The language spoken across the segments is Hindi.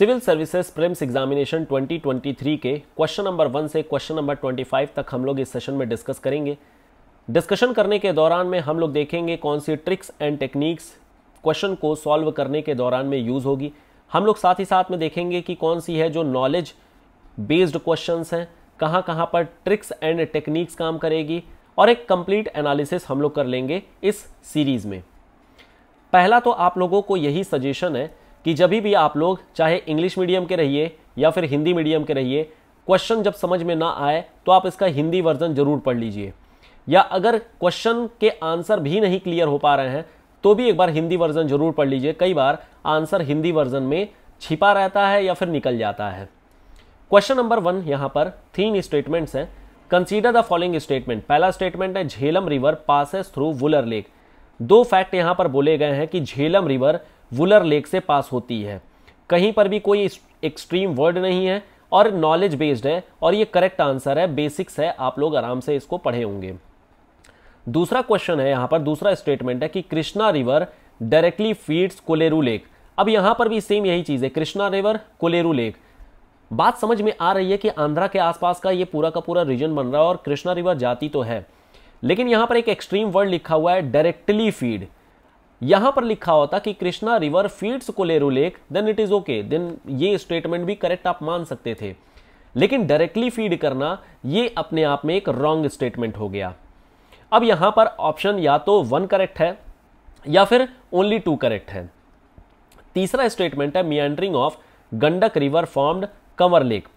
सिविल सर्विसेज प्रिम्स एग्जामिनेशन 2023 के क्वेश्चन नंबर वन से क्वेश्चन नंबर 25 तक हम लोग इस सेशन में डिस्कस करेंगे डिस्कशन करने के दौरान में हम लोग देखेंगे कौन सी ट्रिक्स एंड टेक्निक्स क्वेश्चन को सॉल्व करने के दौरान में यूज़ होगी हम लोग साथ ही साथ में देखेंगे कि कौन सी है जो नॉलेज बेस्ड क्वेश्चन हैं कहाँ कहाँ पर ट्रिक्स एंड टेक्निक्स काम करेगी और एक कंप्लीट एनालिसिस हम लोग कर लेंगे इस सीरीज़ में पहला तो आप लोगों को यही सजेशन है कि जब भी आप लोग चाहे इंग्लिश मीडियम के रहिए या फिर हिंदी मीडियम के रहिए क्वेश्चन जब समझ में ना आए तो आप इसका हिंदी वर्जन जरूर पढ़ लीजिए या अगर क्वेश्चन के आंसर भी नहीं क्लियर हो पा रहे हैं तो भी एक बार हिंदी वर्जन जरूर पढ़ लीजिए कई बार आंसर हिंदी वर्जन में छिपा रहता है या फिर निकल जाता है क्वेश्चन नंबर वन यहाँ पर तीन स्टेटमेंट्स हैं कंसीडर द फॉलोइंग स्टेटमेंट पहला स्टेटमेंट है Jhelam river passes through Wular lake दो फैक्ट यहाँ पर बोले गए हैं कि झेलम रिवर वुलर लेक से पास होती है कहीं पर भी कोई एक्सट्रीम वर्ड नहीं है और नॉलेज बेस्ड है और ये करेक्ट आंसर है बेसिक्स है आप लोग आराम से इसको पढ़े होंगे दूसरा क्वेश्चन है यहाँ पर दूसरा स्टेटमेंट है कि Krishna river directly feeds Kolleru lake अब यहाँ पर भी सेम यही चीज़ है कृष्णा रिवर कोलेरू लेक बात समझ में आ रही है कि आंध्रा के आसपास का ये पूरा का पूरा रीजन बन रहा है और कृष्णा रिवर जाती तो है लेकिन यहाँ पर एक एक्सट्रीम वर्ड लिखा हुआ है डायरेक्टली फीड यहां पर लिखा होता कि Krishna river feeds Kolleru lake then it is okay then ये स्टेटमेंट भी करेक्ट आप मान सकते थे लेकिन डायरेक्टली फीड करना ये अपने आप में एक रॉन्ग स्टेटमेंट हो गया अब यहां पर ऑप्शन या तो वन करेक्ट है या फिर ओनली टू करेक्ट है तीसरा स्टेटमेंट है meandering of Gandak river formed Kanwar lake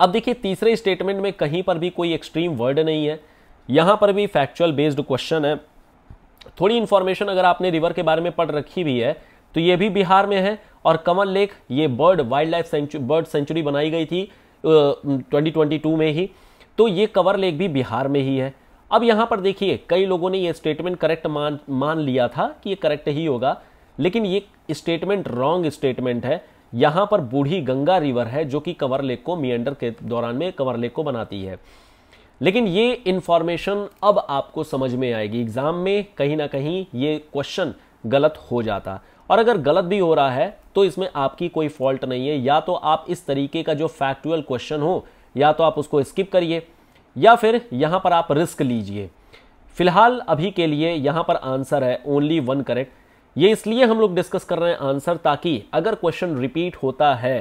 अब देखिए तीसरे स्टेटमेंट में कहीं पर भी कोई एक्सट्रीम वर्ड नहीं है यहां पर भी फैक्चुअल बेस्ड क्वेश्चन है थोड़ी इन्फॉर्मेशन अगर आपने रिवर के बारे में पढ़ रखी भी है तो ये भी बिहार में है और कमल लेक ये bird wild life sanctuary bird sanctuary बनाई गई थी ट्वेंटी uh, में ही तो ये कवर लेक भी बिहार में ही है अब यहाँ पर देखिए कई लोगों ने ये स्टेटमेंट करेक्ट मान मान लिया था कि ये करेक्ट ही होगा लेकिन ये स्टेटमेंट रॉन्ग स्टेटमेंट है यहाँ पर बूढ़ी गंगा रिवर है जो कि कंवर लेक को मियंडर के दौरान में कंवर लेक को बनाती है लेकिन ये इंफॉर्मेशन अब आपको समझ में आएगी एग्ज़ाम में कहीं ना कहीं ये क्वेश्चन गलत हो जाता और अगर गलत भी हो रहा है तो इसमें आपकी कोई फॉल्ट नहीं है या तो आप इस तरीके का जो फैक्टुअल क्वेश्चन हो या तो आप उसको स्किप करिए या फिर यहां पर आप रिस्क लीजिए फिलहाल अभी के लिए यहां पर आंसर है ओनली वन करेक्ट ये इसलिए हम लोग डिस्कस कर रहे हैं आंसर ताकि अगर क्वेश्चन रिपीट होता है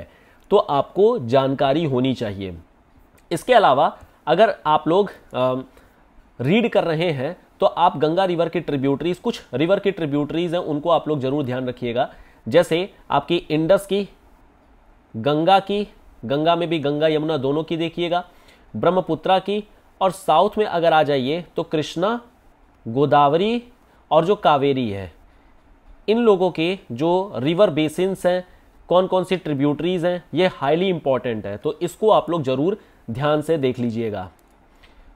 तो आपको जानकारी होनी चाहिए इसके अलावा अगर आप लोग रीड कर रहे हैं तो आप गंगा रिवर की ट्रिब्यूटरीज कुछ रिवर की ट्रिब्यूटरीज हैं उनको आप लोग जरूर ध्यान रखिएगा जैसे आपकी इंडस की गंगा की गंगा में भी गंगा यमुना दोनों की देखिएगा ब्रह्मपुत्रा की और साउथ में अगर आ जाइए तो कृष्णा गोदावरी और जो कावेरी है इन लोगों के जो रिवर बेसिनस हैं कौन कौन सी ट्रिब्यूटरीज हैं ये हाईली इंपॉर्टेंट है तो इसको आप लोग ज़रूर ध्यान से देख लीजिएगा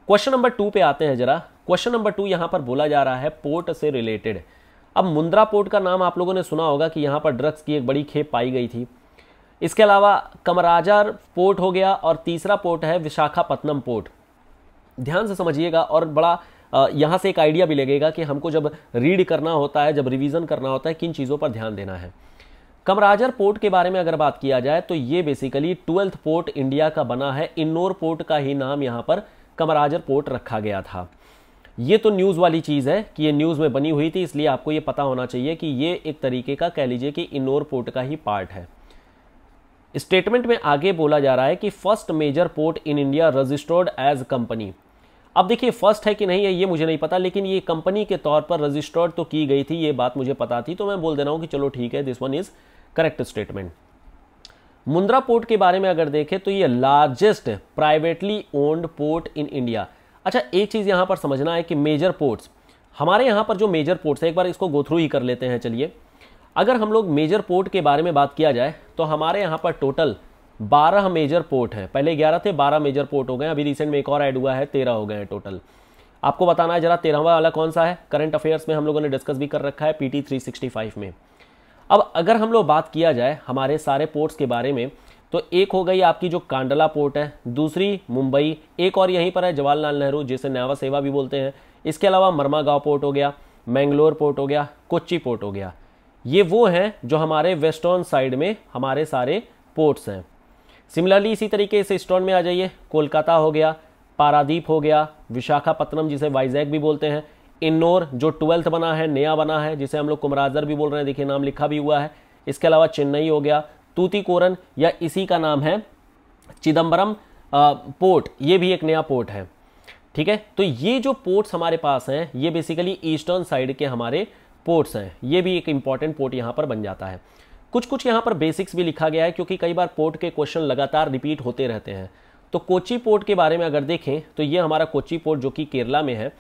क्वेश्चन नंबर टू पे आते हैं जरा क्वेश्चन नंबर टू यहां पर बोला जा रहा है पोर्ट से रिलेटेड अब मुंद्रा पोर्ट का नाम आप लोगों ने सुना होगा कि यहां पर ड्रग्स की एक बड़ी खेप पाई गई थी इसके अलावा कमराजार पोर्ट हो गया और तीसरा पोर्ट है विशाखापत्नम पोर्ट ध्यान से समझिएगा और बड़ा यहाँ से एक आइडिया भी लगेगा कि हमको जब रीड करना होता है जब रिवीजन करना होता है किन चीज़ों पर ध्यान देना है कमराजर पोर्ट के बारे में अगर बात किया जाए तो ये बेसिकली ट्वेल्थ पोर्ट इंडिया का बना है इन्नौर पोर्ट का ही नाम यहाँ पर कमराजर पोर्ट रखा गया था ये तो न्यूज़ वाली चीज़ है कि ये न्यूज़ में बनी हुई थी इसलिए आपको ये पता होना चाहिए कि ये एक तरीके का कह लीजिए कि इन्नोर पोर्ट का ही पार्ट है स्टेटमेंट में आगे बोला जा रहा है कि first major port in India registered as company अब देखिए फर्स्ट है कि नहीं है ये मुझे नहीं पता लेकिन ये कंपनी के तौर पर रजिस्टर्ड तो की गई थी ये बात मुझे पता थी तो मैं बोल दे रहा हूँ कि चलो ठीक है this one is correct statement Mundra port के बारे में अगर देखें तो ये largest privately owned port in India अच्छा एक चीज़ यहां पर समझना है कि मेजर पोर्ट्स हमारे यहां पर जो मेजर पोर्ट्स है एक बार इसको गोथ्रू ही कर लेते हैं चलिए अगर हम लोग मेजर पोर्ट के बारे में बात किया जाए तो हमारे यहां पर टोटल बारह मेजर पोर्ट हैं पहले ग्यारह थे बारह मेजर पोर्ट हो गए अभी रिसेंट में एक और ऐड हुआ है तेरह हो गए हैं टोटल आपको बताना है जरा तेरहवा वाला कौन सा है करंट अफेयर्स में हम लोगों ने डिस्कस भी कर रखा है पी टी में अब अगर हम लोग बात किया जाए हमारे सारे पोर्ट्स के बारे में तो एक हो गई आपकी जो कांडला पोर्ट है दूसरी मुंबई एक और यहीं पर है जवाहरलाल नेहरू जिसे नयावा सेवा भी बोलते हैं इसके अलावा मरमा गाँव पोर्ट हो गया मैंगलोर पोर्ट हो गया कोच्ची पोर्ट हो गया ये वो हैं जो हमारे वेस्टर्न साइड में हमारे सारे पोर्ट्स हैं सिमिलरली इसी तरीके से स्टोन में आ जाइए कोलकाता हो गया पारादीप हो गया विशाखापत्तनम जिसे वाइजैक भी बोलते हैं इन्नौर जो ट्वेल्थ बना है नया बना है जिसे हम लोग कुमराजर भी बोल रहे हैं देखिए नाम लिखा भी हुआ है इसके अलावा चेन्नई हो गया कोरन या इसी का नाम है चिदम्बरम पोर्ट ये भी एक नया पोर्ट है ठीक है तो ये जो पोर्ट्स हमारे पास हैं ये बेसिकली ईस्टर्न साइड के हमारे पोर्ट्स हैं ये भी एक इंपॉर्टेंट पोर्ट यहाँ पर बन जाता है कुछ कुछ यहाँ पर बेसिक्स भी लिखा गया है क्योंकि कई बार पोर्ट के क्वेश्चन लगातार रिपीट होते रहते हैं तो कोची पोर्ट के बारे में अगर देखें तो ये हमारा कोची पोर्ट जो कि केरला में है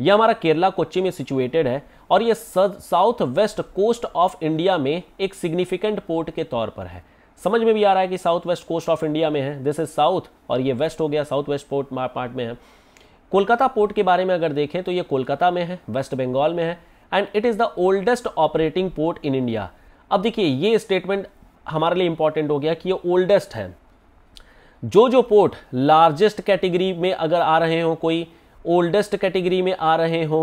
यह हमारा केरला कोची में सिचुएटेड है और ये south west coast of India में एक सिग्निफिकेंट पोर्ट के तौर पर है समझ में भी आ रहा है कि south west coast of India में है दिस इज साउथ और ये वेस्ट हो गया साउथ वेस्ट पोर्ट पार्ट में है कोलकाता पोर्ट के बारे में अगर देखें तो ये कोलकाता में है वेस्ट बंगाल में है and it is the oldest operating port in India अब देखिए ये स्टेटमेंट हमारे लिए इंपॉर्टेंट हो गया कि ये ओल्डेस्ट है जो जो पोर्ट लार्जेस्ट कैटेगरी में अगर आ रहे हो कोई ओल्डेस्ट कैटेगरी में आ रहे हो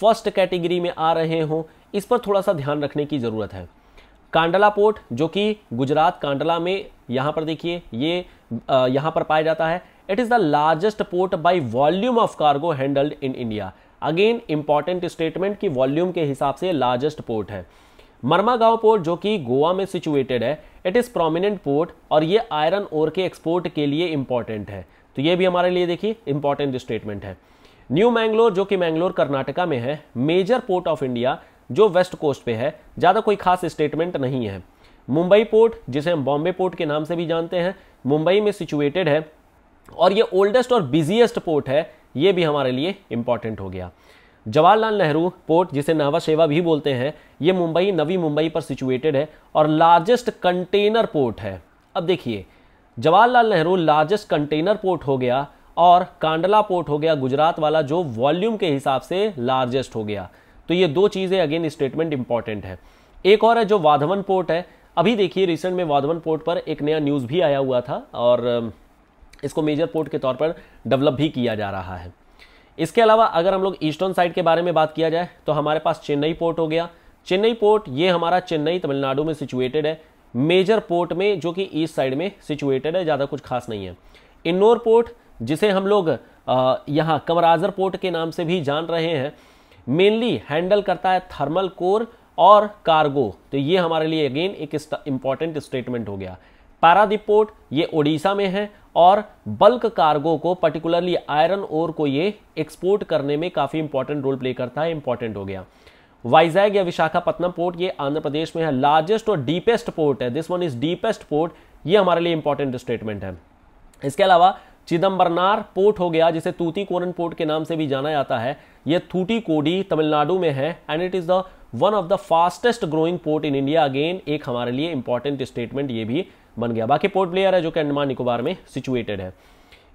फर्स्ट कैटेगरी में आ रहे हो इस पर थोड़ा सा ध्यान रखने की ज़रूरत है कांडला पोर्ट जो कि गुजरात कांडला में यहां पर देखिए ये यहां पर पाया जाता है it is the largest port by volume of cargo handled in India again important statement कि वॉल्यूम के हिसाब से लार्जेस्ट पोर्ट है मरमागांव पोर्ट जो कि गोवा में सिचुएटेड है इट इज़ प्रोमिनेंट पोर्ट और ये आयरन ओर के एक्सपोर्ट के लिए इम्पॉर्टेंट है तो ये भी हमारे लिए देखिए इंपॉर्टेंट स्टेटमेंट है न्यू मैंगलोर जो कि मैंगलोर कर्नाटका में है मेजर पोर्ट ऑफ इंडिया जो वेस्ट कोस्ट पे है ज़्यादा कोई खास स्टेटमेंट नहीं है मुंबई पोर्ट जिसे हम बॉम्बे पोर्ट के नाम से भी जानते हैं मुंबई में सिचुएटेड है और ये ओल्डेस्ट और बिजिएस्ट पोर्ट है ये भी हमारे लिए इंपॉर्टेंट हो गया जवाहरलाल नेहरू पोर्ट जिसे नहवा सेवा भी बोलते हैं ये मुंबई नवी मुंबई पर सिचुएटेड है और लार्जेस्ट कंटेनर पोर्ट है अब देखिए Jawaharlal Nehru largest container port हो गया और कांडला पोर्ट हो गया गुजरात वाला जो वॉल्यूम के हिसाब से लार्जेस्ट हो गया तो ये दो चीज़ें अगेन स्टेटमेंट इंपॉर्टेंट है एक और है जो वाधवन पोर्ट है अभी देखिए रिसेंट में वाधवन पोर्ट पर एक नया न्यूज़ भी आया हुआ था और इसको मेजर पोर्ट के तौर पर डेवलप भी किया जा रहा है इसके अलावा अगर हम लोग ईस्टर्न साइड के बारे में बात किया जाए तो हमारे पास चेन्नई पोर्ट हो गया चेन्नई पोर्ट ये हमारा चेन्नई तमिलनाडु में सिचुएटेड है मेजर पोर्ट में जो कि ईस्ट साइड में सिचुएटेड है ज़्यादा कुछ खास नहीं है इन्नौर पोर्ट जिसे हम लोग यहाँ कमराजर पोर्ट के नाम से भी जान रहे हैं मेनली हैंडल करता है थर्मल कोर और कार्गो तो ये हमारे लिए अगेन एक इंपॉर्टेंट स्टेटमेंट हो गया पारादीप पोर्ट ये ओडिशा में है और बल्क कार्गो को पर्टिकुलरली आयरन ओर को ये एक्सपोर्ट करने में काफ़ी इंपॉर्टेंट रोल प्ले करता है इंपॉर्टेंट हो गया वाइजैग या विशाखापत्नम पोर्ट ये आंध्र प्रदेश में है लार्जेस्ट और डीपेस्ट पोर्ट है this one is deepest port ये हमारे लिए इंपॉर्टेंट स्टेटमेंट है इसके अलावा चिदम्बरनार पोर्ट हो गया जिसे कोरन पोर्ट के नाम से भी जाना जाता है ये कोडी तमिलनाडु में है and it is the one of the fastest growing port in India again एक हमारे लिए इंपॉर्टेंट स्टेटमेंट ये भी बन गया बाकी पोर्ट ब्लेयर है जो कि अंडमान निकोबार में सिचुएटेड है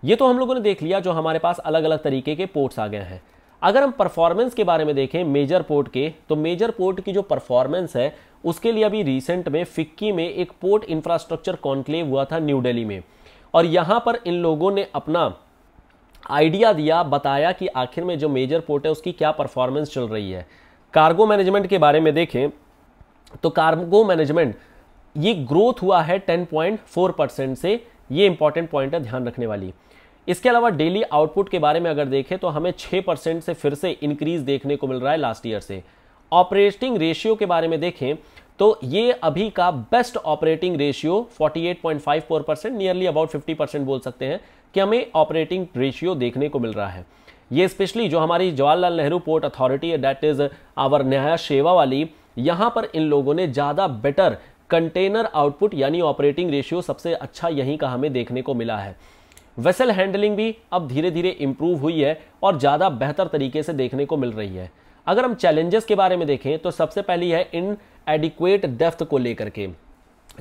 ये तो हम लोगों ने देख लिया जो हमारे पास अलग अलग तरीके के पोर्ट्स आ गए हैं अगर हम परफॉर्मेंस के बारे में देखें मेजर पोर्ट के तो मेजर पोर्ट की जो परफॉर्मेंस है उसके लिए अभी रिसेंट में फिक्की में एक पोर्ट इंफ्रास्ट्रक्चर कॉन्क्लेव हुआ था न्यू डेली में और यहाँ पर इन लोगों ने अपना आइडिया दिया बताया कि आखिर में जो मेजर पोर्ट है उसकी क्या परफॉर्मेंस चल रही है कार्गो मैनेजमेंट के बारे में देखें तो कार्गो मैनेजमेंट ये ग्रोथ हुआ है 10.4 परसेंट से ये इंपॉर्टेंट पॉइंट है ध्यान रखने वाली इसके अलावा डेली आउटपुट के बारे में अगर देखें तो हमें 6 परसेंट से फिर से इंक्रीज देखने को मिल रहा है लास्ट ईयर से ऑपरेटिंग रेशियो के बारे में देखें तो ये अभी का best operating ratio 48.54 percent nearly about 50 percent बोल सकते हैं कि हमें ऑपरेटिंग रेशियो देखने को मिल रहा है ये स्पेशली जो हमारी जवाहरलाल नेहरू पोर्ट अथॉरिटी है that is our Nhava Sheva वाली यहां पर इन लोगों ने ज़्यादा बेटर कंटेनर आउटपुट यानी ऑपरेटिंग रेशियो सबसे अच्छा यहीं का हमें देखने को मिला है वेसल हैंडलिंग भी अब धीरे धीरे इम्प्रूव हुई है और ज़्यादा बेहतर तरीके से देखने को मिल रही है अगर हम चैलेंजेस के बारे में देखें तो सबसे पहली है इन एडिक्वेट डेफ्थ को लेकर के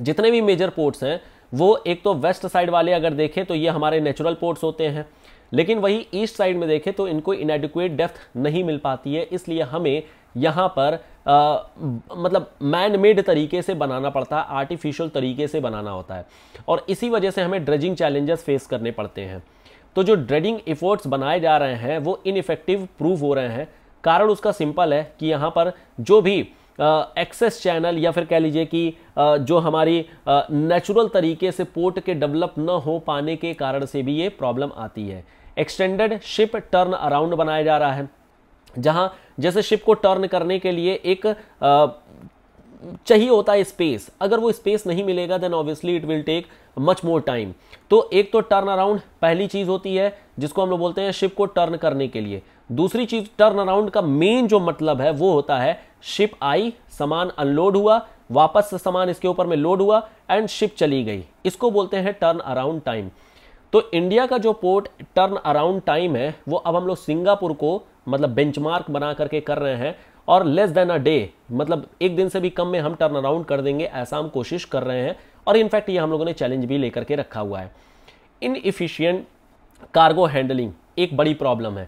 जितने भी मेजर पोर्ट्स हैं वो एक तो वेस्ट साइड वाले अगर देखें तो ये हमारे नेचुरल पोर्ट्स होते हैं लेकिन वही ईस्ट साइड में देखें तो इनको इनएडिक्वेट डेफ्थ नहीं मिल पाती है इसलिए हमें यहाँ पर आ, मतलब मैन मेड तरीके से बनाना पड़ता है आर्टिफिशियल तरीके से बनाना होता है और इसी वजह से हमें ड्रेजिंग चैलेंजेस फेस करने पड़ते हैं तो जो ड्रेडिंग एफर्ट्स बनाए जा रहे हैं वो इनफेक्टिव प्रूव हो रहे हैं कारण उसका सिंपल है कि यहाँ पर जो भी एक्सेस चैनल या फिर कह लीजिए कि आ, जो हमारी नेचुरल तरीके से पोर्ट के डेवलप न हो पाने के कारण से भी ये प्रॉब्लम आती है एक्सटेंडेड शिप टर्न अराउंड बनाया जा रहा है जहाँ जैसे शिप को टर्न करने के लिए एक आ, चाहिए होता है स्पेस अगर वो स्पेस नहीं मिलेगा then obviously it will take much more time तो एक तो टर्न अराउंड पहली चीज़ होती है जिसको हम लोग बोलते हैं शिप को टर्न करने के लिए दूसरी चीज टर्न अराउंड का मेन जो मतलब है वो होता है शिप आई सामान अनलोड हुआ वापस सामान इसके ऊपर में लोड हुआ एंड शिप चली गई इसको बोलते हैं टर्न अराउंड टाइम तो इंडिया का जो पोर्ट टर्न अराउंड टाइम है वो अब हम लोग सिंगापुर को मतलब बेंचमार्क बना करके कर रहे हैं और लेस देन अ डे मतलब एक दिन से भी कम में हम टर्न अराउंड कर देंगे ऐसा हम कोशिश कर रहे हैं और इनफैक्ट ये हम लोगों ने चैलेंज भी लेकर के रखा हुआ है इन इफिशियंट कार्गो हैंडलिंग एक बड़ी प्रॉब्लम है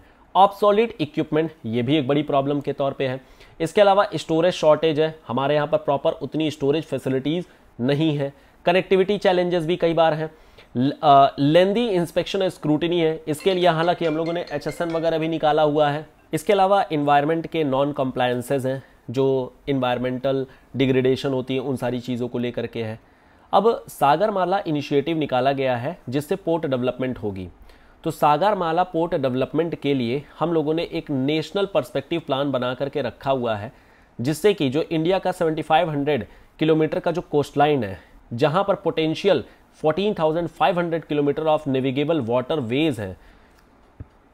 सॉलिड इक्विपमेंट ये भी एक बड़ी प्रॉब्लम के तौर पे है इसके अलावा स्टोरेज शॉर्टेज है हमारे यहाँ पर प्रॉपर उतनी स्टोरेज फैसिलिटीज़ नहीं है कनेक्टिविटी चैलेंजेस भी कई बार हैं लेंदी इंस्पेक्शन स्क्रूटनी है इसके लिए हालांकि हम लोगों ने एच वगैरह भी निकाला हुआ है इसके अलावा इन्वायरमेंट के नॉन कम्प्लायंसेज हैं जो इन्वायरमेंटल डिग्रेडेशन होती है उन सारी चीज़ों को लेकर के है अब सागरमाला इनिशिएटिव निकाला गया है जिससे पोर्ट डेवलपमेंट होगी तो सागरमाला पोर्ट डेवलपमेंट के लिए हम लोगों ने एक नेशनल पर्सपेक्टिव प्लान बना करके रखा हुआ है जिससे कि जो इंडिया का 7500 किलोमीटर का जो कोस्ट लाइन है जहाँ पर potential 14,500 kilometre of navigable waterways हैं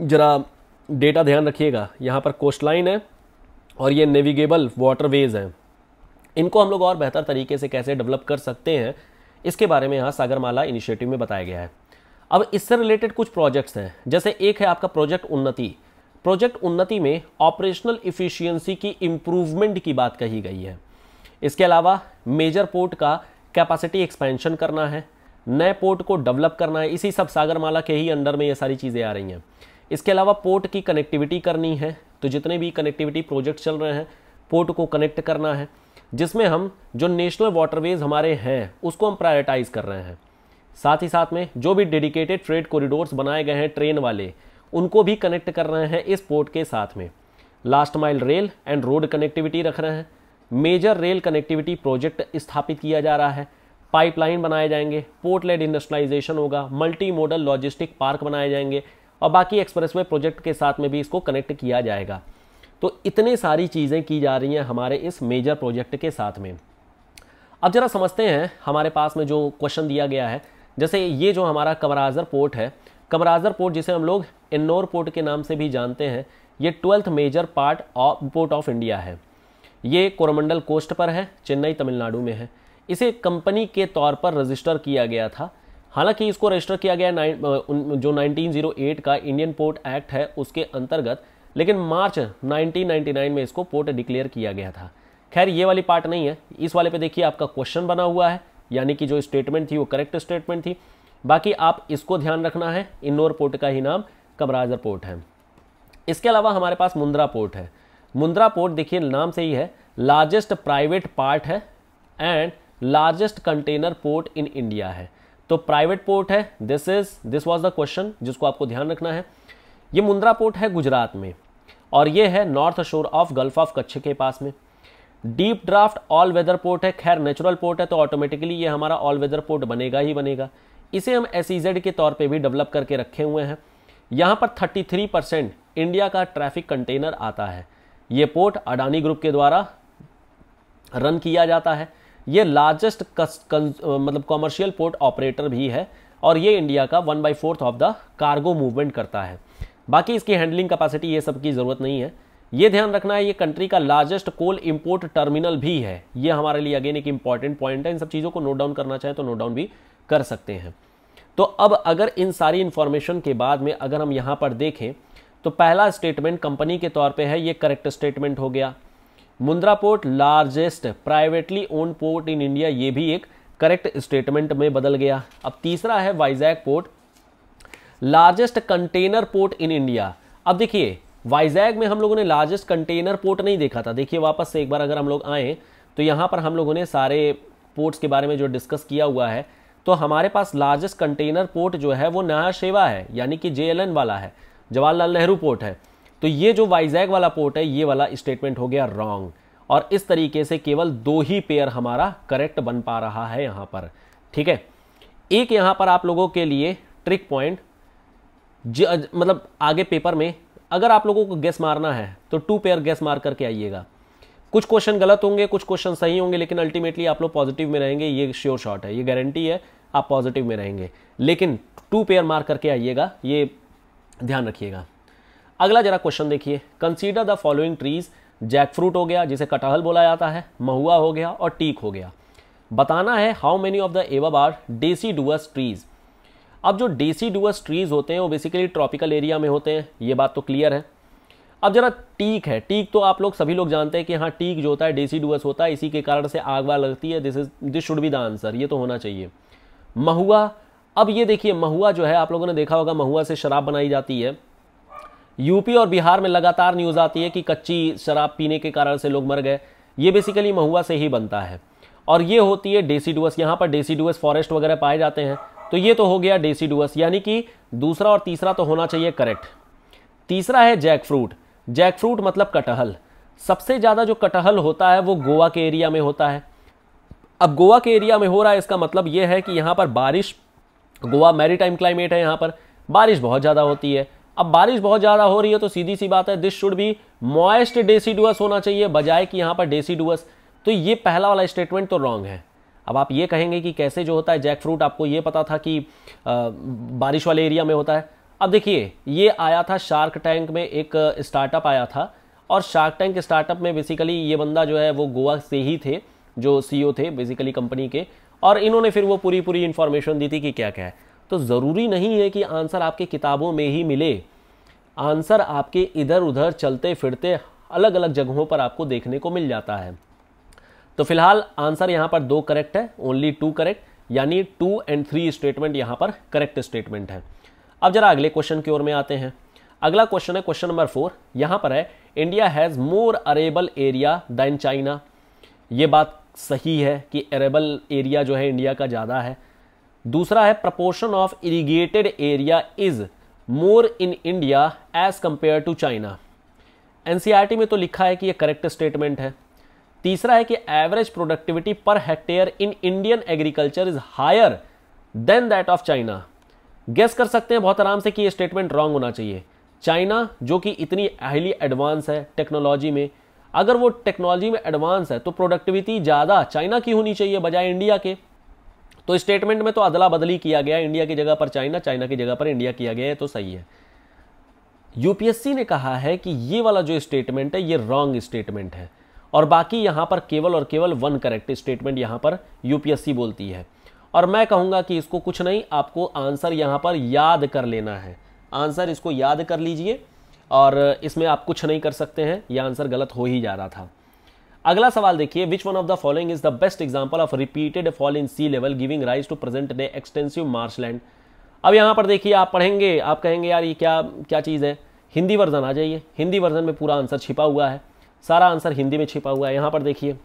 ज़रा डेटा ध्यान रखिएगा यहाँ पर कोस्ट लाइन है और ये नेविगेबल वाटर वेज हैं इनको हम लोग और बेहतर तरीके से कैसे डेवलप कर सकते हैं इसके बारे में यहाँ सागरमाला इनिशिएटिव में बताया गया है अब इससे रिलेटेड कुछ प्रोजेक्ट्स हैं जैसे एक है आपका प्रोजेक्ट उन्नति प्रोजेक्ट उन्नति में ऑपरेशनल इफिशियंसी की इम्प्रूवमेंट की बात कही गई है इसके अलावा मेजर पोर्ट का कैपेसिटी एक्सपेंशन करना है नए पोर्ट को डेवलप करना है इसी सब सागरमाला के ही अंडर में ये सारी चीज़ें आ रही हैं इसके अलावा पोर्ट की कनेक्टिविटी करनी है तो जितने भी कनेक्टिविटी प्रोजेक्ट चल रहे हैं पोर्ट को कनेक्ट करना है जिसमें हम जो नेशनल वाटरवेज हमारे हैं उसको हम प्रायोरिटाइज़ कर रहे हैं साथ ही साथ में जो भी डेडिकेटेड ट्रेड कॉरिडोर्स बनाए गए हैं ट्रेन वाले उनको भी कनेक्ट कर रहे हैं इस पोर्ट के साथ में last mile rail and road connectivity रख रहे हैं मेजर रेल कनेक्टिविटी प्रोजेक्ट स्थापित किया जा रहा है पाइपलाइन बनाए जाएंगे पोर्टलेट इंडस्ट्रियलाइजेशन होगा मल्टी मॉडल लॉजिस्टिक पार्क बनाए जाएंगे और बाकी एक्सप्रेसवे प्रोजेक्ट के साथ में भी इसको कनेक्ट किया जाएगा तो इतनी सारी चीज़ें की जा रही हैं हमारे इस मेजर प्रोजेक्ट के साथ में अब ज़रा समझते हैं हमारे पास में जो क्वेश्चन दिया गया है जैसे ये जो हमारा कमराजर पोर्ट है कमराजर पोर्ट जिसे हम लोग इन्नौर पोर्ट के नाम से भी जानते हैं ये twelfth major part of port of India है ये कोरमंडल कोस्ट पर है चेन्नई तमिलनाडु में है इसे कंपनी के तौर पर रजिस्टर किया गया था हालांकि इसको रजिस्टर किया गया नाइन जो 1908 का इंडियन पोर्ट एक्ट है उसके अंतर्गत लेकिन मार्च 1999 में इसको पोर्ट डिक्लेयर किया गया था खैर ये वाली पार्ट नहीं है इस वाले पे देखिए आपका क्वेश्चन बना हुआ है यानी कि जो स्टेटमेंट थी वो करेक्ट स्टेटमेंट थी बाकी आप इसको ध्यान रखना है इंदौर पोर्ट का ही नाम कमराजर पोर्ट है इसके अलावा हमारे पास मुंद्रा पोर्ट है मुंद्रा पोर्ट देखिए नाम से ही है लार्जेस्ट प्राइवेट पार्ट है and largest container port in India है तो प्राइवेट पोर्ट है this is this was the question जिसको आपको ध्यान रखना है ये मुंद्रा पोर्ट है गुजरात में और ये है नॉर्थ शोर ऑफ गल्फ ऑफ कच्छ के पास में deep draft all weather port है खैर नेचुरल पोर्ट है तो ऑटोमेटिकली ये हमारा ऑल वेदर पोर्ट बनेगा ही बनेगा इसे हम एस e के तौर पे भी डेवलप करके रखे हुए हैं यहाँ पर 33 परसेंट इंडिया का ट्रैफिक कंटेनर आता है ये पोर्ट अडानी ग्रुप के द्वारा रन किया जाता है ये लार्जेस्ट मतलब कॉमर्शियल पोर्ट ऑपरेटर भी है और ये इंडिया का one by fourth of the cargo movement करता है बाकी इसकी हैंडलिंग कैपेसिटी ये सब की ज़रूरत नहीं है ये ध्यान रखना है ये कंट्री का लार्जेस्ट कोल इंपोर्ट टर्मिनल भी है ये हमारे लिए अगेन एक इंपॉर्टेंट पॉइंट है इन सब चीज़ों को नोट डाउन करना चाहें तो नोट डाउन भी कर सकते हैं तो अब अगर इन सारी इंफॉर्मेशन के बाद में अगर हम यहाँ पर देखें तो पहला स्टेटमेंट कंपनी के तौर पर है ये करेक्ट स्टेटमेंट हो गया Mundra port largest privately own port in India ये भी एक करेक्ट स्टेटमेंट में बदल गया अब तीसरा है Vizag port largest container port in India अब देखिए वाइजैग में हम लोगों ने लार्जेस्ट कंटेनर पोर्ट नहीं देखा था देखिए वापस से एक बार अगर हम लोग आए तो यहाँ पर हम लोगों ने सारे पोर्ट्स के बारे में जो डिस्कस किया हुआ है तो हमारे पास लार्जेस्ट कंटेनर पोर्ट जो है वो नया शेवा है यानी कि जे वाला है जवाहरलाल नेहरू पोर्ट है तो ये जो वाइजैग वाला पोर्ट है ये वाला स्टेटमेंट हो गया रॉन्ग और इस तरीके से केवल दो ही पेयर हमारा करेक्ट बन पा रहा है यहां पर ठीक है एक यहां पर आप लोगों के लिए ट्रिक पॉइंट मतलब आगे पेपर में अगर आप लोगों को गैस मारना है तो टू पेयर गैस मार करके आइएगा कुछ क्वेश्चन गलत होंगे कुछ क्वेश्चन सही होंगे लेकिन अल्टीमेटली आप लोग पॉजिटिव में रहेंगे ये श्योर शॉट है ये गारंटी है आप पॉजिटिव में रहेंगे लेकिन टू पेयर मार करके आइएगा ये ध्यान रखिएगा अगला जरा क्वेश्चन देखिए consider the following trees jackfruit हो गया जिसे कटहल बोला जाता है महुआ हो गया और टीक हो गया बताना है how many of the above are deciduous trees अब जो डेसी डुअस ट्रीज होते हैं वो बेसिकली ट्रॉपिकल एरिया में होते हैं ये बात तो क्लियर है अब जरा टीक है टीक तो आप लोग सभी लोग जानते हैं कि हाँ टीक जो होता है डेसी डुअस होता है इसी के कारण से आग वाग लगती है this is this should be the answer ये तो होना चाहिए महुआ अब ये देखिए महुआ जो है आप लोगों ने देखा होगा महुआ से शराब बनाई जाती है यूपी और बिहार में लगातार न्यूज़ आती है कि कच्ची शराब पीने के कारण से लोग मर गए ये बेसिकली महुआ से ही बनता है और ये होती है डेसीडुअस यहाँ पर डेसीडुअस फॉरेस्ट वगैरह पाए जाते हैं तो ये तो हो गया डेसीडुअस यानी कि दूसरा और तीसरा तो होना चाहिए करेक्ट तीसरा है जैक फ्रूट जैक फ्रूट मतलब कटहल सबसे ज़्यादा जो कटहल होता है वो गोवा के एरिया में होता है अब गोवा के एरिया में हो रहा है इसका मतलब ये है कि यहाँ पर बारिश गोवा मैरीटाइम क्लाइमेट है यहाँ पर बारिश बहुत ज़्यादा होती है अब बारिश बहुत ज़्यादा हो रही है तो सीधी सी बात है दिस शुड भी मॉइस्ट डेसीडुअस होना चाहिए बजाय कि यहाँ पर डेसीडुअस तो ये पहला वाला स्टेटमेंट तो रॉन्ग है अब आप ये कहेंगे कि कैसे जो होता है जैक फ्रूट आपको ये पता था कि आ, बारिश वाले एरिया में होता है अब देखिए ये आया था शार्क टैंक में एक स्टार्टअप आया था और शार्क टैंक स्टार्टअप में बेसिकली ये बंदा जो है वो गोवा से ही थे जो सीईओ e थे बेसिकली कंपनी के और इन्होंने फिर वो पूरी पूरी इन्फॉर्मेशन दी थी कि क्या क्या है तो ज़रूरी नहीं है कि आंसर आपके किताबों में ही मिले आंसर आपके इधर उधर चलते फिरते अलग अलग जगहों पर आपको देखने को मिल जाता है तो फिलहाल आंसर यहाँ पर दो करेक्ट है ओनली टू करेक्ट यानी टू एंड थ्री स्टेटमेंट यहाँ पर करेक्ट स्टेटमेंट है अब जरा अगले क्वेश्चन की ओर में आते हैं अगला क्वेश्चन है क्वेश्चन नंबर फोर यहाँ पर है India has more arable area than China ये बात सही है कि अरेबल एरिया जो है इंडिया का ज़्यादा है दूसरा है proportion of irrigated area is more in India as compare to China एन में तो लिखा है कि ये करेक्ट स्टेटमेंट है तीसरा है कि average productivity per hectare in Indian agriculture is higher than that of China guess कर सकते हैं बहुत आराम से कि ये स्टेटमेंट रॉन्ग होना चाहिए चाइना जो कि इतनी हाईली एडवांस है टेक्नोलॉजी में अगर वो टेक्नोलॉजी में एडवांस है तो प्रोडक्टिविटी ज़्यादा चाइना की होनी चाहिए बजाय इंडिया के तो स्टेटमेंट में तो अदला बदली किया गया इंडिया की जगह पर चाइना चाइना की जगह पर इंडिया किया गया है तो सही है यूपीएससी ने कहा है कि ये वाला जो स्टेटमेंट है ये रॉन्ग स्टेटमेंट है और बाकी यहाँ पर केवल और केवल वन करेक्ट स्टेटमेंट यहाँ पर यूपीएससी बोलती है और मैं कहूँगा कि इसको कुछ नहीं आपको आंसर यहाँ पर याद कर लेना है आंसर इसको याद कर लीजिए और इसमें आप कुछ नहीं कर सकते हैं यह आंसर गलत हो ही जा रहा था अगला सवाल देखिए which one of the following is the best example of repeated fall in sea level giving rise to present day extensive marshland अब यहाँ पर देखिए आप पढ़ेंगे आप कहेंगे यार ये क्या क्या चीज़ है हिंदी वर्जन आ जाइए हिंदी वर्जन में पूरा आंसर छिपा हुआ है सारा आंसर हिंदी में छिपा हुआ है यहाँ पर देखिए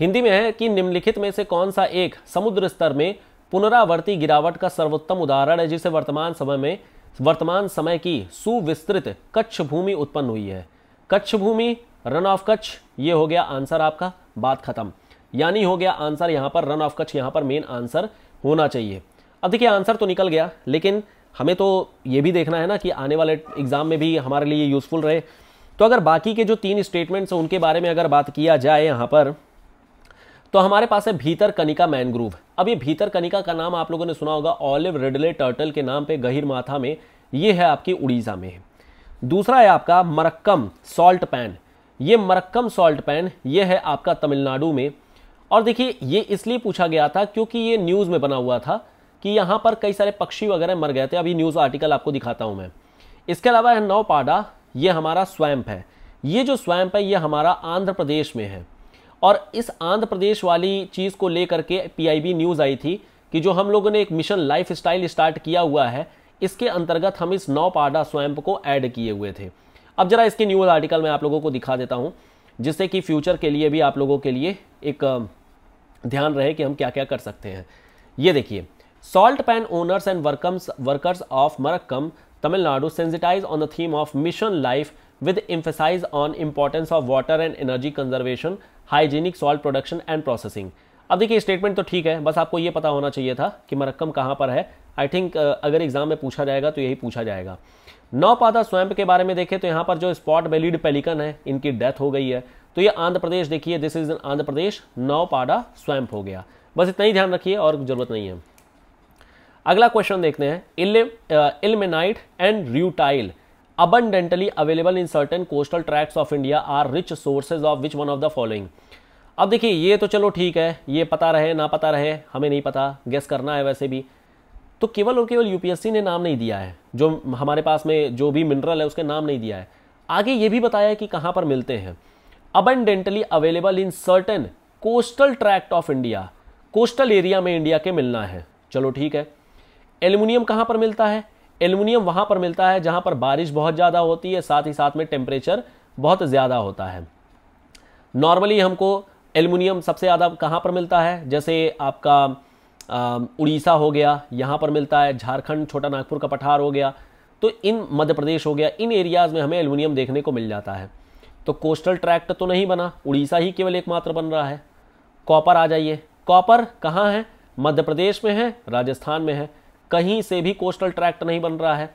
हिंदी में है कि निम्नलिखित में से कौन सा एक समुद्र स्तर में पुनरावर्ती गिरावट का सर्वोत्तम उदाहरण है जिसे वर्तमान समय में वर्तमान समय की सुविस्तृत कच्छ भूमि उत्पन्न हुई है कच्छ भूमि रन ऑफ कच ये हो गया आंसर आपका बात खत्म यानी हो गया आंसर यहां पर रन ऑफ कच यहां पर मेन आंसर होना चाहिए अब देखिए आंसर तो निकल गया लेकिन हमें तो ये भी देखना है ना कि आने वाले एग्जाम में भी हमारे लिए यूज़फुल रहे तो अगर बाकी के जो तीन स्टेटमेंट्स हैं उनके बारे में अगर बात किया जाए यहाँ पर तो हमारे पास है भीतर कनिका मैनग्रूव अब ये भीतर कनिका का नाम आप लोगों ने सुना होगा ऑलिव रेडले टर्टल के नाम पे गहिर माथा में ये है आपकी उड़ीसा में दूसरा है आपका मरक्कम सॉल्ट पैन ये मरक्कम सॉल्ट पैन ये है आपका तमिलनाडु में और देखिए ये इसलिए पूछा गया था क्योंकि ये न्यूज़ में बना हुआ था कि यहाँ पर कई सारे पक्षी वगैरह मर गए थे अभी न्यूज़ आर्टिकल आपको दिखाता हूँ मैं इसके अलावा है नौपाडा ये हमारा स्वैम्प है ये जो स्वैम्प है ये हमारा आंध्र प्रदेश में है और इस आंध्र प्रदेश वाली चीज़ को लेकर के पी न्यूज़ आई थी कि जो हम लोगों ने एक मिशन लाइफ स्टाइल स्टार्ट किया हुआ है इसके अंतर्गत हम इस नौपाडा स्वैम्प को ऐड किए हुए थे अब जरा इसके न्यूज आर्टिकल में आप लोगों को दिखा देता हूं जिससे कि फ्यूचर के लिए भी आप लोगों के लिए एक ध्यान रहे कि हम क्या क्या कर सकते हैं ये देखिए salt pan owners and workers workers of Marakkanam Tamil Nadu sensitise on the theme of mission life with emphasise on importance of water and energy conservation hygienic salt production and processing अब देखिए स्टेटमेंट तो ठीक है बस आपको ये पता होना चाहिए था कि मरक्कम कहाँ पर है आई थिंक अगर एग्जाम में पूछा जाएगा तो यही पूछा जाएगा नौपादा स्वयं के बारे में देखें तो यहाँ पर जो स्पॉट बेलीड पेलिकन है इनकी डेथ हो गई है तो ये आंध्र प्रदेश देखिए this is Andhra Pradesh Naupada swamp हो गया बस इतना ही ध्यान रखिए और जरूरत नहीं है अगला क्वेश्चन देखते हैं ilmenite and rutile abundantly available in certain coastal tracts of India are rich sources of which one of the following अब देखिए ये तो चलो ठीक है ये पता रहे ना पता रहे हमें नहीं पता गेस करना है वैसे भी तो केवल और केवल यूपीएससी ने नाम नहीं दिया है जो हमारे पास में जो भी मिनरल है उसके नाम नहीं दिया है आगे ये भी बताया है कि कहाँ पर मिलते हैं abundantly available in certain coastal tract of India coastal area में इंडिया के मिलना है चलो ठीक है एल्यूमिनियम कहाँ पर मिलता है एल्यूमिनियम वहाँ पर मिलता है जहाँ पर बारिश बहुत ज़्यादा होती है साथ ही साथ में टेम्परेचर बहुत ज़्यादा होता है नॉर्मली हमको एल्यूमिनियम सबसे ज़्यादा कहाँ पर मिलता है जैसे आपका उड़ीसा हो गया यहाँ पर मिलता है झारखंड छोटा नागपुर का पठार हो गया तो इन मध्य प्रदेश हो गया इन एरियाज़ में हमें एलुमिनियम देखने को मिल जाता है तो कोस्टल ट्रैक्ट तो नहीं बना उड़ीसा ही केवल एकमात्र बन रहा है कॉपर आ जाइए कॉपर कहाँ है मध्य प्रदेश में है राजस्थान में है कहीं से भी कोस्टल ट्रैक्ट नहीं बन रहा है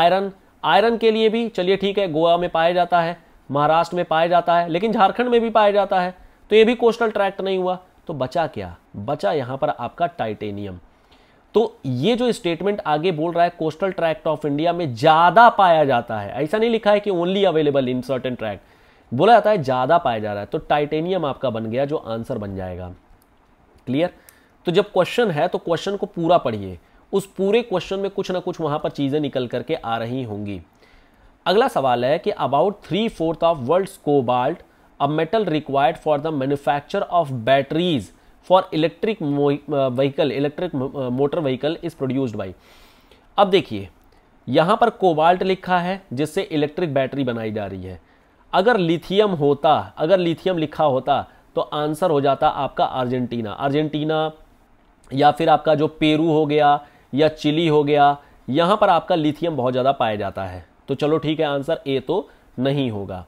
आयरन आयरन के लिए भी चलिए ठीक है गोवा में पाया जाता है महाराष्ट्र में पाया जाता है लेकिन झारखंड में भी पाया जाता है तो ये भी कोस्टल ट्रैक्ट नहीं हुआ तो बचा क्या बचा यहां पर आपका टाइटेनियम तो ये जो स्टेटमेंट आगे बोल रहा है कोस्टल ट्रैक्ट ऑफ इंडिया में ज़्यादा पाया जाता है ऐसा नहीं लिखा है कि only available in certain tract बोला जाता है ज़्यादा पाया जा रहा है तो टाइटेनियम आपका बन गया जो आंसर बन जाएगा क्लियर तो जब क्वेश्चन है तो क्वेश्चन को पूरा पढ़िए उस पूरे क्वेश्चन में कुछ ना कुछ वहां पर चीज़ें निकल करके आ रही होंगी अगला सवाल है कि about three fourth of world cobalt a metal required for the manufacture of batteries for electric vehicle electric motor vehicle is produced by अब देखिए यहाँ पर कोबाल्ट लिखा है जिससे इलेक्ट्रिक बैटरी बनाई जा रही है अगर लिथियम होता अगर लिथियम लिखा होता तो आंसर हो जाता आपका अर्जेंटीना अर्जेंटीना या फिर आपका जो पेरू हो गया या चिली हो गया यहाँ पर आपका लिथियम बहुत ज़्यादा पाया जाता है तो चलो ठीक है आंसर ए तो नहीं होगा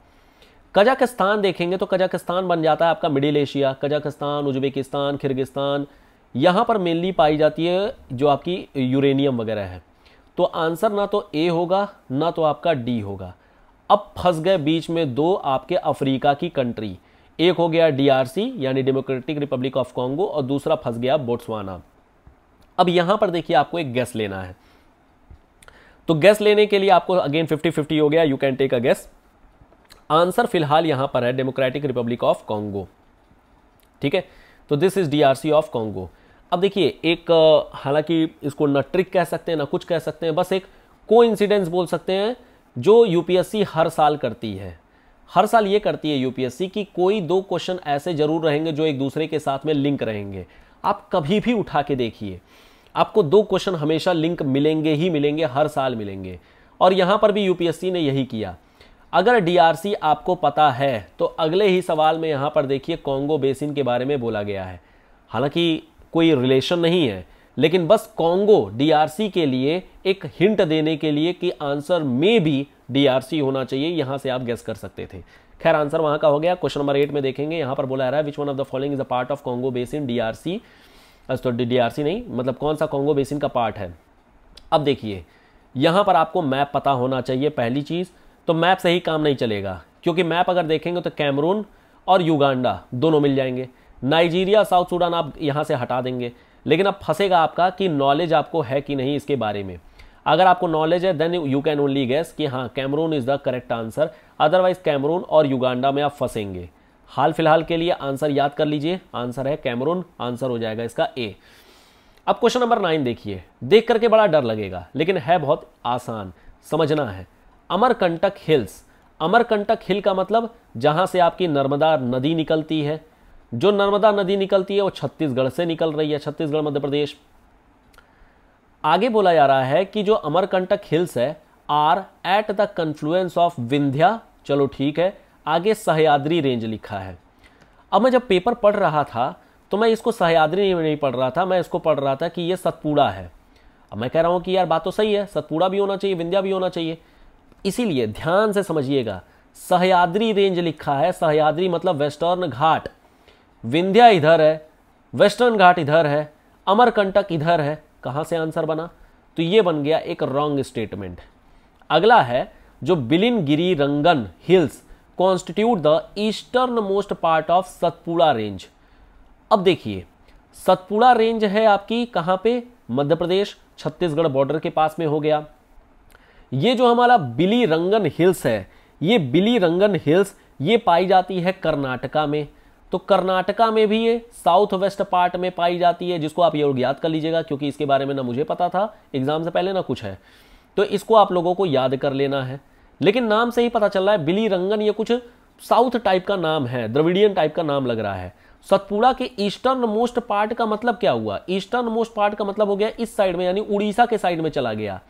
कजाकिस्तान देखेंगे तो कजाकिस्तान बन जाता है आपका middle Asia Kazakhstan Uzbekistan Kyrgyzstan यहाँ पर मेनली पाई जाती है जो आपकी यूरेनियम वगैरह है तो आंसर ना तो ए होगा ना तो आपका डी होगा अब फंस गए बीच में दो आपके अफ्रीका की कंट्री एक हो गया डीआरसी यानी डेमोक्रेटिक रिपब्लिक ऑफ कॉन्गो और दूसरा फंस गया बोट्सवाना अब यहां पर देखिए आपको एक गैस लेना है तो गैस लेने के लिए आपको अगेन फिफ्टी फिफ्टी हो गया you can take a guess answer फिलहाल यहाँ पर है डेमोक्रेटिक रिपब्लिक ऑफ कॉन्गो ठीक है तो this is DRC of Congo अब देखिए एक हालांकि इसको ना ट्रिक कह सकते हैं ना कुछ कह सकते हैं बस एक को बोल सकते हैं जो यूपीएससी हर साल करती है हर साल ये करती है यूपीएससी कि कोई दो क्वेश्चन ऐसे जरूर रहेंगे जो एक दूसरे के साथ में लिंक रहेंगे आप कभी भी उठा के देखिए आपको दो क्वेश्चन हमेशा लिंक मिलेंगे ही मिलेंगे हर साल मिलेंगे और यहाँ पर भी यूपीएससी ने यही किया अगर डीआरसी आपको पता है तो अगले ही सवाल में यहाँ पर देखिए कॉन्गो बेसिन के बारे में बोला गया है हालांकि कोई रिलेशन नहीं है लेकिन बस कॉन्गो डीआरसी के लिए एक हिंट देने के लिए कि आंसर में भी डीआरसी होना चाहिए यहाँ से आप गेस कर सकते थे खैर आंसर वहाँ का हो गया क्वेश्चन नंबर एट में देखेंगे यहाँ पर बोला रहा है which one of the following is a part of Congo basin DRC तो डीआरसी नहीं मतलब कौन सा कॉन्गो बेसिन का पार्ट है अब देखिए यहाँ पर आपको मैप पता होना चाहिए पहली चीज़ तो मैप सही काम नहीं चलेगा क्योंकि मैप अगर देखेंगे तो कैमरून और युगांडा दोनों मिल जाएंगे नाइजीरिया साउथ सूडान आप यहाँ से हटा देंगे लेकिन अब फंसेगा आपका कि नॉलेज आपको है कि नहीं इसके बारे में अगर आपको नॉलेज है then you can only guess कि हाँ Cameroon is the correct answer otherwise Cameroon और युगांडा में आप फंसेंगे हाल फिलहाल के लिए आंसर याद कर लीजिए आंसर है कैमरून आंसर हो जाएगा इसका ए अब क्वेश्चन नंबर नाइन देखिए देख करके बड़ा डर लगेगा लेकिन है बहुत आसान समझना है अमरकंटक हिल्स अमरकंटक हिल का मतलब जहाँ से आपकी नर्मदा नदी निकलती है जो नर्मदा नदी निकलती है वो छत्तीसगढ़ से निकल रही है छत्तीसगढ़ मध्य प्रदेश आगे बोला जा रहा है कि जो अमरकंटक हिल्स है are at the confluence of Vindhya चलो ठीक है आगे सहयाद्री रेंज लिखा है अब मैं जब पेपर पढ़ रहा था तो मैं इसको सहयाद्री में नहीं पढ़ रहा था मैं इसको पढ़ रहा था कि ये सतपुड़ा है अब मैं कह रहा हूँ कि यार बात तो सही है सतपुड़ा भी होना चाहिए विंध्या भी होना चाहिए इसीलिए ध्यान से समझिएगा सहयाद्री रेंज लिखा है सहयाद्री मतलब वेस्टर्न घाट विंध्या इधर है वेस्टर्न घाट इधर है अमरकंटक इधर है कहां से आंसर बना तो ये बन गया एक रॉन्ग स्टेटमेंट अगला है जो Biligiri Rangan hills constitute the easternmost part of Satpura range अब देखिए सतपुड़ा रेंज है आपकी कहां पे मध्य प्रदेश छत्तीसगढ़ बॉर्डर के पास में हो गया ये जो हमारा बिली रंगन हिल्स है ये बिली रंगन हिल्स ये पाई जाती है कर्नाटका में तो कर्नाटका में भी ये साउथ वेस्ट पार्ट में पाई जाती है जिसको आप ये लोग याद कर लीजिएगा क्योंकि इसके बारे में ना मुझे पता था एग्जाम से पहले ना कुछ है तो इसको आप लोगों को याद कर लेना है लेकिन नाम से ही पता चल रहा है बिली रंगन ये कुछ साउथ टाइप का नाम है द्रविडियन टाइप का नाम लग रहा है सतपुड़ा के ईस्टर्न मोस्ट पार्ट का मतलब क्या हुआ ईस्टर्न मोस्ट पार्ट का मतलब हो गया इस साइड में यानी उड़ीसा के साइड में चला गया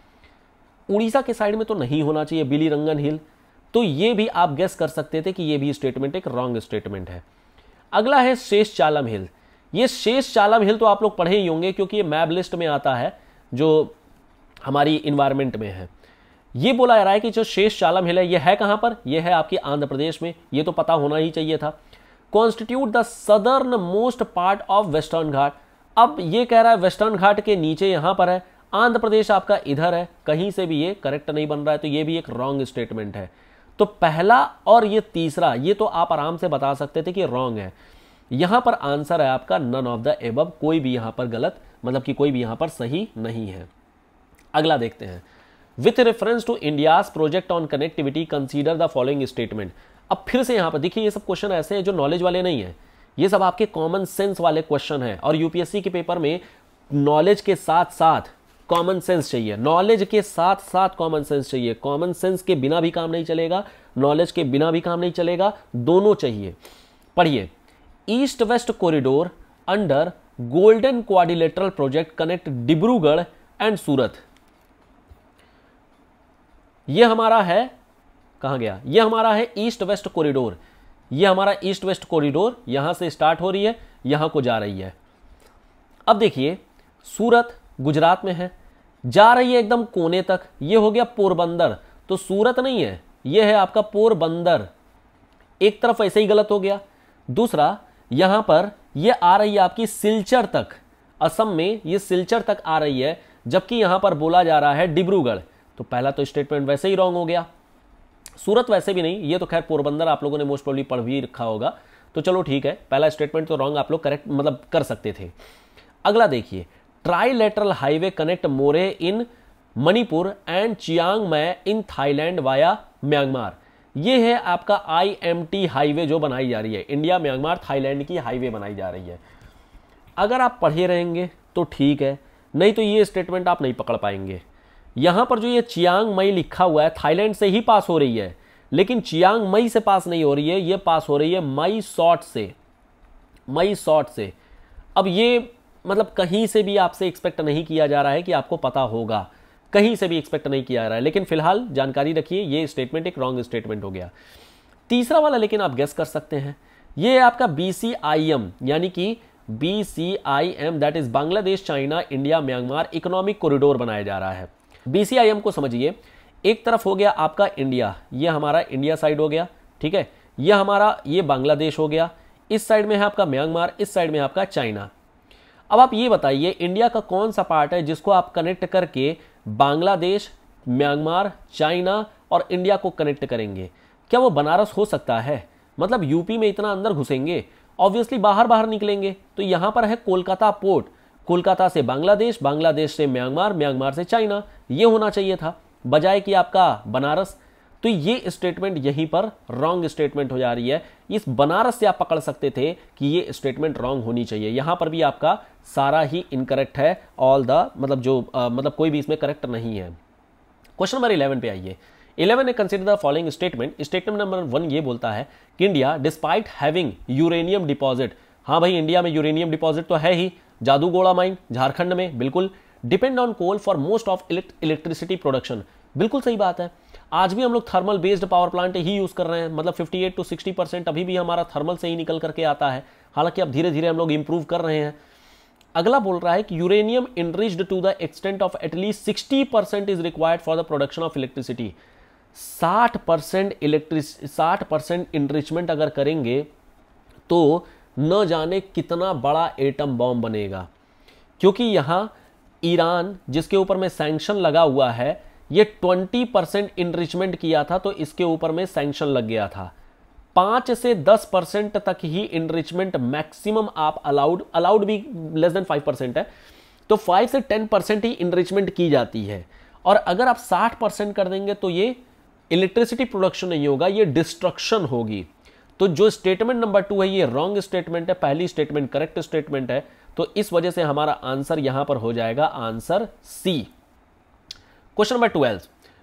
उड़ीसा के साइड में तो नहीं होना चाहिए बिली रंगन हिल तो ये भी आप गेस कर सकते थे कि ये भी स्टेटमेंट एक रॉन्ग स्टेटमेंट है अगला है शेष चालम हिल ये शेष चालम हिल तो आप लोग पढ़े ही होंगे क्योंकि ये मैप लिस्ट में आता है जो हमारी इन्वायरमेंट में है ये बोला जा रहा है कि जो शेष चालम हिल है ये है कहाँ पर यह है आपके आंध्र प्रदेश में ये तो पता होना ही चाहिए था constitute the southernmost part of Western घाट अब ये कह रहा है वेस्टर्न घाट के नीचे यहाँ पर है आंध्र प्रदेश आपका इधर है कहीं से भी ये करेक्ट नहीं बन रहा है तो ये भी एक रॉन्ग स्टेटमेंट है तो पहला और ये तीसरा ये तो आप आराम से बता सकते थे कि रॉन्ग है यहां पर आंसर है आपका नन ऑफ द एब कोई भी यहां पर गलत मतलब कि कोई भी यहां पर सही नहीं है अगला देखते हैं with reference to India project on connectivity consider the following statement अब फिर से यहां पर देखिए ये सब क्वेश्चन ऐसे हैं जो नॉलेज वाले नहीं है ये सब आपके कॉमन सेंस वाले क्वेश्चन हैं और यूपीएससी के पेपर में नॉलेज के साथ साथ कॉमन सेंस चाहिए नॉलेज के साथ साथ कॉमन सेंस चाहिए कॉमन सेंस के बिना भी काम नहीं चलेगा नॉलेज के बिना भी काम नहीं चलेगा दोनों चाहिए पढ़िए east west corridor under golden quadrilateral project connect Dibrugarh and Surat यह हमारा है कहा गया यह हमारा है ईस्ट वेस्ट कॉरिडोर यह हमारा ईस्ट वेस्ट कॉरिडोर यहां से स्टार्ट हो रही है यहां को जा रही है अब देखिए सूरत गुजरात में है जा रही है एकदम कोने तक ये हो गया पोरबंदर तो सूरत नहीं है ये है आपका पोरबंदर एक तरफ ऐसे ही गलत हो गया दूसरा यहां पर ये आ रही है आपकी सिलचर तक असम में ये सिलचर तक आ रही है जबकि यहां पर बोला जा रहा है डिब्रूगढ़ तो पहला तो स्टेटमेंट वैसे ही रॉन्ग हो गया सूरत वैसे भी नहीं ये तो खैर पोरबंदर आप लोगों ने मोस्ट प्रॉब्ली पढ़ भी रखा होगा तो चलो ठीक है पहला स्टेटमेंट तो रॉन्ग आप लोग करेक्ट मतलब कर सकते थे अगला देखिए trilateral highway connect Moreh in Manipur and Chiang Mai in Thailand via Myanmar ये है आपका आई हाईवे जो बनाई जा रही है इंडिया म्यांमार थाईलैंड की हाईवे बनाई जा रही है अगर आप पढ़े रहेंगे तो ठीक है नहीं तो ये स्टेटमेंट आप नहीं पकड़ पाएंगे यहाँ पर जो ये चियांग मई लिखा हुआ है थाईलैंड से ही पास हो रही है लेकिन चियांग मई से पास नहीं हो रही है ये पास हो रही है मई शॉर्ट से मई शॉर्ट से अब ये मतलब कहीं से भी आपसे एक्सपेक्ट नहीं किया जा रहा है कि आपको पता होगा कहीं से भी एक्सपेक्ट नहीं किया जा रहा है लेकिन फिलहाल जानकारी रखिए ये स्टेटमेंट एक रॉन्ग स्टेटमेंट हो गया तीसरा वाला लेकिन आप गेस कर सकते हैं ये आपका बी यानी कि B C I M that is Bangladesh China India Myanmar economic corridor बनाया जा रहा है बी सी आई एम को समझिए एक तरफ हो गया आपका इंडिया ये हमारा इंडिया साइड हो गया ठीक है ये हमारा ये बांग्लादेश हो गया इस साइड में है आपका म्यांमार इस साइड में आपका चाइना अब आप ये बताइए इंडिया का कौन सा पार्ट है जिसको आप कनेक्ट करके बांग्लादेश म्यांमार चाइना और इंडिया को कनेक्ट करेंगे क्या वो बनारस हो सकता है मतलब यूपी में इतना अंदर घुसेंगे ऑब्वियसली बाहर बाहर निकलेंगे तो यहाँ पर है कोलकाता पोर्ट कोलकाता से बांग्लादेश बांग्लादेश से म्यांमार म्यांमार से चाइना ये होना चाहिए था बजाय कि आपका बनारस तो ये स्टेटमेंट यहीं पर रॉन्ग स्टेटमेंट हो जा रही है इस बनारस से आप पकड़ सकते थे कि ये स्टेटमेंट रॉन्ग होनी चाहिए यहां पर भी आपका सारा ही इनकरेक्ट है ऑल द मतलब जो आ, मतलब कोई भी इसमें करेक्ट नहीं है क्वेश्चन नंबर इलेवन पे आइए eleven A consider the following statement statement number one ये बोलता है कि India despite having uranium deposit हाँ भाई इंडिया में यूरेनियम डिपॉजिट तो है ही जादूगोड़ा माइन झारखंड में बिल्कुल depend on coal for most of electricity production बिल्कुल सही बात है आज भी हम लोग थर्मल बेस्ड पावर प्लांट ही यूज़ कर रहे हैं मतलब 58 टू 60 परसेंट अभी भी हमारा थर्मल से ही निकल करके आता है हालांकि अब धीरे धीरे हम लोग इम्प्रूव कर रहे हैं अगला बोल रहा है कि uranium enriched to the extent of at least sixty percent is required for the production of electricity साठ परसेंट इलेक्ट्रिस साठ परसेंट इनरिचमेंट अगर करेंगे तो न जाने कितना बड़ा एटम बॉम्ब बनेगा क्योंकि यहाँ ईरान जिसके ऊपर में सैंक्शन लगा हुआ है ये 20 परसेंट इनरिचमेंट किया था तो इसके ऊपर में सैंक्शन लग गया था पांच से दस परसेंट तक ही इनरिचमेंट मैक्सिमम आप अलाउड अलाउड भी लेस देन फाइव परसेंट है तो फाइव से टेन परसेंट ही इनरिचमेंट की जाती है और अगर आप साठ परसेंट कर देंगे तो ये इलेक्ट्रिसिटी प्रोडक्शन नहीं होगा ये डिस्ट्रक्शन होगी तो जो स्टेटमेंट नंबर टू है ये रॉन्ग स्टेटमेंट है पहली स्टेटमेंट करेक्ट स्टेटमेंट है तो इस वजह से हमारा आंसर यहां पर हो जाएगा answer C question number twelve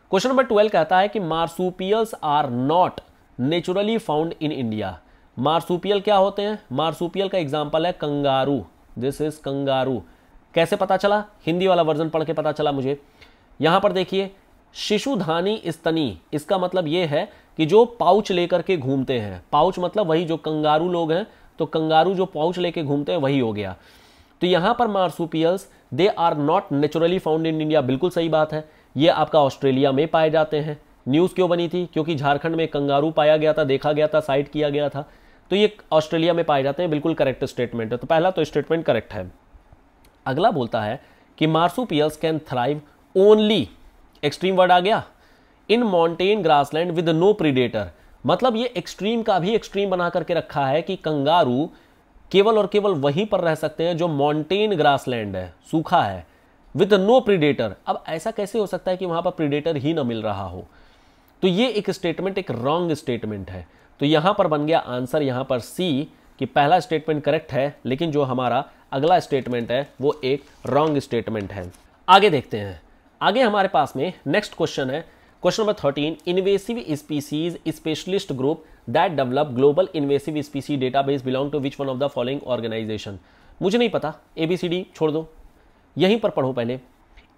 question number twelve कहता है कि marsupials are not naturally found in India marsupial क्या होते हैं मार्सुपियल का एग्जाम्पल है कंगारू दिस इज कंगारू कैसे पता चला हिंदी वाला वर्जन पढ़ के पता चला मुझे यहां पर देखिए शिशुधानी स्तनी इसका मतलब यह है कि जो पाउच लेकर के घूमते हैं पाउच मतलब वही जो कंगारू लोग हैं तो कंगारू जो पाउच लेके घूमते हैं वही हो गया तो यहां पर marsupials they are not naturally found in India बिल्कुल सही बात है ये आपका ऑस्ट्रेलिया में पाए जाते हैं न्यूज़ क्यों बनी थी क्योंकि झारखंड में कंगारू पाया गया था देखा गया था साइट किया गया था तो ये ऑस्ट्रेलिया में पाए जाते हैं बिल्कुल करेक्ट स्टेटमेंट है तो पहला तो स्टेटमेंट करेक्ट है अगला बोलता है कि marsupials can thrive only extreme word आ गया in mountain grassland with no predator मतलब ये एक्सट्रीम का भी एक्सट्रीम बना करके रखा है कि कंगारू केवल और केवल वहीं पर रह सकते हैं जो माउंटेन ग्रासलैंड है सूखा है विद नो प्रीडेटर अब ऐसा कैसे हो सकता है कि वहां पर प्रीडेटर ही ना मिल रहा हो तो ये एक स्टेटमेंट एक रॉन्ग स्टेटमेंट है तो यहां पर बन गया आंसर यहां पर सी कि पहला स्टेटमेंट करेक्ट है लेकिन जो हमारा अगला स्टेटमेंट है वो एक रॉन्ग स्टेटमेंट है आगे देखते हैं आगे हमारे पास में नेक्स्ट क्वेश्चन है question number thirteen invasive species specialist group that develop global invasive species database belong to which one of the following organization मुझे नहीं पता एबीसीडी छोड़ दो यहीं पर पढ़ो पहले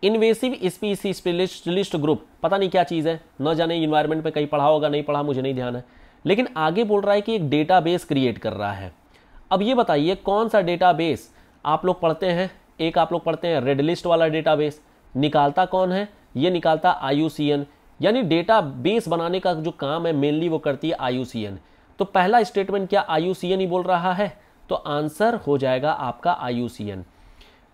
इन्वेसिव स्पीसीज ग्रुप पता नहीं क्या चीज़ है न जाने इन्वायरमेंट में कहीं पढ़ा होगा नहीं पढ़ा मुझे नहीं ध्यान है लेकिन आगे बोल रहा है कि एक डेटाबेस क्रिएट कर रहा है अब ये बताइए कौन सा डेटाबेस आप लोग पढ़ते हैं एक आप लोग पढ़ते हैं रेड लिस्ट वाला डेटाबेस निकालता कौन है ये निकालता आई यानी डेटा बेस बनाने का जो काम है मेनली वो करती है आई तो पहला स्टेटमेंट क्या आई ही बोल रहा है तो आंसर हो जाएगा आपका आई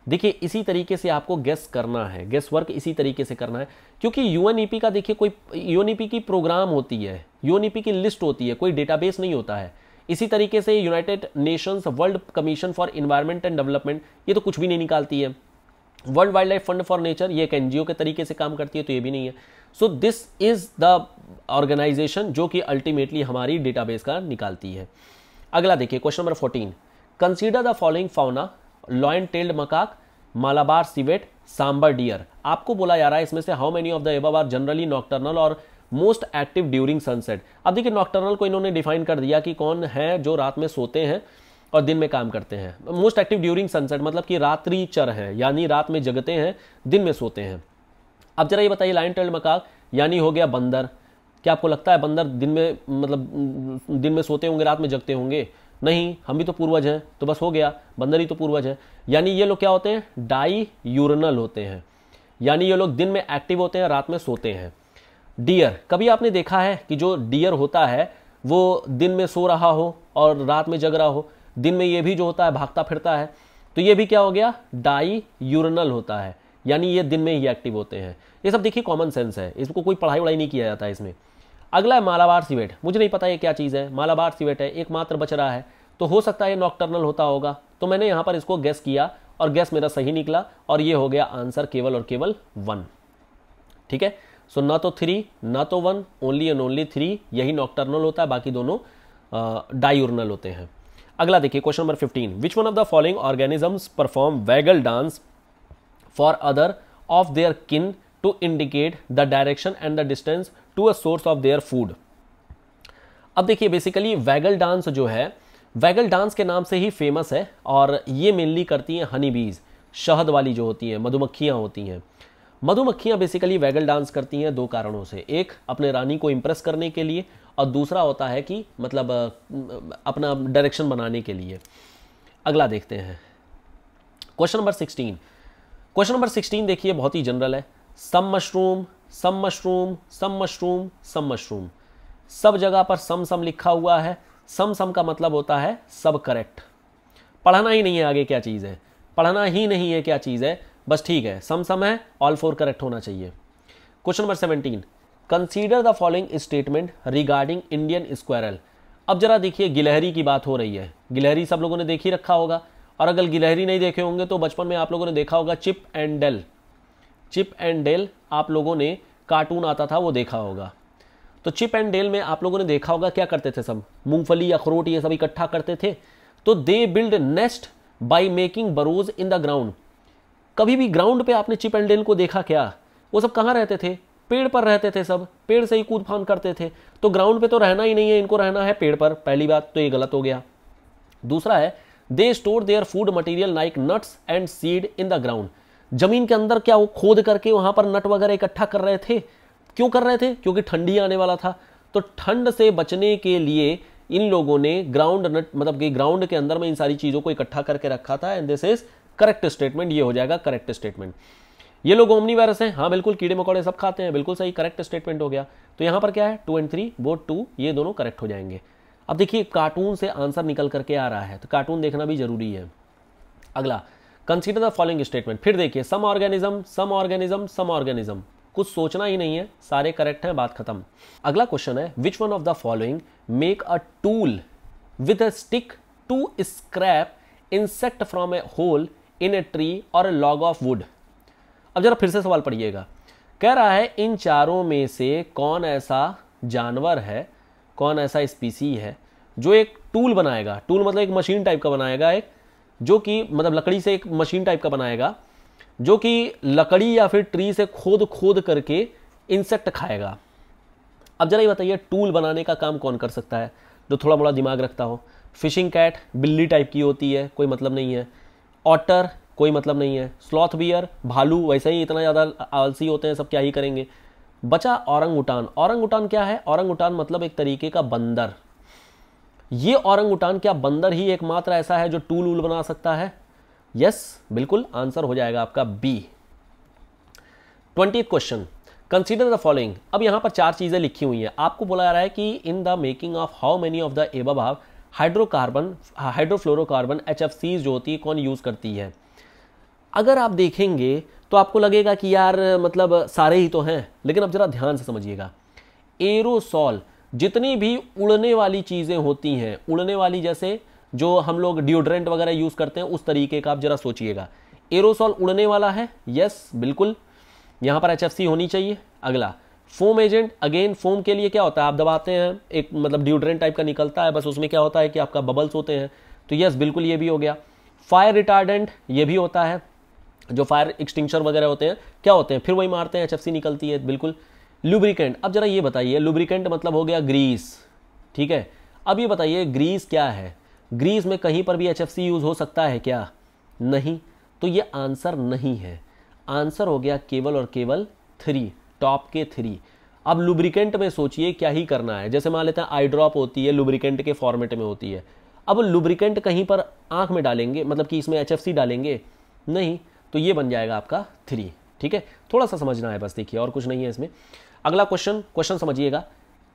देखिए इसी तरीके से आपको गेस करना है गेस वर्क इसी तरीके से करना है क्योंकि यूएनईपी का देखिए कोई यूएनईपी की प्रोग्राम होती है यूएनईपी की लिस्ट होती है कोई डेटाबेस नहीं होता है इसी तरीके से United Nations World Commission for Environment and Development ये तो कुछ भी नहीं निकालती है World Wild Life Fund for Nature ये एक एनजीओ के तरीके से काम करती है तो ये भी नहीं है so this is the organization जो कि अल्टीमेटली हमारी डेटाबेस का निकालती है अगला देखिए question number fourteen consider the following fauna lion tailed macaque Malabar civet sambar deer आपको बोला जा रहा है इसमें से how many of the above are generally nocturnal और मोस्ट एक्टिव ड्यूरिंग सनसेट अब देखिए नॉक्टर्नल को इन्होंने डिफाइन कर दिया कि कौन है जो रात में सोते हैं और दिन में काम करते हैं मोस्ट एक्टिव ड्यूरिंग सनसेट मतलब कि रात्रि चर है यानी रात में जगते हैं दिन में सोते हैं अब जरा ये बताइए लाइन टेल्ड मकाक यानी हो गया बंदर क्या आपको लगता है बंदर दिन में मतलब दिन में सोते होंगे रात में जगते होंगे नहीं हम भी तो पूर्वज हैं तो बस हो गया बंदर ही तो पूर्वज हैं यानी ये लोग क्या होते हैं डाई यूरनल होते हैं यानी ये लोग दिन में एक्टिव होते हैं रात में सोते हैं डियर कभी आपने देखा है कि जो डियर होता है वो दिन में सो रहा हो और रात में जग रहा हो दिन में ये भी जो होता है भागता फिरता है तो ये भी क्या हो गया डाई यूरनल होता है यानी ये दिन में ही एक्टिव होते हैं ये सब देखिए कॉमन सेंस है इसको कोई पढ़ाई वढ़ाई नहीं किया जाता है इसमें अगला है मालाबार सीवेट मुझे नहीं पता ये क्या चीज़ है मालाबार सीवेट है एकमात्र बच रहा है तो हो सकता है नॉकटर्नल होता होगा तो मैंने यहाँ पर इसको गैस किया और गैस मेरा सही निकला और ये हो गया आंसर केवल और केवल वन ठीक है सो ना तो थ्री ना तो one only and only three यही नॉकटर्नल होता है बाकी दोनों डायूर्नल होते हैं अगला देखिए question number fifteen which one of the following organisms perform waggle dance for other of their kin to indicate the direction and the distance to a source of their food अब देखिए बेसिकली वैगल डांस जो है वैगल डांस के नाम से ही फेमस है और ये मेनली करती हैं हनी बीज शहद वाली जो होती हैं मधुमक्खियाँ होती हैं मधुमक्खियाँ बेसिकली वैगल डांस करती हैं दो कारणों से एक अपने रानी को इम्प्रेस करने के लिए और दूसरा होता है कि मतलब अपना डायरेक्शन बनाने के लिए अगला देखते हैं question number sixteen question number sixteen देखिए बहुत ही जनरल है some mushroom some mushroom some mushroom some mushroom सब जगह पर सम सम लिखा हुआ है सम सम का मतलब होता है सब करेक्ट पढ़ना ही नहीं है आगे क्या चीज़ है पढ़ना ही नहीं है क्या चीज़ है बस ठीक है सम सम है ऑल फोर करेक्ट होना चाहिए question number seventeen consider the following statement regarding Indian squirrel अब जरा देखिए गिलहरी की बात हो रही है गिलहरी सब लोगों ने देख ही रखा होगा और अगर गिलहरी नहीं देखे होंगे तो बचपन में आप लोगों ने देखा होगा Chip and Dale Chip and Dale आप लोगों ने कार्टून आता था वो देखा होगा तो चिप एंड डेल में आप लोगों ने देखा होगा क्या करते थे सब मूंगफली अखरोट ये सब इकट्ठा करते थे तो they build nest by making burrows in the ground कभी भी ग्राउंड पे आपने चिप एंड डेल को देखा क्या वो सब कहाँ रहते थे पेड़ पर रहते थे सब पेड़ से ही कूद फान करते थे तो ग्राउंड पे तो रहना ही नहीं है इनको रहना है पेड़ पर पहली बात तो ये गलत हो गया दूसरा है they store their food material like nuts and seed in the ground जमीन के अंदर क्या वो खोद करके वहां पर नट वगैरह इकट्ठा कर रहे थे क्यों कर रहे थे क्योंकि ठंडी आने वाला था तो ठंड से बचने के लिए इन लोगों ने ग्राउंड नट मतलब कि ग्राउंड के अंदर में इन सारी चीज़ों को इकट्ठा करके रखा था and this is correct statement ये हो जाएगा करेक्ट स्टेटमेंट ये लोग ओमनी वायरस है हाँ बिल्कुल कीड़े मकोड़े सब खाते हैं बिल्कुल सही करेक्ट स्टेटमेंट हो गया तो यहां पर क्या है two and three both two ये दोनों करेक्ट हो जाएंगे अब देखिए कार्टून से आंसर निकल करके आ रहा है तो कार्टून देखना भी जरूरी है अगला कंसीडर द फॉलोइंग स्टेटमेंट फिर देखिए some organism some organism some organism कुछ सोचना ही नहीं है सारे करेक्ट हैं बात खत्म अगला क्वेश्चन है which one of the following make a tool with a stick to scrap insect from a hole in a tree और ए लॉग ऑफ वुड अब जरा फिर से सवाल पढ़िएगा कह रहा है इन चारों में से कौन ऐसा जानवर है कौन ऐसा स्पीसी है जो एक टूल बनाएगा टूल मतलब एक मशीन टाइप का बनाएगा एक जो कि मतलब लकड़ी से एक मशीन टाइप का बनाएगा जो कि लकड़ी या फिर ट्री से खोद खोद करके इंसेक्ट खाएगा अब जरा ये बताइए टूल बनाने का काम कौन कर सकता है जो थोड़ा मोड़ा दिमाग रखता हो फिशिंग कैट बिल्ली टाइप की होती है कोई मतलब नहीं है ऑटर कोई मतलब नहीं है स्लॉथ बियर भालू वैसे ही इतना ज़्यादा आलसी होते हैं सब क्या ही करेंगे बचा औरंग उटान औरंग उटान क्या है औरंग उटान मतलब एक तरीके का बंदर ये औरंग उठान क्या बंदर ही एकमात्र ऐसा है जो टूल वूल बना सकता है यस yes, बिल्कुल आंसर हो जाएगा आपका B twenty question consider the following अब यहां पर चार चीज़ें लिखी हुई हैं आपको बोला जा रहा है कि in the making of how many of the above have hydrocarbon hydrofluorocarbon H F C जो होती है कौन यूज़ करती है अगर आप देखेंगे तो आपको लगेगा कि यार मतलब सारे ही तो हैं लेकिन अब ज़रा ध्यान से समझिएगा एरोसॉल जितनी भी उड़ने वाली चीज़ें होती हैं उड़ने वाली जैसे जो हम लोग डिओड्रेंट वगैरह यूज़ करते हैं उस तरीके का आप जरा सोचिएगा एरोसॉल उड़ने वाला है यस बिल्कुल यहाँ पर एच होनी चाहिए अगला फोम एजेंट अगेन फोम के लिए क्या होता है आप दबाते हैं एक मतलब ड्यूड्रेंट टाइप का निकलता है बस उसमें क्या होता है कि आपका बबल्स होते हैं तो यस बिल्कुल ये भी हो गया फायर रिटार्डेंट ये भी होता है जो फायर एक्सटिंक्शर वगैरह होते हैं क्या होते हैं फिर वही मारते हैं एच निकलती है बिल्कुल लुब्रिकेंट अब जरा ये बताइए लुब्रिकेंट मतलब हो गया ग्रीस ठीक है अब ये बताइए ग्रीस क्या है ग्रीस में कहीं पर भी एच यूज़ हो सकता है क्या नहीं तो ये आंसर नहीं है आंसर हो गया केवल और केवल थ्री टॉप के थ्री अब लुब्रिकेंट में सोचिए क्या ही करना है जैसे मान लेते हैं आई ड्रॉप होती है लुब्रिकेंट के फॉर्मेट में होती है अब लुब्रिकेंट कहीं पर आँख में डालेंगे मतलब कि इसमें एच डालेंगे नहीं तो ये बन जाएगा आपका थ्री ठीक है थोड़ा सा समझना है बस देखिए और कुछ नहीं है इसमें अगला क्वेश्चन क्वेश्चन समझिएगा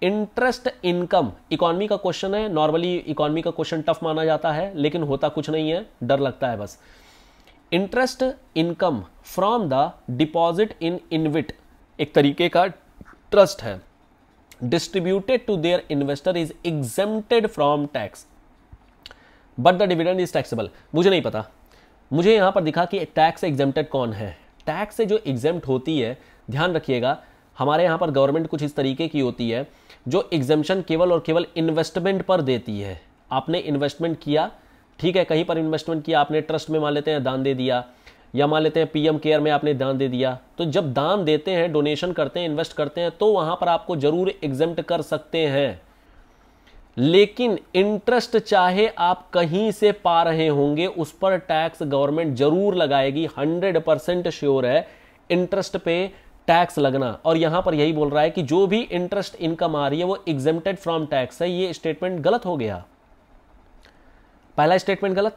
इंटरेस्ट इनकम इकोनॉमी का क्वेश्चन है नॉर्मली इकोनॉमी का क्वेश्चन टफ माना जाता है लेकिन होता कुछ नहीं है डर लगता है बस interest income from the deposit in InvIT एक तरीके का ट्रस्ट है distributed to their investor is exempted from tax but the dividend is taxable मुझे नहीं पता मुझे यहां पर दिखा कि टैक्स एग्जेप्टेड कौन है टैक्स से जो एग्जेप्ट होती है ध्यान रखिएगा हमारे यहाँ पर गवर्नमेंट कुछ इस तरीके की होती है जो एग्जामेशन केवल और केवल इन्वेस्टमेंट पर देती है आपने इन्वेस्टमेंट किया ठीक है कहीं पर इन्वेस्टमेंट किया आपने ट्रस्ट में मान लेते हैं दान दे दिया या मान लेते हैं पीएम केयर में आपने दान दे दिया तो जब दान देते हैं डोनेशन करते हैं इन्वेस्ट करते हैं तो वहां पर आपको जरूर एग्जेम्प्ट कर सकते हैं लेकिन इंटरेस्ट चाहे आप कहीं से पा रहे होंगे उस पर टैक्स गवर्नमेंट जरूर लगाएगी हंड्रेड परसेंट श्योर है इंटरेस्ट पे टैक्स लगना और यहां पर यही बोल रहा है कि जो भी इंटरेस्ट इनकम आ रही है वो एग्जेम्प्टेड फ्रॉम टैक्स है ये स्टेटमेंट गलत हो गया पहला स्टेटमेंट गलत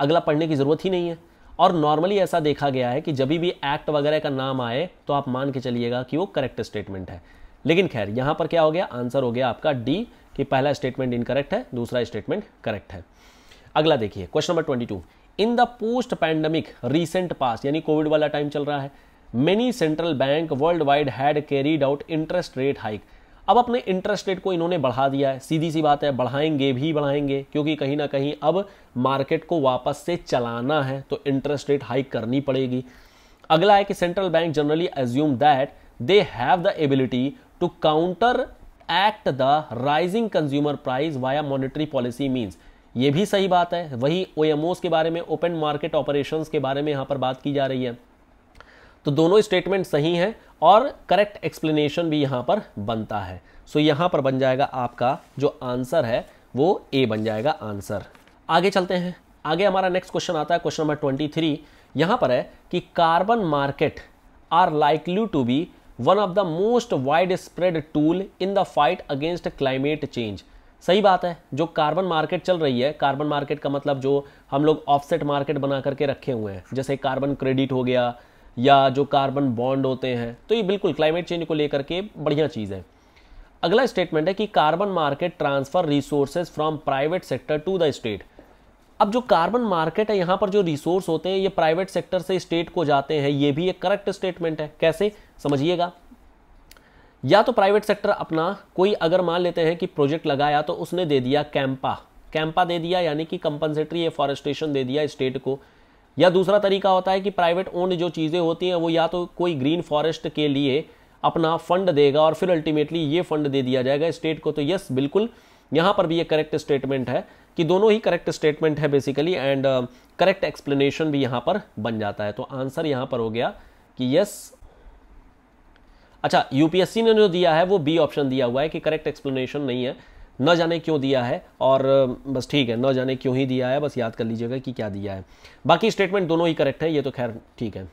अगला पढ़ने की ज़रूरत ही नहीं है और नॉर्मली ऐसा देखा गया है कि जब भी एक्ट वगैरह का नाम आए तो आप मान के चलिएगा कि वो करेक्ट स्टेटमेंट है लेकिन खैर यहां पर क्या हो गया आंसर हो गया आपका डी कि पहला स्टेटमेंट इनकरेक्ट है दूसरा स्टेटमेंट करेक्ट है अगला देखिए question number twenty two in the post pandemic recent past यानी कोविड वाला टाइम चल रहा है many central bank world wide had carried out interest rate hike अब अपने इंटरेस्ट रेट को इन्होंने बढ़ा दिया है सीधी सी बात है बढ़ाएंगे भी बढ़ाएंगे क्योंकि कहीं ना कहीं अब मार्केट को वापस से चलाना है तो इंटरेस्ट रेट हाइक करनी पड़ेगी अगला है कि central bank generally assume that they have the ability to counter act the rising consumer price via monetary policy means ये भी सही बात है वही ओ के बारे में ओपन मार्केट ऑपरेशन के बारे में यहाँ पर बात की जा रही है तो दोनों स्टेटमेंट सही हैं और करेक्ट एक्सप्लेनेशन भी यहां पर बनता है सो यहां पर बन जाएगा आपका जो आंसर है वो ए बन जाएगा आंसर आगे चलते हैं आगे हमारा नेक्स्ट क्वेश्चन आता है क्वेश्चन नंबर ट्वेंटी थ्री यहां पर है कि carbon market are likely to be one of the most wide spread tool in the fight against climate change सही बात है जो कार्बन मार्केट चल रही है कार्बन मार्केट का मतलब जो हम लोग ऑफसेट मार्केट बना करके रखे हुए हैं जैसे कार्बन क्रेडिट हो गया या जो कार्बन बॉन्ड होते हैं तो ये बिल्कुल क्लाइमेट चेंज को लेकर के बढ़िया चीज़ है अगला स्टेटमेंट है कि carbon market transfer resources from private sector to the state अब जो कार्बन मार्केट है यहाँ पर जो रिसोर्स होते हैं ये प्राइवेट सेक्टर से स्टेट को जाते हैं ये भी एक करेक्ट स्टेटमेंट है कैसे समझिएगा या तो प्राइवेट सेक्टर अपना कोई अगर मान लेते हैं कि प्रोजेक्ट लगाया तो उसने दे दिया कैंपा कैंपा दे दिया यानी कि कंपनसेटरी फॉरेस्टेशन दे दिया स्टेट को या दूसरा तरीका होता है कि प्राइवेट ओन्ड जो चीज़ें होती हैं वो या तो कोई ग्रीन फॉरेस्ट के लिए अपना फंड देगा और फिर अल्टीमेटली ये फंड दे दिया जाएगा स्टेट को तो यस बिल्कुल यहाँ पर भी ये करेक्ट स्टेटमेंट है कि दोनों ही करेक्ट स्टेटमेंट है बेसिकली एंड करेक्ट एक्सप्लेनेशन भी यहाँ पर बन जाता है तो आंसर यहाँ पर हो गया कि यस अच्छा यूपीएससी ने जो दिया है वो बी ऑप्शन दिया हुआ है कि करेक्ट एक्सप्लेनेशन नहीं है न जाने क्यों दिया है और बस ठीक है न जाने क्यों ही दिया है बस याद कर लीजिएगा कि क्या दिया है बाकी स्टेटमेंट दोनों ही करेक्ट है ये तो खैर ठीक है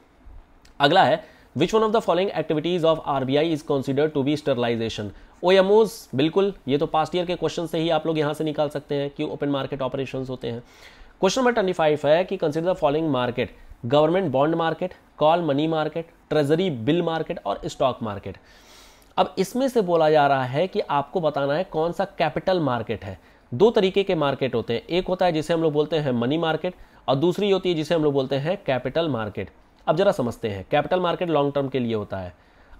अगला है which one of the following activities of R B I is considered to be sterilization O MOs बिल्कुल ये तो पास्ट ईयर के क्वेश्चन से ही आप लोग यहाँ से निकाल सकते हैं कि ओपन मार्केट ऑपरेशन होते हैं क्वेश्चन नंबर ट्वेंटी फाइव है कि consider the following market government bond market call money market treasury bill market और स्टॉक मार्केट अब इसमें से बोला जा रहा है कि आपको बताना है कौन सा कैपिटल मार्केट है दो तरीके के मार्केट होते हैं एक होता है जिसे हम लोग बोलते हैं मनी मार्केट और दूसरी होती है जिसे हम लोग बोलते हैं कैपिटल मार्केट अब जरा समझते हैं कैपिटल मार्केट लॉन्ग टर्म के लिए होता है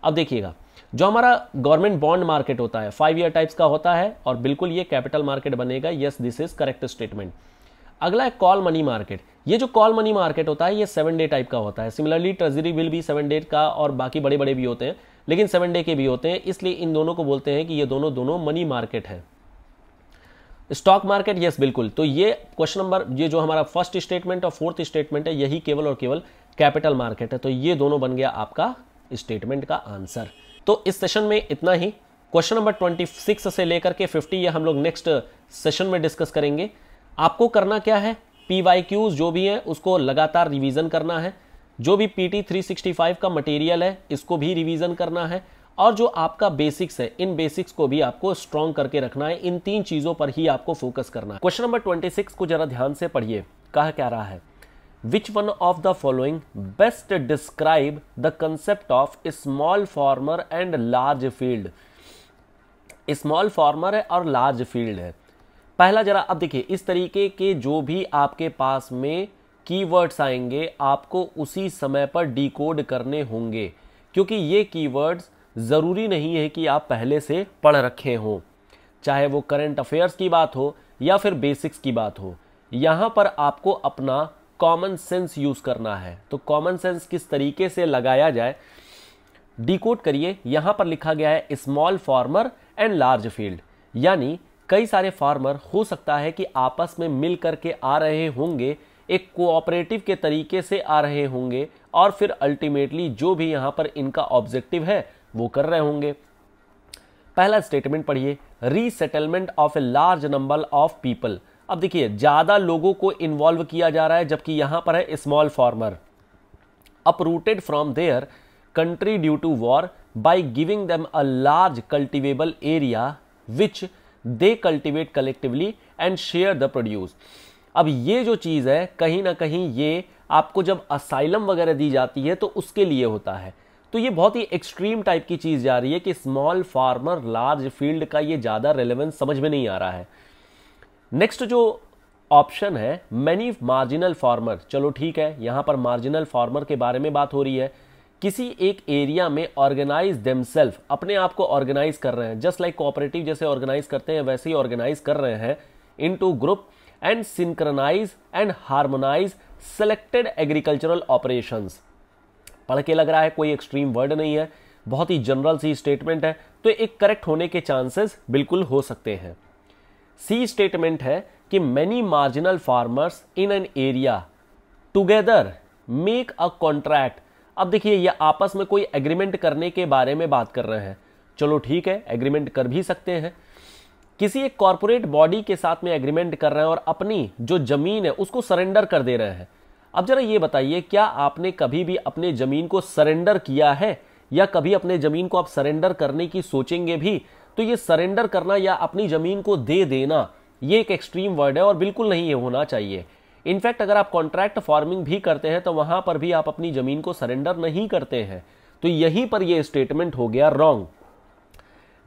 अब देखिएगा जो हमारा गवर्नमेंट बॉन्ड मार्केट होता है फाइव ईयर टाइप्स का होता है और बिल्कुल ये कैपिटल मार्केट बनेगा yes this is correct statement अगला है कॉल मनी मार्केट ये जो कॉल मनी मार्केट होता है ये सेवन डे टाइप का होता है सिमिलरली ट्रेजरी बिल भी सेवन डे का और बाकी बड़े बड़े भी होते हैं लेकिन सेवन डे के भी होते हैं इसलिए इन दोनों को बोलते हैं कि ये दोनों दोनों मनी मार्केट है स्टॉक मार्केट यस बिल्कुल तो ये क्वेश्चन नंबर ये जो हमारा फर्स्ट स्टेटमेंट और फोर्थ स्टेटमेंट है यही केवल और केवल कैपिटल मार्केट है तो ये दोनों बन गया आपका स्टेटमेंट का आंसर तो इस सेशन में इतना ही क्वेश्चन नंबर 26 से लेकर के 50 ये हम लोग नेक्स्ट सेशन में डिस्कस करेंगे आपको करना क्या है पी जो भी है उसको लगातार रिविजन करना है जो भी P T three sixty five का मटेरियल है इसको भी रिवीजन करना है और जो आपका बेसिक्स है इन बेसिक्स को भी आपको स्ट्रॉन्ग करके रखना है इन तीन चीज़ों पर ही आपको फोकस करना है क्वेश्चन नंबर ट्वेंटी सिक्स को जरा ध्यान से पढ़िए कहा क्या रहा है which one of the following best describe the concept of small farmer and large field small farmer है और लार्ज फील्ड है पहला जरा अब देखिए इस तरीके के जो भी आपके पास में कीवर्ड्स आएंगे आपको उसी समय पर डिकोड करने होंगे क्योंकि ये कीवर्ड्स ज़रूरी नहीं है कि आप पहले से पढ़ रखे हों चाहे वो करंट अफेयर्स की बात हो या फिर बेसिक्स की बात हो यहाँ पर आपको अपना कॉमन सेंस यूज़ करना है तो कॉमन सेंस किस तरीके से लगाया जाए डिकोड करिए यहाँ पर लिखा गया है small farmer and large field यानी कई सारे फार्मर हो सकता है कि आपस में मिल करके आ रहे होंगे एक कोऑपरेटिव के तरीके से आ रहे होंगे और फिर अल्टीमेटली जो भी यहाँ पर इनका ऑब्जेक्टिव है वो कर रहे होंगे पहला स्टेटमेंट पढ़िए resettlement of a large number of people अब देखिए ज़्यादा लोगों को इन्वॉल्व किया जा रहा है जबकि यहां पर है small farmer uprooted from their country due to war by giving them a large cultivable area which they cultivate collectively and share the produce अब ये जो चीज़ है कहीं ना कहीं ये आपको जब असाइलम वगैरह दी जाती है तो उसके लिए होता है तो ये बहुत ही एक्सट्रीम टाइप की चीज़ जा रही है कि स्मॉल फार्मर लार्ज फील्ड का ये ज़्यादा रेलेवेंस समझ में नहीं आ रहा है नेक्स्ट जो ऑप्शन है मैनी मार्जिनल फार्मर चलो ठीक है यहाँ पर मार्जिनल फार्मर के बारे में बात हो रही है किसी एक एरिया में ऑर्गेनाइज देमसेल्फ अपने आप को ऑर्गेनाइज कर रहे हैं जस्ट लाइक कोऑपरेटिव जैसे ऑर्गेनाइज करते हैं वैसे ही ऑर्गेनाइज कर रहे हैं into group and synchronize and harmonize selected agricultural operation पढ़ के लग रहा है कोई एक्सट्रीम वर्ड नहीं है बहुत ही जनरल सी स्टेटमेंट है तो एक करेक्ट होने के चांसेस बिल्कुल हो सकते हैं सी स्टेटमेंट है कि many marginal farmers in an area together make a contract अब देखिए ये आपस में कोई एग्रीमेंट करने के बारे में बात कर रहे हैं चलो ठीक है एग्रीमेंट कर भी सकते हैं किसी एक कॉरपोरेट बॉडी के साथ में एग्रीमेंट कर रहे हैं और अपनी जो जमीन है उसको सरेंडर कर दे रहे हैं अब जरा ये बताइए क्या आपने कभी भी अपने जमीन को सरेंडर किया है या कभी अपने जमीन को आप सरेंडर करने की सोचेंगे भी तो ये सरेंडर करना या अपनी जमीन को दे देना ये एक एक्सट्रीम वर्ड है और बिल्कुल नहीं ये होना चाहिए इनफैक्ट अगर आप कॉन्ट्रैक्ट फार्मिंग भी करते हैं तो वहां पर भी आप अपनी जमीन को सरेंडर नहीं करते हैं तो यहीं पर यह स्टेटमेंट हो गया रॉन्ग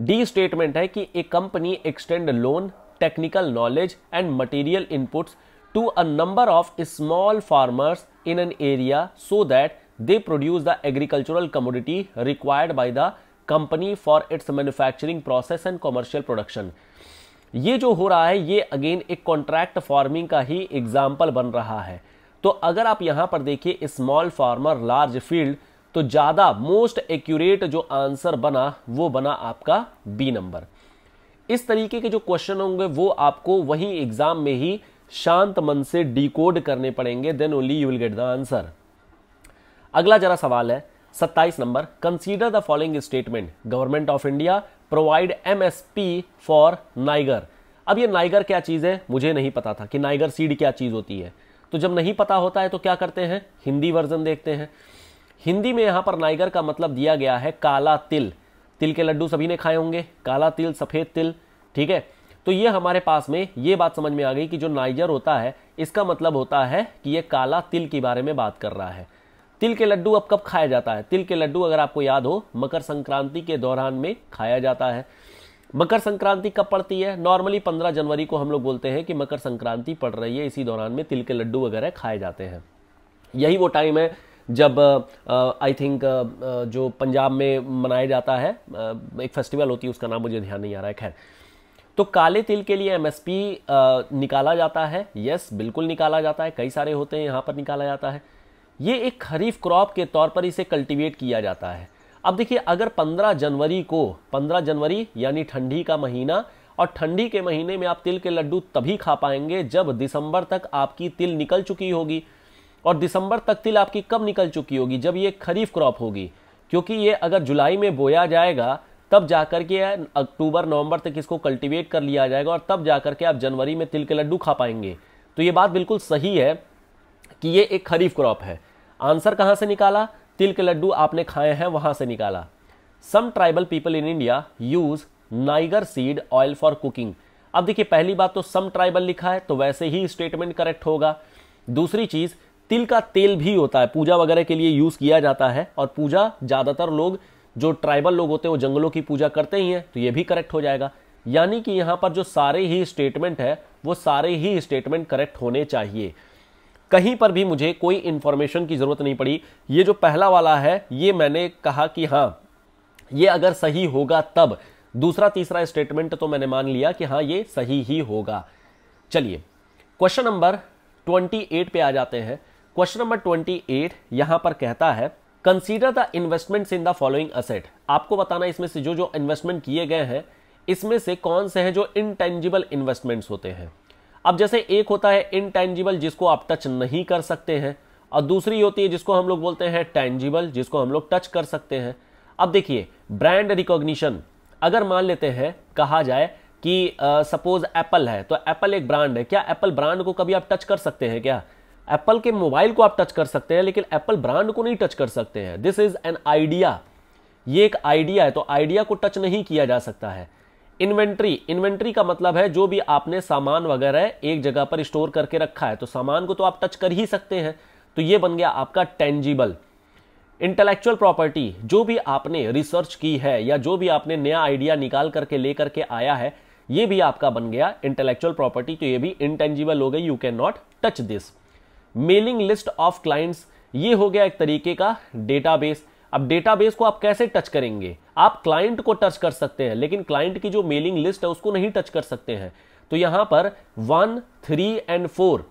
डी स्टेटमेंट है कि a company extend loan technical knowledge and material inputs to a number of small farmers in an area so that they produce the agricultural commodity required by the company for its manufacturing process and commercial production ये जो हो रहा है ये अगेन एक कॉन्ट्रैक्ट फार्मिंग का ही एग्जाम्पल बन रहा है तो अगर आप यहां पर देखिए स्मॉल फार्मर लार्ज फील्ड तो ज़्यादा मोस्ट एक्यूरेट जो आंसर बना वो बना आपका बी नंबर इस तरीके के जो क्वेश्चन होंगे वो आपको वही एग्जाम में ही शांत मन से डिकोड करने पड़ेंगे then only you will get the answer अगला जरा सवाल है 27 number consider the following statement government of India provide MSP for niger अब ये नाइगर क्या चीज़ है मुझे नहीं पता था कि नाइगर सीड क्या चीज़ होती है तो जब नहीं पता होता है तो क्या करते हैं हिंदी वर्जन देखते हैं हिंदी में यहाँ पर नाइगर का मतलब दिया गया है काला तिल तिल के लड्डू सभी ने खाए होंगे काला तिल सफ़ेद तिल ठीक है तो ये हमारे पास में ये बात समझ में आ गई कि जो नाइजर होता है इसका मतलब होता है कि ये काला तिल के बारे में बात कर रहा है तिल के लड्डू अब कब खाया जाता है तिल के लड्डू अगर आपको याद हो मकर संक्रांति के दौरान में खाया जाता है मकर संक्रांति कब पड़ती है नॉर्मली 15 जनवरी को हम लोग बोलते हैं कि मकर संक्रांति पड़ रही है इसी दौरान में तिल के लड्डू वगैरह खाए जाते हैं यही वो टाइम है जब आई थिंक जो पंजाब में मनाया जाता है एक फेस्टिवल होती है उसका नाम मुझे ध्यान नहीं आ रहा है खैर तो काले तिल के लिए एमएसपी निकाला जाता है यस बिल्कुल निकाला जाता है कई सारे होते हैं यहाँ पर निकाला जाता है ये एक खरीफ क्रॉप के तौर पर इसे कल्टिवेट किया जाता है अब देखिए अगर 15 जनवरी को 15 जनवरी यानी ठंडी का महीना और ठंडी के महीने में आप तिल के लड्डू तभी खा पाएंगे जब दिसंबर तक आपकी तिल निकल चुकी होगी और दिसंबर तक तिल आपकी कब निकल चुकी होगी जब ये खरीफ क्रॉप होगी क्योंकि ये अगर जुलाई में बोया जाएगा तब जाकर के अक्टूबर नवंबर तक इसको कल्टीवेट कर लिया जाएगा और तब जाकर के आप जनवरी में तिल के लड्डू खा पाएंगे तो ये बात बिल्कुल सही है कि ये एक खरीफ क्रॉप है आंसर कहाँ से निकाला तिल के लड्डू आपने खाए हैं वहाँ से निकाला some tribal people in India use niger seed oil for cooking अब देखिए पहली बात तो सम ट्राइबल लिखा है तो वैसे ही स्टेटमेंट करेक्ट होगा दूसरी चीज़ तिल का तेल भी होता है पूजा वगैरह के लिए यूज़ किया जाता है और पूजा ज़्यादातर लोग जो ट्राइबल लोग होते हैं वो जंगलों की पूजा करते ही हैं तो ये भी करेक्ट हो जाएगा यानी कि यहां पर जो सारे ही स्टेटमेंट है वो सारे ही स्टेटमेंट करेक्ट होने चाहिए कहीं पर भी मुझे कोई इंफॉर्मेशन की ज़रूरत नहीं पड़ी ये जो पहला वाला है ये मैंने कहा कि हाँ ये अगर सही होगा तब दूसरा तीसरा स्टेटमेंट तो मैंने मान लिया कि हाँ ये सही ही होगा चलिए क्वेश्चन नंबर ट्वेंटी एट पे आ जाते हैं क्वेश्चन नंबर ट्वेंटी एट पर कहता है consider the investments in the following asset आपको बताना इसमें से जो जो इन्वेस्टमेंट किए गए हैं इसमें से कौन से हैं जो इनटेंजिबल इन्वेस्टमेंट्स होते हैं अब जैसे एक होता है इनटेंजिबल जिसको आप टच नहीं कर सकते हैं और दूसरी होती है जिसको हम लोग बोलते हैं टेंजिबल जिसको हम लोग टच कर सकते हैं अब देखिए ब्रांड रिकॉग्निशन अगर मान लेते हैं कहा जाए कि सपोज uh, एप्पल है तो एप्पल एक ब्रांड है क्या एप्पल ब्रांड को कभी आप टच कर सकते हैं क्या एप्पल के मोबाइल को आप टच कर सकते हैं लेकिन एप्पल ब्रांड को नहीं टच कर सकते हैं दिस इज एन आइडिया ये एक आइडिया है तो आइडिया को टच नहीं किया जा सकता है इन्वेंट्री इन्वेंट्री का मतलब है जो भी आपने सामान वगैरह एक जगह पर स्टोर करके रखा है तो सामान को तो आप टच कर ही सकते हैं तो ये बन गया आपका टेंजिबल इंटेलेक्चुअल प्रॉपर्टी जो भी आपने रिसर्च की है या जो भी आपने नया आइडिया निकाल करके लेकर के आया है ये भी आपका बन गया इंटेलेक्चुअल प्रॉपर्टी तो ये भी इंटेंजिबल हो गई you can not touch this mailing list of clients ये हो गया एक तरीके का डेटाबेस अब डेटाबेस को आप कैसे टच करेंगे आप क्लाइंट को टच कर सकते हैं लेकिन क्लाइंट की जो मेलिंग लिस्ट है उसको नहीं टच कर सकते हैं तो यहां पर वन थ्री एंड फोर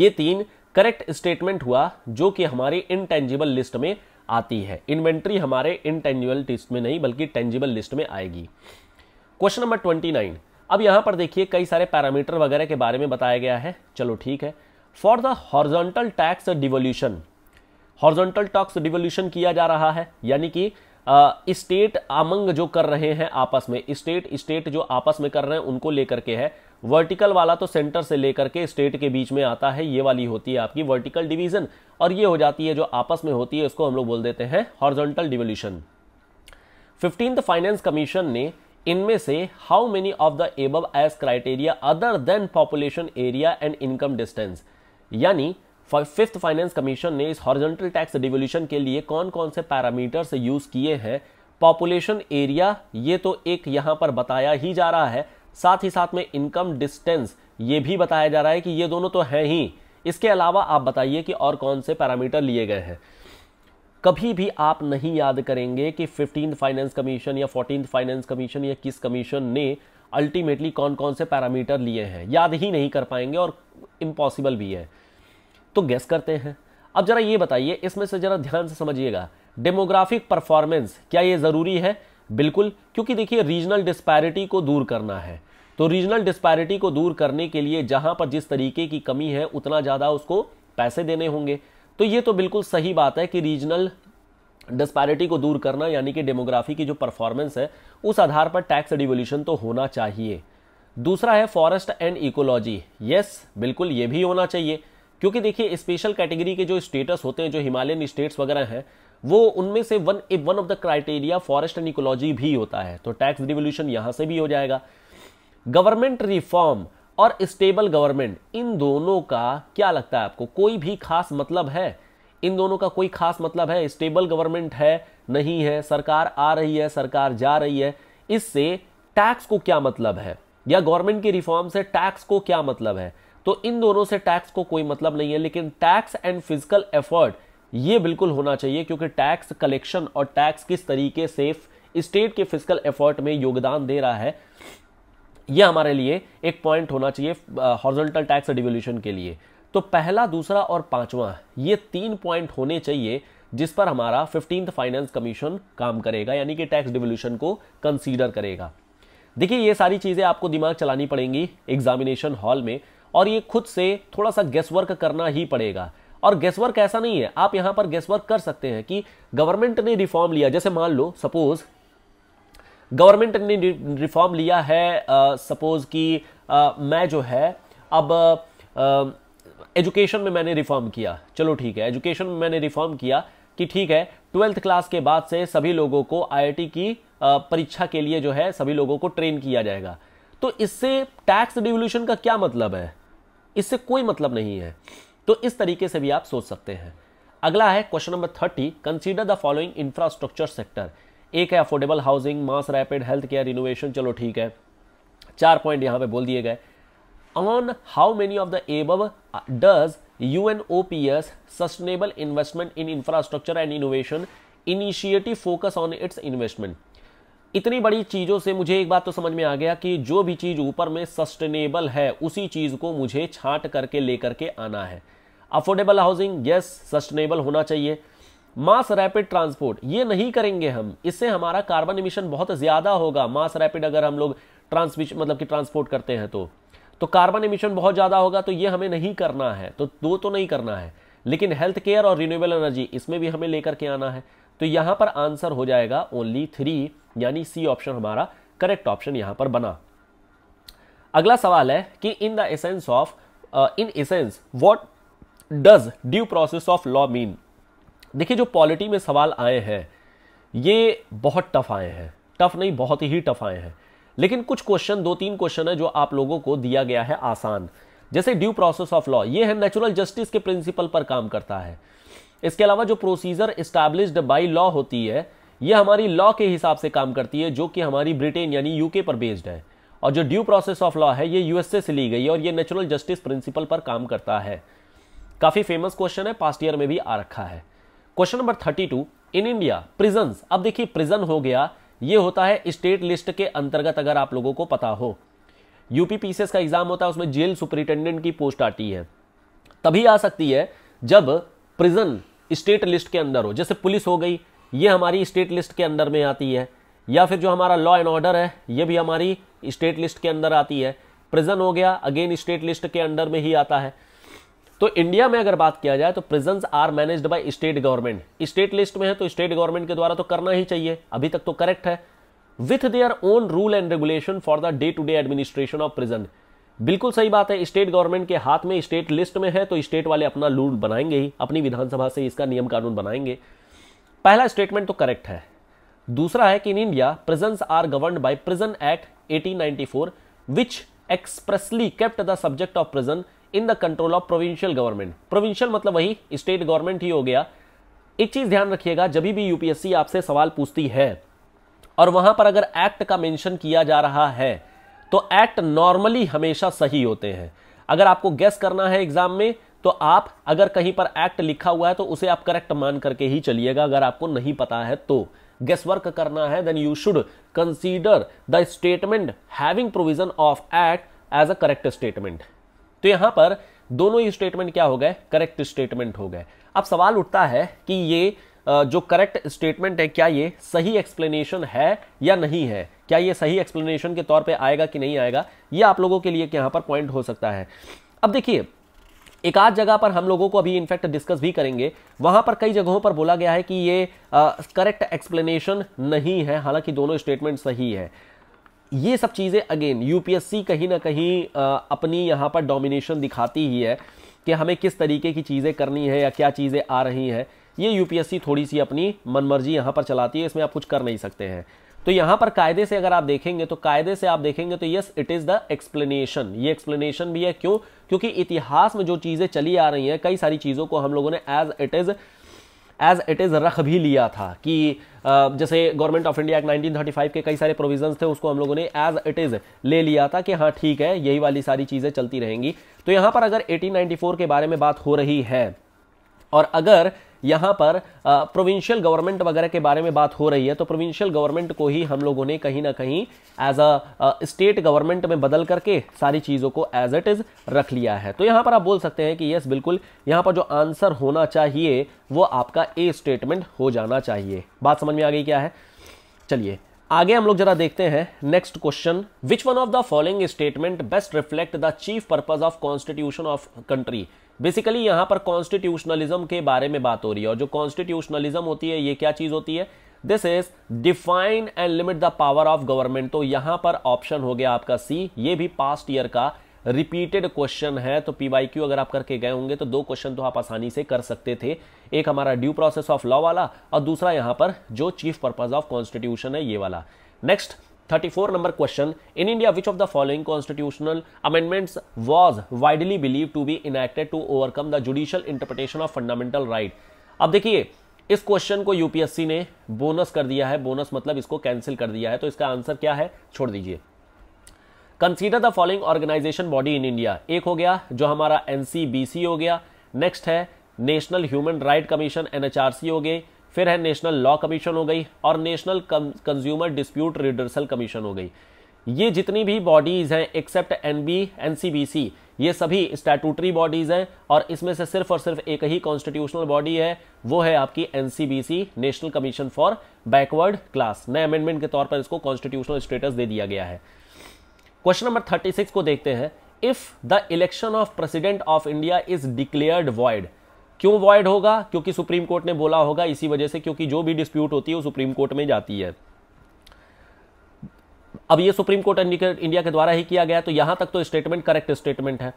ये तीन करेक्ट स्टेटमेंट हुआ जो कि हमारे इनटेंजिबल लिस्ट में आती है इन्वेंट्री हमारे इनटेंजिबल लिस्ट में नहीं बल्कि टेंजिबल लिस्ट में आएगी क्वेश्चन नंबर ट्वेंटी नाइन अब यहां पर देखिए कई सारे पैरामीटर वगैरह के बारे में बताया गया है चलो ठीक है for the horizontal tax devolution horizontal tax devolution किया जा रहा है यानी कि स्टेट आमंग जो कर रहे हैं आपस में स्टेट स्टेट जो आपस में कर रहे हैं उनको लेकर के है वर्टिकल वाला तो सेंटर से लेकर के स्टेट के बीच में आता है ये वाली होती है आपकी वर्टिकल डिवीजन और ये हो जाती है जो आपस में होती है उसको हम लोग बोल देते हैं horizontal devolution fifteenth finance commission ने इनमें से how many of the above as criteria other than population area and income distance यानी फिफ्थ फाइनेंस कमीशन ने इस हॉरिजेंटल टैक्स डिवोल्यूशन के लिए कौन कौन से पैरामीटर्स यूज किए हैं पॉपुलेशन एरिया ये तो एक यहाँ पर बताया ही जा रहा है साथ ही साथ में इनकम डिस्टेंस ये भी बताया जा रहा है कि ये दोनों तो हैं ही इसके अलावा आप बताइए कि और कौन से पैरामीटर लिए गए हैं कभी भी आप नहीं याद करेंगे कि फिफ्टीन फाइनेंस कमीशन या फोर्टीन फाइनेंस कमीशन या किस कमीशन ने अल्टीमेटली कौन कौन से पैरामीटर लिए हैं याद ही नहीं कर पाएंगे और इम्पॉसिबल भी है तो गेस करते हैं अब जरा ये बताइए इसमें से जरा ध्यान से समझिएगा डेमोग्राफिक परफॉर्मेंस क्या ये ज़रूरी है बिल्कुल क्योंकि देखिए रीजनल डिस्पैरिटी को दूर करना है तो रीजनल डिस्पैरिटी को दूर करने के लिए जहां पर जिस तरीके की कमी है उतना ज़्यादा उसको पैसे देने होंगे तो ये तो बिल्कुल सही बात है कि रीजनल डिस्पैरिटी को दूर करना यानी कि डेमोग्राफी की जो परफॉर्मेंस है उस आधार पर टैक्स रिवोल्यूशन तो होना चाहिए दूसरा है फॉरेस्ट एंड इकोलॉजी यस बिल्कुल ये भी होना चाहिए क्योंकि देखिए स्पेशल कैटेगरी के जो स्टेटस होते हैं जो हिमालयन स्टेट्स वगैरह हैं वो उनमें से one one of the criteria forest and ecology भी होता है तो टैक्स रिवोल्यूशन यहाँ से भी हो जाएगा गवर्नमेंट रिफॉर्म और स्टेबल गवर्नमेंट इन दोनों का क्या लगता है आपको कोई भी खास मतलब है इन दोनों का कोई खास मतलब है स्टेबल गवर्नमेंट है नहीं है सरकार आ रही है सरकार जा रही है इससे टैक्स को क्या मतलब है या गवर्नमेंट की रिफॉर्म से टैक्स को क्या मतलब है तो इन दोनों से टैक्स को कोई मतलब नहीं है लेकिन टैक्स एंड फिजिकल एफर्ट ये बिल्कुल होना चाहिए क्योंकि टैक्स कलेक्शन और टैक्स किस तरीके से स्टेट के फिजिकल एफर्ट में योगदान दे रहा है यह हमारे लिए एक पॉइंट होना चाहिए हॉर्जेंटल टैक्स डिवोल्यूशन के लिए तो पहला दूसरा और पांचवा ये तीन पॉइंट होने चाहिए जिस पर हमारा फिफ्टींथ फाइनेंस कमीशन काम करेगा यानी कि टैक्स डिवोल्यूशन को कंसीडर करेगा देखिए ये सारी चीज़ें आपको दिमाग चलानी पड़ेंगी एग्जामिनेशन हॉल में और ये खुद से थोड़ा सा गेस वर्क करना ही पड़ेगा और गेस वर्क ऐसा नहीं है आप यहाँ पर गेस वर्क कर सकते हैं कि गवर्नमेंट ने रिफॉर्म लिया जैसे मान लो सपोज गवर्नमेंट ने रिफॉर्म लिया है सपोज कि आ, मैं जो है अब आ, एजुकेशन में मैंने रिफॉर्म किया चलो ठीक है एजुकेशन में मैंने रिफॉर्म किया कि ठीक है ट्वेल्थ क्लास के बाद से सभी लोगों को आईआईटी की परीक्षा के लिए जो है सभी लोगों को ट्रेन किया जाएगा तो इससे टैक्स डिवोल्यूशन का क्या मतलब है इससे कोई मतलब नहीं है तो इस तरीके से भी आप सोच सकते हैं अगला है question number thirty consider the following infrastructure sector एक है affordable housing mass rapid health care innovation चलो ठीक है चार पॉइंट यहाँ पे बोल दिए गए on how many of the above uh, does UNOPS Sustainable Investment in Infrastructure and Innovation Initiative focus on its investment? इतनी बड़ी चीज़ों से मुझे एक बात तो समझ में आ गया कि जो भी चीज़ ऊपर में सस्टेनेबल है उसी चीज़ को मुझे छांट करके लेकर के आना है अफोर्डेबल हाउसिंग यस सस्टेनेबल होना चाहिए मास रैपिड ट्रांसपोर्ट ये नहीं करेंगे हम इससे हमारा कार्बन इमिशन बहुत ज़्यादा होगा मास रैपिड अगर हम लोग ट्रांसमिशन मतलब कि ट्रांसपोर्ट करते हैं तो तो कार्बन इमिशन बहुत ज़्यादा होगा तो ये हमें नहीं करना है तो दो तो नहीं करना है लेकिन हेल्थ केयर और रिन्यूएबल एनर्जी इसमें भी हमें लेकर के आना है तो यहां पर आंसर हो जाएगा ओनली थ्री यानी सी ऑप्शन हमारा करेक्ट ऑप्शन यहां पर बना अगला सवाल है कि in the essence of in essence what does due process of law mean देखिए जो पॉलिटी में सवाल आए हैं ये बहुत टफ आए हैं टफ नहीं बहुत ही टफ आए हैं लेकिन कुछ क्वेश्चन दो तीन क्वेश्चन है जो आप लोगों को दिया गया है आसान जैसे ड्यू प्रोसेस ऑफ लॉ ये है नेचुरल जस्टिस के प्रिंसिपल पर काम करता है इसके अलावा जो प्रोसीजर इस्टेब्लिश्ड बाय लॉ होती है ये हमारी लॉ के हिसाब से काम करती है जो कि हमारी ब्रिटेन यानी यूके पर बेस्ड है और जो ड्यू प्रोसेस ऑफ लॉ है ये यूएसए से ली गई है और ये नेचुरल जस्टिस प्रिंसिपल पर काम करता है काफी फेमस क्वेश्चन है पास्ट ईयर में भी आ रखा है question number thirty in India prison अब देखिए प्रिजन हो गया ये होता है स्टेट लिस्ट के अंतर्गत अगर आप लोगों को पता हो यूपी पीसीएस का एग्जाम होता है उसमें जेल सुपरिटेंडेंट की पोस्ट आती है तभी आ सकती है जब प्रिजन स्टेट लिस्ट के अंदर हो जैसे पुलिस हो गई ये हमारी स्टेट लिस्ट के अंदर में आती है या फिर जो हमारा लॉ एंड ऑर्डर है ये भी हमारी स्टेट लिस्ट के अंदर आती है प्रिजन हो गया अगेन स्टेट लिस्ट के अंडर में ही आता है तो इंडिया में अगर बात किया जाए तो prison are managed by state government state list में है तो स्टेट गवर्नमेंट के द्वारा तो करना ही चाहिए अभी तक तो करेक्ट है with their own rule and regulation for the day to day administration of prison बिल्कुल सही बात है स्टेट गवर्नमेंट के हाथ में स्टेट लिस्ट में है तो स्टेट वाले अपना रूल बनाएंगे ही अपनी विधानसभा से इसका नियम कानून बनाएंगे पहला स्टेटमेंट तो करेक्ट है दूसरा है कि in India prisons are govern by prison act 1894 which expressly kept the subject of prison in the control of provincial government provincial मतलब वही स्टेट गवर्नमेंट ही हो गया एक चीज ध्यान रखिएगा जब भी यूपीएससी आपसे सवाल पूछती है और वहां पर अगर एक्ट का मेंशन किया जा रहा है तो एक्ट नॉर्मली हमेशा सही होते हैं अगर आपको गैस करना है एग्जाम में तो आप अगर कहीं पर एक्ट लिखा हुआ है तो उसे आप करेक्ट मान करके ही चलिएगा अगर आपको नहीं पता है तो गेस वर्क करना है then you should consider the statement having provision of act as a correct statement तो यहां पर दोनों ही स्टेटमेंट क्या हो गए करेक्ट स्टेटमेंट हो गए अब सवाल उठता है कि ये जो करेक्ट स्टेटमेंट है क्या ये सही एक्सप्लेनेशन है या नहीं है क्या ये सही एक्सप्लेनेशन के तौर पे आएगा कि नहीं आएगा ये आप लोगों के लिए यहां पर पॉइंट हो सकता है अब देखिए एक आध जगह पर हम लोगों को अभी इनफैक्ट डिस्कस भी करेंगे वहां पर कई जगहों पर बोला गया है कि ये करेक्ट एक्सप्लेनेशन नहीं है हालांकि दोनों स्टेटमेंट सही है ये सब चीज़ें अगेन यूपीएससी कहीं ना कहीं अपनी यहाँ पर डोमिनेशन दिखाती ही है कि हमें किस तरीके की चीज़ें करनी है या क्या चीज़ें आ रही हैं ये यूपीएससी थोड़ी सी अपनी मनमर्जी यहाँ पर चलाती है इसमें आप कुछ कर नहीं सकते हैं तो यहाँ पर कायदे से अगर आप देखेंगे तो कायदे से आप देखेंगे तो yes it is the explanation ये एक्सप्लेनेशन भी है क्यों क्योंकि इतिहास में जो चीज़ें चली आ रही हैं कई सारी चीज़ों को हम लोगों ने as it is as it is रख भी लिया था कि जैसे गवर्नमेंट ऑफ इंडिया एक्ट 1935 के कई सारे प्रोविजंस थे उसको हम लोगों ने एज इट इज़ ले लिया था कि हाँ ठीक है यही वाली सारी चीज़ें चलती रहेंगी तो यहाँ पर अगर 1894 के बारे में बात हो रही है और अगर यहाँ पर प्रोविंशियल गवर्नमेंट वगैरह के बारे में बात हो रही है तो प्रोविंशियल गवर्नमेंट को ही हम लोगों ने कहीं ना कहीं एज अ स्टेट गवर्नमेंट में बदल करके सारी चीज़ों को एज इट इज़ रख लिया है तो यहाँ पर आप बोल सकते हैं कि यस बिल्कुल यहाँ पर जो आंसर होना चाहिए वो आपका ए स्टेटमेंट हो जाना चाहिए बात समझ में आ गई क्या है चलिए आगे हम लोग जरा देखते हैं next question which one of the following statement best reflect the chief purpose of constitution of country basically यहां पर कॉन्स्टिट्यूशनलिज्म के बारे में बात हो रही है और जो कॉन्स्टिट्यूशनलिज्म होती है ये क्या चीज़ होती है this is define and limit the power of government तो यहां पर ऑप्शन हो गया आपका सी ये भी पास्ट ईयर का रिपीटेड क्वेश्चन है तो पीवाई क्यू अगर आप करके गए होंगे तो दो क्वेश्चन तो आप आसानी से कर सकते थे एक हमारा ड्यू प्रोसेस ऑफ लॉ वाला और दूसरा यहां पर जो चीफ पर्पज ऑफ कॉन्स्टिट्यूशन है ये वाला next 34 number question in india which of the following constitutional amendments was widely believed to be enacted to overcome the judicial interpretation of fundamental right अब देखिए इस क्वेश्चन को यूपीएससी ने बोनस कर दिया है बोनस मतलब इसको कैंसिल कर दिया है तो इसका आंसर क्या है छोड़ दीजिए consider the following organization body in India एक हो गया जो हमारा एनसीबीसी हो गया नेक्स्ट है national human right commission NHRC हो गई फिर है नेशनल लॉ कमीशन हो गई और national consumer dispute redressal commission हो गई ये जितनी भी बॉडीज़ हैं except N B N C B C ये सभी स्टैटूटरी बॉडीज़ हैं और इसमें से सिर्फ और सिर्फ एक ही कॉन्स्टिट्यूशनल बॉडी है वो है आपकी N C B C national commission for backward class नए अमेंडमेंट के तौर पर इसको कॉन्स्टिट्यूशनल स्टेटस दे दिया गया है क्वेश्चन नंबर थर्टी सिक्स को देखते हैं if the election of president of India is declared void क्यों वॉइड होगा क्योंकि सुप्रीम कोर्ट ने बोला होगा इसी वजह से क्योंकि जो भी डिस्प्यूट होती है वो सुप्रीम कोर्ट में जाती है अब ये सुप्रीम कोर्ट इंडिया के द्वारा ही किया गया तो यहां तक तो स्टेटमेंट करेक्ट स्टेटमेंट है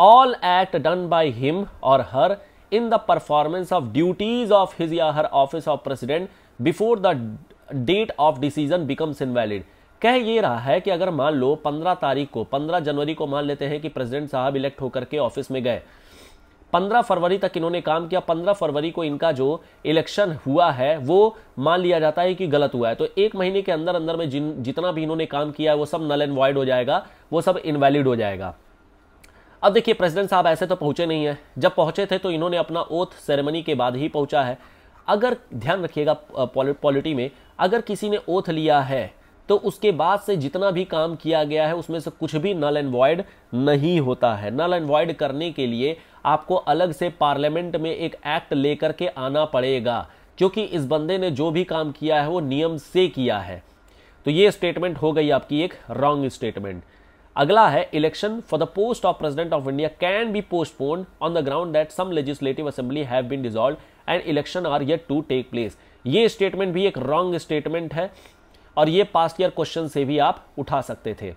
all act done by him और her in the performance of duties of his या her office of president before the date of decision becomes invalid कह ये रहा है कि अगर मान लो 15 तारीख को 15 जनवरी को मान लेते हैं कि प्रेसिडेंट साहब इलेक्ट होकर के ऑफिस में गए पंद्रह फरवरी तक इन्होंने काम किया पंद्रह फरवरी को इनका जो इलेक्शन हुआ है वो मान लिया जाता है कि गलत हुआ है तो एक महीने के अंदर अंदर में जिन जितना भी इन्होंने काम किया है वो सब नल एंड वॉइड हो जाएगा वो सब इनवैलिड हो जाएगा अब देखिए प्रेसिडेंट साहब ऐसे तो पहुंचे नहीं है जब पहुंचे थे तो इन्होंने अपना ओथ सेरेमनी के बाद ही पहुंचा है अगर ध्यान रखिएगा पॉलिटी में अगर किसी ने ओथ लिया है तो उसके बाद से जितना भी काम किया गया है उसमें से कुछ भी नल एंड वॉइड नहीं होता है नल एंड वॉइड करने के लिए आपको अलग से पार्लियामेंट में एक एक्ट लेकर के आना पड़ेगा क्योंकि इस बंदे ने जो भी काम किया है वो नियम से किया है तो ये स्टेटमेंट हो गई आपकी एक रॉन्ग स्टेटमेंट अगला है election for the post of president of India can be postpone on the ground that some legislative assembly have been dissolve and election are yet to take place ये स्टेटमेंट भी एक रॉन्ग स्टेटमेंट है और ये पास्ट ईयर क्वेश्चन से भी आप उठा सकते थे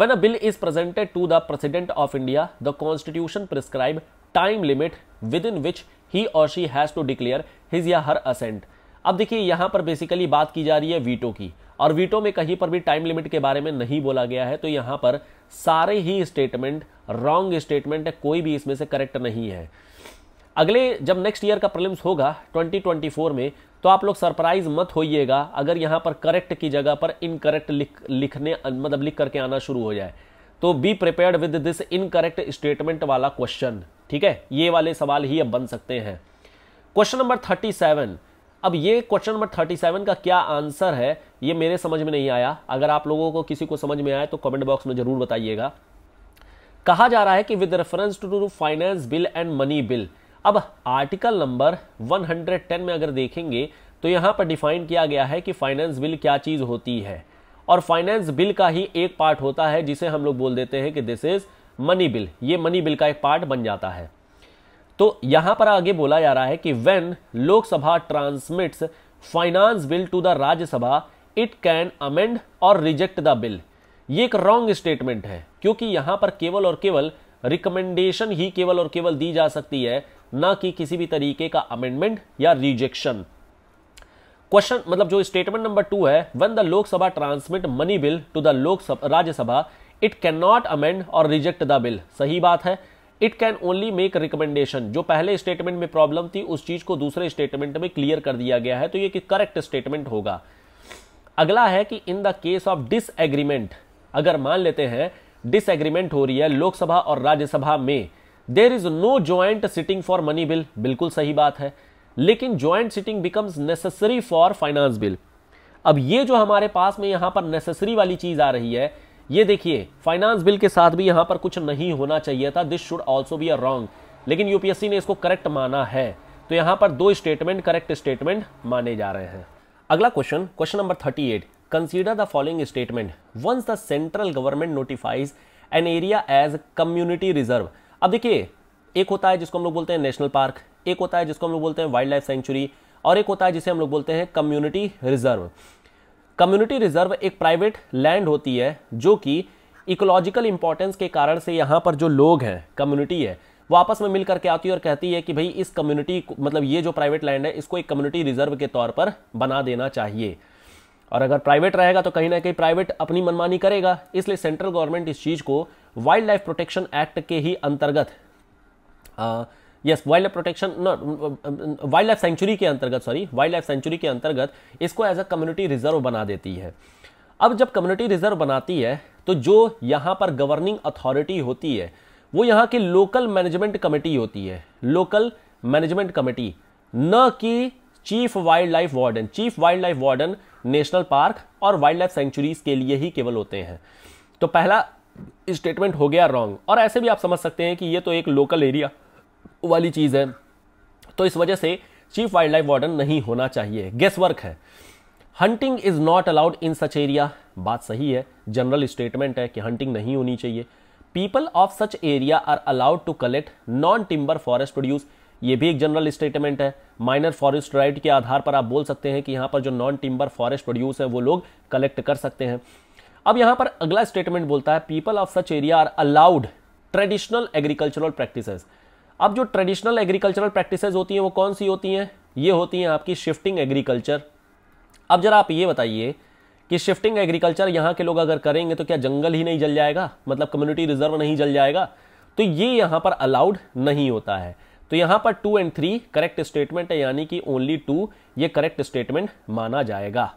When a bill is presented to the President of India, the Constitution prescribe time limit within which he or she has to declare his या her assent. अब देखिए यहाँ पर बेसिकली बात की जा रही है वीटो की और वीटो में कहीं पर भी टाइम लिमिट के बारे में नहीं बोला गया है तो यहाँ पर सारे ही स्टेटमेंट रॉन्ग स्टेटमेंट है कोई भी इसमें से करेक्ट नहीं है अगले जब नेक्स्ट ईयर का प्रलिम्स होगा 2024 में तो आप लोग सरप्राइज मत होइएगा अगर यहाँ पर करेक्ट की जगह पर इनकरेक्ट लिख लिखने मतलब लिख करके आना शुरू हो जाए तो be prepared with this incorrect statement वाला क्वेश्चन ठीक है ये वाले सवाल ही अब बन सकते हैं क्वेश्चन नंबर थर्टी सेवन अब ये क्वेश्चन नंबर थर्टी सेवन का क्या आंसर है ये मेरे समझ में नहीं आया अगर आप लोगों को किसी को समझ में आए तो कमेंट बॉक्स में जरूर बताइएगा कहा जा रहा है कि with reference to to finance bill and money bill अब आर्टिकल नंबर 110 में अगर देखेंगे तो यहाँ पर डिफाइन किया गया है कि फाइनेंस बिल क्या चीज़ होती है और फाइनेंस बिल का ही एक पार्ट होता है जिसे हम लोग बोल देते हैं कि दिस इज मनी बिल ये मनी बिल का एक पार्ट बन जाता है तो यहां पर आगे बोला जा रहा है कि when Lok Sabha transmits finance bill to the Rajya Sabha it can amend और रिजेक्ट द बिल ये एक रॉन्ग स्टेटमेंट है क्योंकि यहां पर केवल और केवल रिकमेंडेशन ही केवल और केवल दी जा सकती है ना कि किसी भी तरीके का अमेंडमेंट या रिजेक्शन क्वेश्चन मतलब जो स्टेटमेंट नंबर टू है one the Lok Sabha transmit money bill to the Lok Sabha Rajya Sabha it can not amend और रिजेक्ट द बिल सही बात है it can only make recommendation जो पहले स्टेटमेंट में प्रॉब्लम थी उस चीज को दूसरे स्टेटमेंट में क्लियर कर दिया गया है तो ये करेक्ट स्टेटमेंट होगा अगला है कि in the case of disagreement अगर मान लेते हैं डिसएग्रीमेंट हो रही है लोकसभा और राज्यसभा में there is no joint sitting for money bill बिल्कुल सही बात है लेकिन joint sitting becomes necessary for finance bill अब ये जो हमारे पास में यहां पर नेसेसरी वाली चीज आ रही है ये देखिए फाइनेंस बिल के साथ भी यहां पर कुछ नहीं होना चाहिए था this should also be a wrong लेकिन यूपीएससी ने इसको करेक्ट माना है तो यहां पर दो स्टेटमेंट करेक्ट स्टेटमेंट माने जा रहे हैं अगला question question number thirty eight consider the following statement once the central government notifies an area as community reserve अब देखिए एक होता है जिसको हम लोग बोलते हैं नेशनल पार्क एक होता है जिसको हम लोग बोलते हैं वाइल्ड लाइफ सेंचुरी और एक होता है जिसे हम लोग बोलते हैं कम्युनिटी रिजर्व कम्युनिटी रिजर्व एक प्राइवेट लैंड होती है जो कि इकोलॉजिकल इंपॉर्टेंस के कारण से यहाँ पर जो लोग हैं कम्युनिटी है वो आपस में मिल करके आती है और कहती है कि भाई इस कम्युनिटी मतलब ये जो प्राइवेट लैंड है इसको एक कम्युनिटी रिजर्व के तौर पर बना देना चाहिए और अगर प्राइवेट रहेगा तो कहीं ना कहीं प्राइवेट अपनी मनमानी करेगा इसलिए सेंट्रल गवर्नमेंट इस चीज़ को वाइल्ड लाइफ प्रोटेक्शन एक्ट के ही अंतर्गत yes wild life protection wild life sanctuary के अंतर्गत सॉरी वाइल्ड लाइफ सेंचुरी के अंतर्गत इसको एज अ कम्युनिटी रिजर्व बना देती है अब जब कम्युनिटी रिजर्व बनाती है तो जो यहां पर गवर्निंग अथॉरिटी होती है वो यहां की लोकल मैनेजमेंट कमेटी होती है लोकल मैनेजमेंट कमेटी न कि chief wild life warden chief wild life warden national park और वाइल्ड लाइफ सेंचुरीज के लिए ही केवल होते हैं तो पहला स्टेटमेंट हो गया रॉन्ग और ऐसे भी आप समझ सकते हैं कि ये तो एक लोकल एरिया वाली चीज़ है तो इस वजह से चीफ वाइल्ड लाइफ वार्डन नहीं होना चाहिए गेस वर्क है hunting is not allowed in such area बात सही है जनरल स्टेटमेंट है कि हंटिंग नहीं होनी चाहिए people of such area are allowed to collect non timber forest produce ये भी एक जनरल स्टेटमेंट है माइनर फॉरेस्ट राइट के आधार पर आप बोल सकते हैं कि यहां पर जो नॉन टिम्बर फॉरेस्ट प्रोड्यूस है वो लोग कलेक्ट कर सकते हैं अब यहां पर अगला स्टेटमेंट बोलता है people of such area are allowed traditional agricultural practices अब जो ट्रेडिशनल एग्रीकल्चरल प्रैक्टिसेस होती हैं वो कौन सी होती हैं ये होती हैं आपकी शिफ्टिंग एग्रीकल्चर अब जरा आप ये बताइए कि शिफ्टिंग एग्रीकल्चर यहाँ के लोग अगर करेंगे तो क्या जंगल ही नहीं जल जाएगा मतलब कम्युनिटी रिजर्व नहीं जल जाएगा तो ये यहाँ पर अलाउड नहीं होता है तो यहाँ पर two and three correct statement है यानी कि ओनली टू ये करेक्ट स्टेटमेंट माना जाएगा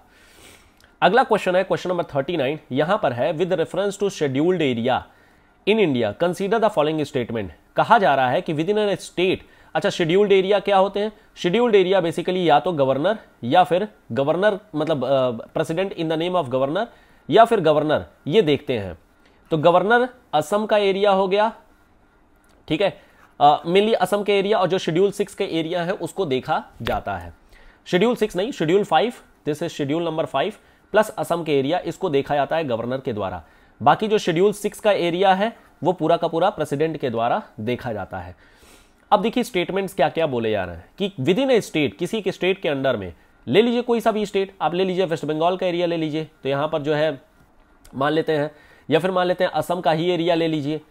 अगला क्वेश्चन है क्वेश्चन नंबर थर्टी नाइन यहां पर है with reference to scheduled area in India consider the following statement कहा जा रहा है कि विद इन एन स्टेट अच्छा शेड्यूल्ड एरिया क्या होते हैं शेड्यूल्ड एरिया बेसिकली या तो गवर्नर या फिर गवर्नर मतलब president in the name of governor या फिर गवर्नर ये देखते हैं तो गवर्नर असम का एरिया हो गया ठीक है मेनली असम के एरिया और जो शेड्यूल सिक्स के एरिया है उसको देखा जाता है शेड्यूल सिक्स नहीं schedule five this is schedule number five plus Assam के एरिया इसको देखा जाता है गवर्नर के द्वारा बाकी जो शेड्यूल सिक्स का एरिया है वो पूरा का पूरा प्रेसिडेंट के द्वारा देखा जाता है अब देखिए स्टेटमेंट्स क्या क्या बोले जा रहे हैं कि विद इन ए स्टेट किसी के स्टेट के अंडर में ले लीजिए कोई सा भी स्टेट आप ले लीजिए वेस्ट बंगाल का एरिया ले लीजिए तो यहाँ पर जो है मान लेते हैं या फिर मान लेते हैं असम का ही एरिया ले लीजिए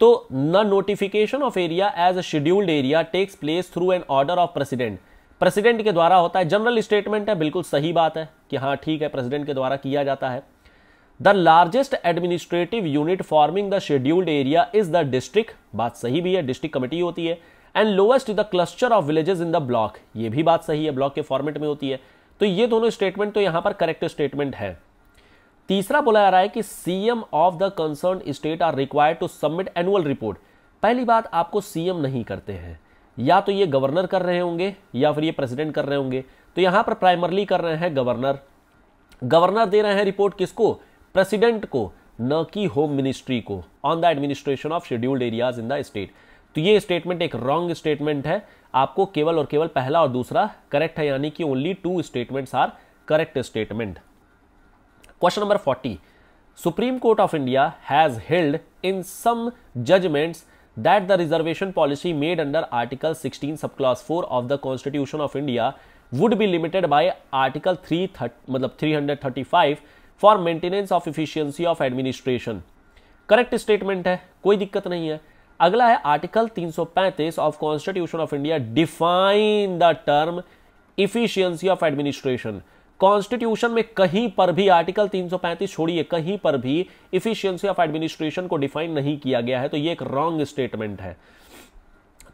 तो न notification of area as a scheduled area takes place through an order of president president के द्वारा होता है जनरल स्टेटमेंट है बिल्कुल सही बात है कि हाँ ठीक है प्रेसिडेंट के द्वारा किया जाता है the largest administrative unit forming the scheduled area is the district बात सही भी है डिस्ट्रिक्ट कमेटी होती है and lowest the cluster of villages in the block ये भी बात सही है ब्लॉक के फॉर्मेट में होती है तो ये दोनों स्टेटमेंट तो यहां पर करेक्ट स्टेटमेंट है तीसरा बोला जा रहा है कि CM of the concern state are required to submit annual report पहली बात आपको सीएम नहीं करते हैं या तो ये गवर्नर कर रहे होंगे या फिर ये प्रेसिडेंट कर रहे होंगे तो यहां पर प्राइमरली कर रहे हैं गवर्नर गवर्नर दे रहे हैं रिपोर्ट किसको प्रेसिडेंट को न कि होम मिनिस्ट्री को on the administration of scheduled areas in the state तो ये स्टेटमेंट एक रॉन्ग स्टेटमेंट है आपको केवल और केवल पहला और दूसरा करेक्ट है यानी कि only two statements are correct statement question number forty supreme court of India has held in some judgments that the reservation policy made under Article 16, subclause 4 of the Constitution of India would be limited by Article 330, मतलब 335 for maintenance of efficiency of administration correct statement है कोई दिक्कत नहीं है अगला है article 335 of constitution of India define the term efficiency of administration constitution में कहीं पर भी आर्टिकल 335 छोड़िए कहीं पर भी इफिशियंसी ऑफ एडमिनिस्ट्रेशन को डिफाइन नहीं किया गया है तो ये एक रॉन्ग स्टेटमेंट है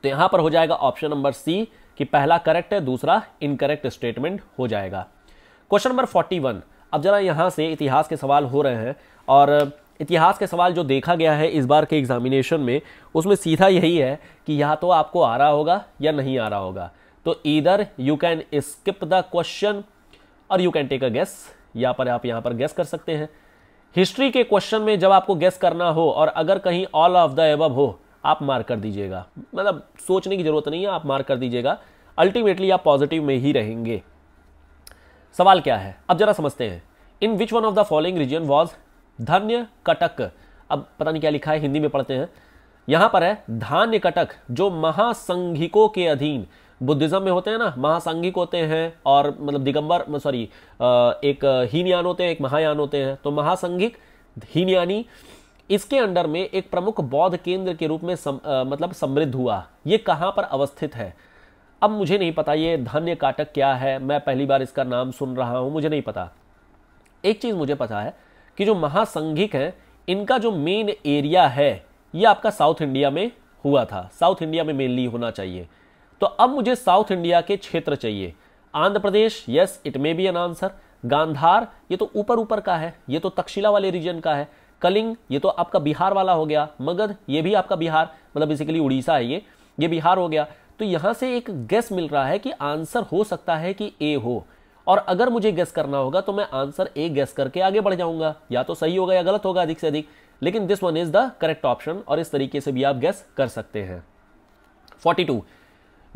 तो यहां पर हो जाएगा ऑप्शन नंबर सी कि पहला करेक्ट है दूसरा इनकरेक्ट स्टेटमेंट हो जाएगा क्वेश्चन नंबर 41 अब जरा यहां से इतिहास के सवाल हो रहे हैं और इतिहास के सवाल जो देखा गया है इस बार के एग्जामिनेशन में उसमें सीधा यही है कि या तो आपको आ रहा होगा या नहीं आ रहा होगा तो इधर you can skip the question और you can take a guess या पर आप यहाँ पर गैस कर सकते हैं हिस्ट्री के क्वेश्चन में जब आपको गैस करना हो और अगर कहीं ऑल ऑफ द एबव हो आप मार्क कर दीजिएगा मतलब सोचने की ज़रूरत नहीं है आप मार्क कर दीजिएगा अल्टीमेटली आप पॉजिटिव में ही रहेंगे सवाल क्या है अब जरा समझते हैं in which one of the following region was Dhanyakataka अब पता नहीं क्या लिखा है हिंदी में पढ़ते हैं यहां पर है धान्य कटक जो महासंघिकों के अधीन बुद्धिज्म में होते हैं ना महासांगिक होते हैं और मतलब दिगंबर सॉरी एक हीनयान होते हैं एक महायान होते हैं तो महासांगिक हीनयानी इसके अंडर में एक प्रमुख बौद्ध केंद्र के रूप में सम, आ, मतलब समृद्ध हुआ ये कहाँ पर अवस्थित है अब मुझे नहीं पता ये धान्य काटक क्या है मैं पहली बार इसका नाम सुन रहा हूँ मुझे नहीं पता एक चीज़ मुझे पता है कि जो महासंघिक हैं इनका जो मेन एरिया है ये आपका साउथ इंडिया में हुआ था साउथ इंडिया में मेनली होना चाहिए तो अब मुझे साउथ इंडिया के क्षेत्र चाहिए Andhra Pradesh yes it may be an answer Gandhara ये तो ऊपर ऊपर का है ये तो तक्षशिला वाले रीजन का है कलिंग ये तो आपका बिहार वाला हो गया मगध ये भी आपका बिहार मतलब बेसिकली उड़ीसा है ये ये बिहार हो गया तो यहां से एक गैस मिल रहा है कि आंसर हो सकता है कि ए हो और अगर मुझे गैस करना होगा तो मैं आंसर ए गैस करके आगे बढ़ जाऊंगा या तो सही होगा या गलत होगा अधिक से अधिक लेकिन this one is the correct option और इस तरीके से भी आप गैस कर सकते हैं forty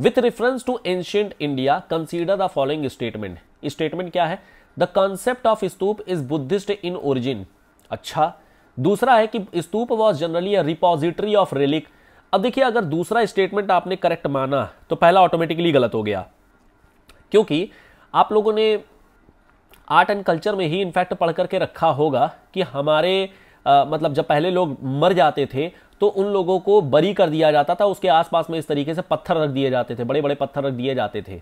with reference to ancient India consider the following statement statement क्या है the concept of stupa is Buddhist in origin अच्छा दूसरा है कि stupa was generally a repository of relic अब देखिए अगर दूसरा स्टेटमेंट आपने करेक्ट माना तो पहला ऑटोमेटिकली गलत हो गया क्योंकि आप लोगों ने आर्ट एंड कल्चर में ही इनफैक्ट पढ़ करके रखा होगा कि हमारे आ, मतलब जब पहले लोग मर जाते थे तो उन लोगों को बरी कर दिया जाता था उसके आसपास में इस तरीके से पत्थर रख दिए जाते थे बड़े बड़े पत्थर रख दिए जाते थे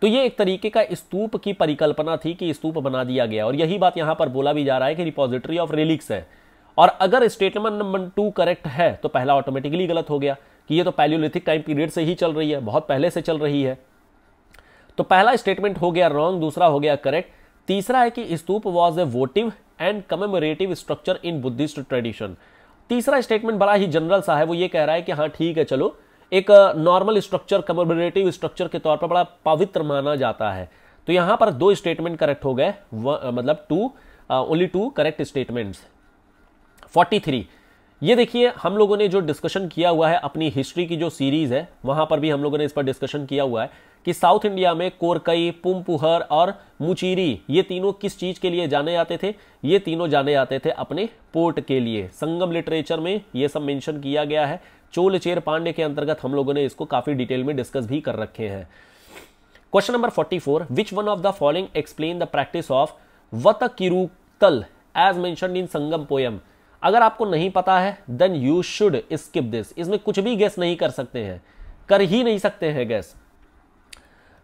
तो ये एक तरीके का स्तूप की परिकल्पना थी कि स्तूप बना दिया गया और यही बात यहाँ पर बोला भी जा रहा है कि रिपोजिटरी ऑफ रिलिक्स है और अगर स्टेटमेंट नंबर टू करेक्ट है तो पहला ऑटोमेटिकली गलत हो गया कि ये तो पैलियोलिथिक टाइम पीरियड से ही चल रही है बहुत पहले से चल रही है तो पहला स्टेटमेंट हो गया रॉन्ग दूसरा हो गया करेक्ट तीसरा है कि stupa was a votive and commemorative structure in Buddhist tradition तीसरा स्टेटमेंट बड़ा ही जनरल सा है वो ये कह रहा है कि हाँ ठीक है चलो एक नॉर्मल स्ट्रक्चर कमोबरेटिव स्ट्रक्चर के तौर पर बड़ा पवित्र माना जाता है तो यहां पर दो स्टेटमेंट करेक्ट हो गए मतलब two only two correct statements 43 ये देखिए हम लोगों ने जो डिस्कशन किया हुआ है अपनी हिस्ट्री की जो सीरीज़ है वहां पर भी हम लोगों ने इस पर डिस्कशन किया हुआ है कि साउथ इंडिया में कोरकई पुमपुहर और मुचीरी ये तीनों किस चीज के लिए जाने जाते थे ये तीनों जाने जाते थे अपने पोर्ट के लिए संगम लिटरेचर में ये सब मेंशन किया गया है चोल चेर पांडे के अंतर्गत हम लोगों ने इसको काफी डिटेल में डिस्कस भी कर रखे हैं question number 44 which one of the following explain the practice of Vatakkiruttal as mention in Sangam poem अगर आपको नहीं पता है then you should skip this इसमें कुछ भी गैस नहीं कर सकते हैं कर ही नहीं सकते हैं गैस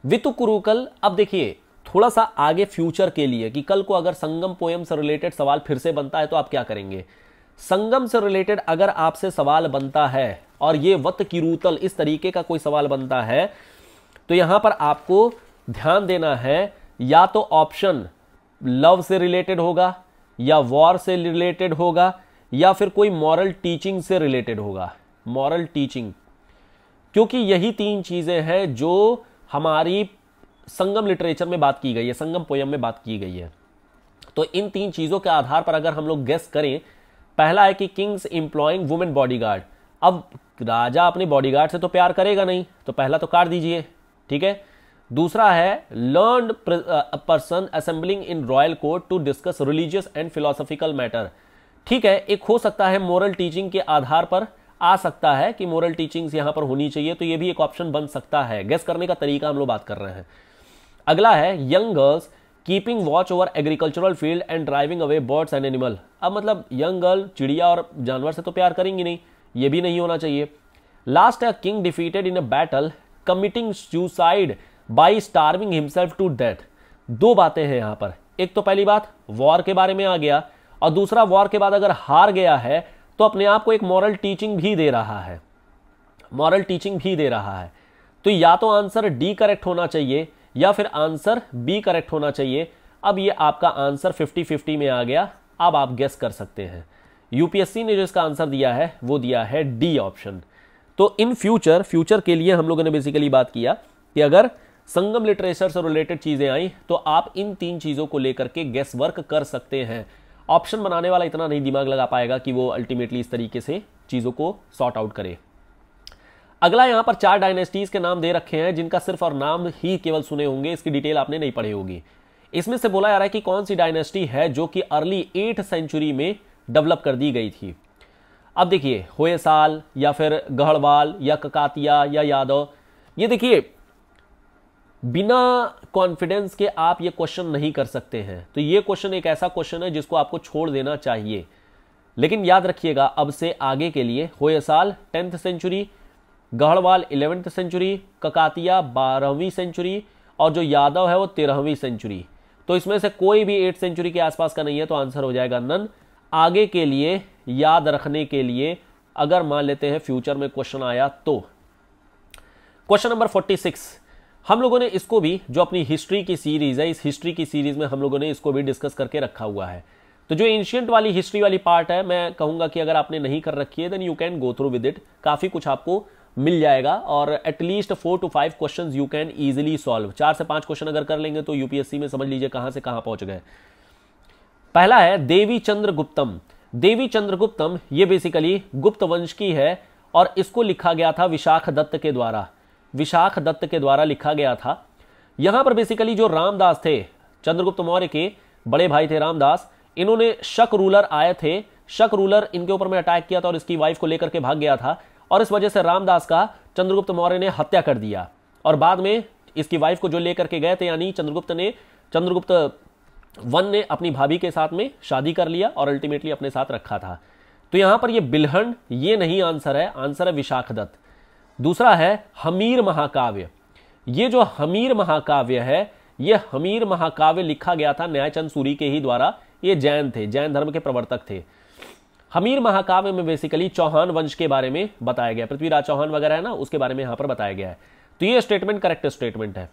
वितु कुरुकल अब देखिए थोड़ा सा आगे फ्यूचर के लिए कि कल को अगर संगम पोएम से रिलेटेड सवाल फिर से बनता है तो आप क्या करेंगे संगम से रिलेटेड अगर आपसे सवाल बनता है और ये वत किरूतल इस तरीके का कोई सवाल बनता है तो यहां पर आपको ध्यान देना है या तो ऑप्शन लव से रिलेटेड होगा या वॉर से रिलेटेड होगा या फिर कोई मॉरल टीचिंग से रिलेटेड होगा मॉरल टीचिंग क्योंकि यही तीन चीज़ें हैं जो हमारी संगम लिटरेचर में बात की गई है संगम पोयम में बात की गई है तो इन तीन चीज़ों के आधार पर अगर हम लोग गेस करें पहला है कि किंग्स इंप्लॉइंग वुमेन बॉडीगार्ड अब राजा अपने बॉडीगार्ड से तो प्यार करेगा नहीं तो पहला तो काट दीजिए ठीक है दूसरा है learn person assembling in royal court to discuss religious and philosophical matter ठीक है एक हो सकता है मॉरल टीचिंग के आधार पर आ सकता है कि मोरल टीचिंग्स यहां पर होनी चाहिए तो यह भी एक ऑप्शन बन सकता है गेस करने का तरीका हम लोग बात कर रहे हैं अगला है young girls keeping watch over agricultural field and driving away birds and animal अब मतलब यंग गर्ल चिड़िया और जानवर से तो प्यार करेंगी नहीं ये भी नहीं होना चाहिए लास्ट है king defeated in a battle committing suicide by starving himself to death दो बातें हैं यहाँ पर एक तो पहली बात वॉर के बारे में आ गया और दूसरा वॉर के बाद अगर हार गया है तो अपने आप को एक मॉरल टीचिंग भी दे रहा है मॉरल टीचिंग भी दे रहा है तो या तो आंसर डी करेक्ट होना चाहिए या फिर आंसर बी करेक्ट होना चाहिए अब ये आपका आंसर 50-50 में आ गया अब आप गेस कर सकते हैं यूपीएससी ने जो इसका आंसर दिया है वो दिया है डी ऑप्शन तो इन फ्यूचर फ्यूचर के लिए हम लोगों ने बेसिकली बात किया कि अगर संगम लिटरेचर से रिलेटेड चीज़ें आई तो आप इन तीन चीज़ों को लेकर के गेस वर्क कर सकते हैं ऑप्शन बनाने वाला इतना नहीं दिमाग लगा पाएगा कि वो अल्टीमेटली इस तरीके से चीज़ों को सॉर्ट आउट करे अगला यहाँ पर चार डायनेस्टीज़ के नाम दे रखे हैं जिनका सिर्फ और नाम ही केवल सुने होंगे इसकी डिटेल आपने नहीं पढ़ी होगी इसमें से बोला जा रहा है कि कौन सी डायनेस्टी है जो कि अर्ली एट सेंचुरी में डेवलप कर दी गई थी अब देखिए होयसाल या फिर गढ़वाल या ककातिया या यादव ये देखिए बिना कॉन्फिडेंस के आप ये क्वेश्चन नहीं कर सकते हैं तो ये क्वेश्चन एक ऐसा क्वेश्चन है जिसको आपको छोड़ देना चाहिए लेकिन याद रखिएगा अब से आगे के लिए Hoysala tenth century Garhwal eleventh century Kakatiya बारहवीं सेंचुरी और जो यादव है वो तेरहवीं सेंचुरी तो इसमें से कोई भी एट सेंचुरी के आसपास का नहीं है तो आंसर हो जाएगा नन आगे के लिए याद रखने के लिए अगर मान लेते हैं फ्यूचर में क्वेश्चन आया तो क्वेश्चन नंबर फोर्टी सिक्स हम लोगों ने इसको भी जो अपनी हिस्ट्री की सीरीज है इस हिस्ट्री की सीरीज में हम लोगों ने इसको भी डिस्कस करके रखा हुआ है तो जो एंशियंट वाली हिस्ट्री वाली पार्ट है मैं कहूंगा कि अगर आपने नहीं कर रखी है then you can go through with it काफ़ी कुछ आपको मिल जाएगा और at least four to five question you can easily solve चार से पांच क्वेश्चन अगर कर लेंगे तो यूपीएससी में समझ लीजिए कहां से कहां पहुंच गए पहला है देवी चंद्र गुप्तम देवी चंद्र गुप्तम ये बेसिकली गुप्त वंश की है और इसको लिखा गया था विशाख दत्त के द्वारा विशाख दत्त के द्वारा लिखा गया था यहां पर बेसिकली जो रामदास थे चंद्रगुप्त मौर्य के बड़े भाई थे रामदास इन्होंने शक रूलर आए थे शक रूलर इनके ऊपर में अटैक किया था और इसकी वाइफ को लेकर के भाग गया था और इस वजह से रामदास का चंद्रगुप्त मौर्य ने हत्या कर दिया और बाद में इसकी वाइफ को जो लेकर के गए थे यानी चंद्रगुप्त ने चंद्रगुप्त वन ने अपनी भाभी के साथ में शादी कर लिया और अल्टीमेटली अपने साथ रखा था तो यहां पर ये बिलहण ये नहीं आंसर है आंसर है विशाख दत्त दूसरा है हमीर महाकाव्य ये जो हमीर महाकाव्य है ये हमीर महाकाव्य लिखा गया था न्यायचंद सूरी के ही द्वारा ये जैन थे जैन धर्म के प्रवर्तक थे हमीर महाकाव्य में बेसिकली चौहान वंश के बारे में बताया गया पृथ्वीराज चौहान वगैरह है ना उसके बारे में यहां पर बताया गया है तो ये स्टेटमेंट करेक्ट स्टेटमेंट है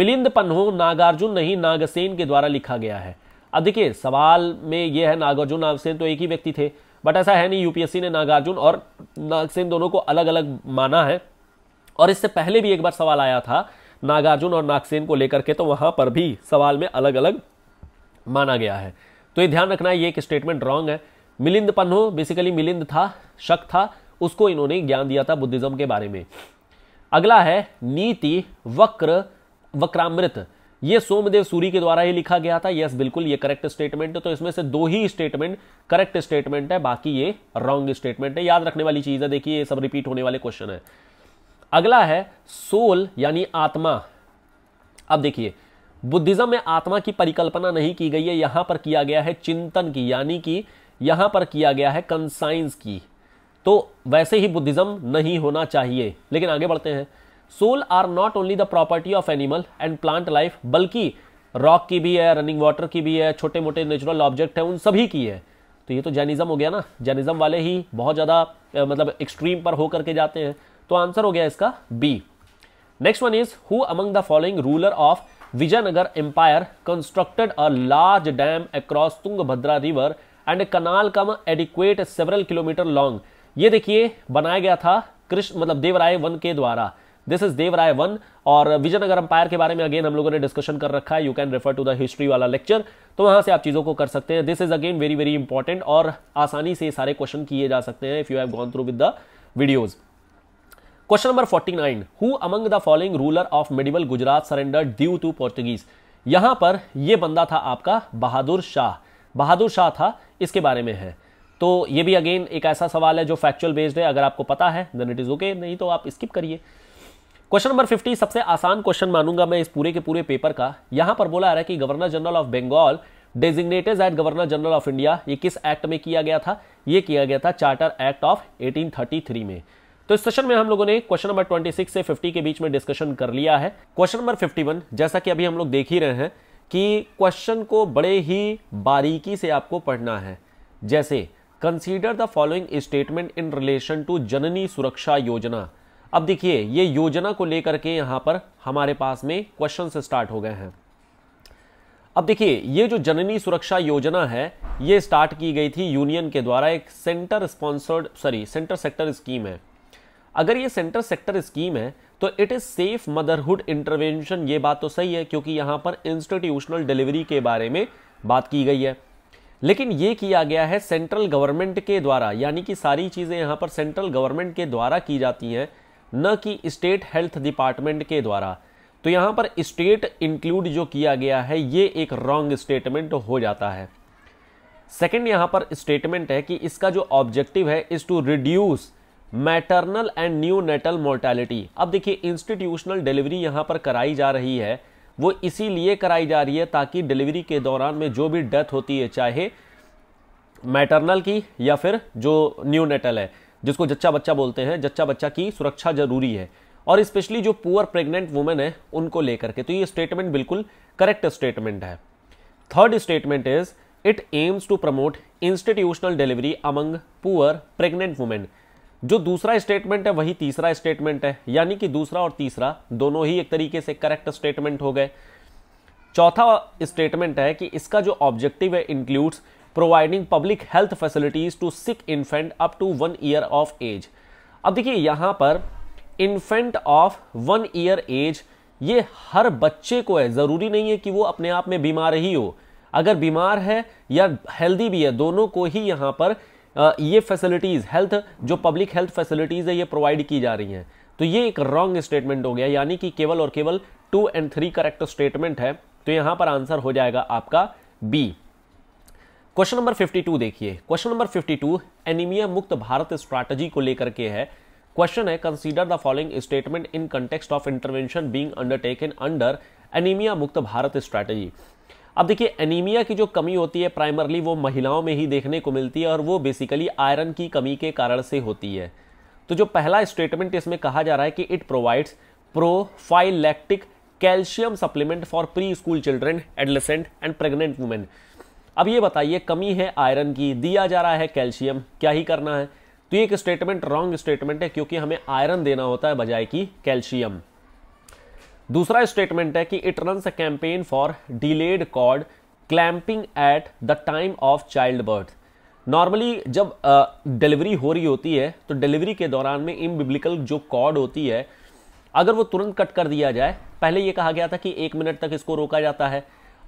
मिलिंद पन्हो नागार्जुन नहीं नागसेन के द्वारा लिखा गया है अब देखिए सवाल में यह है नागार्जुन नागसेन तो एक ही व्यक्ति थे बट ऐसा है नहीं यूपीएससी ने नागार्जुन और नागसेन दोनों को अलग अलग माना है और इससे पहले भी एक बार सवाल आया था नागार्जुन और नागसेन को लेकर के तो वहां पर भी सवाल में अलग अलग माना गया है तो ये ध्यान रखना है ये एक स्टेटमेंट रॉन्ग है मिलिंद पन्नो बेसिकली मिलिंद था शक था उसको इन्होंने ज्ञान दिया था बुद्धिज्म के बारे में अगला है नीति वक्र वक्रामृत ये सोमदेव सूरी के द्वारा ही लिखा गया था यस बिल्कुल ये करेक्ट स्टेटमेंट है तो इसमें से दो ही स्टेटमेंट करेक्ट स्टेटमेंट है बाकी ये रॉन्ग स्टेटमेंट है याद रखने वाली चीज़ है देखिए ये सब रिपीट होने वाले क्वेश्चन है अगला है सोल यानी आत्मा अब देखिए बुद्धिज्म में आत्मा की परिकल्पना नहीं की गई है यहां पर किया गया है चिंतन की यानी कि यहां पर किया गया है कंसाइंस की तो वैसे ही बुद्धिज्म नहीं होना चाहिए लेकिन आगे बढ़ते हैं soul are not only the property of animal and plant life बल्कि रॉक की भी है रनिंग वाटर की भी है छोटे मोटे नेचुरल ऑब्जेक्ट है उन सभी की है तो ये तो जैनिज्म हो गया ना जैनिज्म वाले ही बहुत ज़्यादा मतलब एक्सट्रीम पर हो करके जाते हैं तो आंसर हो गया इसका B next one is who among the following ruler of Vijayanagara empire constructed a large dam across Tungabhadra river and canal cum aqueduct several kilometre long ये देखिए बनाया गया था कृष्ण मतलब देवराय वन के द्वारा दिस इज देवराय वन और विजयनगर अंपायर के बारे में अगेन हम लोगों ने डिस्कशन कर रखा है you can refer to the history वाला लेक्चर तो वहां से आप चीज़ों को कर सकते हैं this is again very very important और आसानी से सारे क्वेश्चन किए जा सकते हैं if you have gone through with the videos Question number 49. Who among the following ruler of medieval Gujarat surrender due to Portuguese यहां पर यह बंदा था आपका बहादुर शाह बहादुर शाह था इसके बारे में है तो ये भी अगेन एक ऐसा सवाल है जो फैक्चुअल बेस्ड है अगर आपको पता है देन इट इज़ ओके नहीं तो आप स्किप करिए क्वेश्चन नंबर 50 सबसे आसान क्वेश्चन मानूंगा मैं इस पूरे के पूरे पेपर का यहां पर बोला आ रहा है कि governor general of Bengal designated at governor general of India ये किस एक्ट में किया गया था ये किया गया था चार्टर एक्ट ऑफ 1833 में तो इस सेशन में हम लोगों ने क्वेश्चन नंबर 26 से 50 के बीच में डिस्कशन कर लिया है क्वेश्चन नंबर 51 जैसा कि अभी हम लोग देख ही रहे हैं कि क्वेश्चन को बड़े ही बारीकी से आपको पढ़ना है जैसे consider the following statement in relation to Janani Suraksha Yojana अब देखिए ये योजना को लेकर के यहाँ पर हमारे पास में क्वेश्चन स्टार्ट हो गए हैं अब देखिए ये जो जननी सुरक्षा योजना है ये स्टार्ट की गई थी यूनियन के द्वारा एक centre sponsored sorry centre sector scheme है अगर ये सेंटर सेक्टर स्कीम है तो it is safe motherhood intervention ये बात तो सही है क्योंकि यहाँ पर इंस्टीट्यूशनल डिलीवरी के बारे में बात की गई है लेकिन ये किया गया है सेंट्रल गवर्नमेंट के द्वारा यानी कि सारी चीज़ें यहाँ पर सेंट्रल गवर्नमेंट के द्वारा की जाती हैं न कि स्टेट हेल्थ डिपार्टमेंट के द्वारा तो यहाँ पर स्टेट इंक्लूड जो किया गया है ये एक रॉन्ग स्टेटमेंट हो जाता है सेकंड यहाँ पर स्टेटमेंट है कि इसका जो ऑब्जेक्टिव है is to reduce maternal and neonatal mortality अब देखिए इंस्टीट्यूशनल डिलीवरी यहाँ पर कराई जा रही है वो इसीलिए कराई जा रही है ताकि डिलीवरी के दौरान में जो भी डेथ होती है चाहे मैटरनल की या फिर जो न्यू नेटल है जिसको जच्चा बच्चा बोलते हैं जच्चा बच्चा की सुरक्षा जरूरी है और स्पेशली जो पुअर प्रेग्नेंट वुमेन है उनको लेकर के तो ये स्टेटमेंट बिल्कुल करेक्ट स्टेटमेंट है third statement is it aims to promote institutional delivery among poor pregnant women जो दूसरा स्टेटमेंट है वही तीसरा स्टेटमेंट है यानी कि दूसरा और तीसरा दोनों ही एक तरीके से करेक्ट स्टेटमेंट हो गए चौथा स्टेटमेंट है कि इसका जो ऑब्जेक्टिव है includes providing public health facilities to sick infant up to one year of age अब देखिए यहाँ पर infant of one year age ये हर बच्चे को है ज़रूरी नहीं है कि वो अपने आप में बीमार ही हो अगर बीमार है या हेल्दी भी है दोनों को ही यहाँ पर ये फैसिलिटीज़ हेल्थ जो पब्लिक हेल्थ फैसिलिटीज़ है ये प्रोवाइड की जा रही हैं तो ये एक रॉन्ग स्टेटमेंट हो गया यानी कि केवल और केवल two and three correct statement है तो यहाँ पर आंसर हो जाएगा आपका बी क्वेश्चन नंबर 52 देखिए question number 52 anaemia Mukt Bharat strategy को लेकर के है क्वेश्चन है consider the following statement in context of intervention being undertaken under anaemia Mukt Bharat strategy अब देखिए एनीमिया की जो कमी होती है प्राइमरली वो महिलाओं में ही देखने को मिलती है और वो बेसिकली आयरन की कमी के कारण से होती है तो जो पहला स्टेटमेंट इसमें कहा जा रहा है कि it provides prophylactic calcium supplement for preschool children adolescent and pregnant women अब ये बताइए कमी है आयरन की दिया जा रहा है कैल्शियम क्या ही करना है तो ये एक स्टेटमेंट रॉन्ग स्टेटमेंट है क्योंकि हमें आयरन देना होता है बजाय की कैल्शियम दूसरा स्टेटमेंट है कि it run a campaign for delayed cord clamping at the time of childbirth normally जब डिलीवरी हो रही होती है तो डिलीवरी के दौरान में इम बिब्लिकल जो कॉर्ड होती है अगर वो तुरंत कट कर दिया जाए पहले ये कहा गया था कि एक मिनट तक इसको रोका जाता है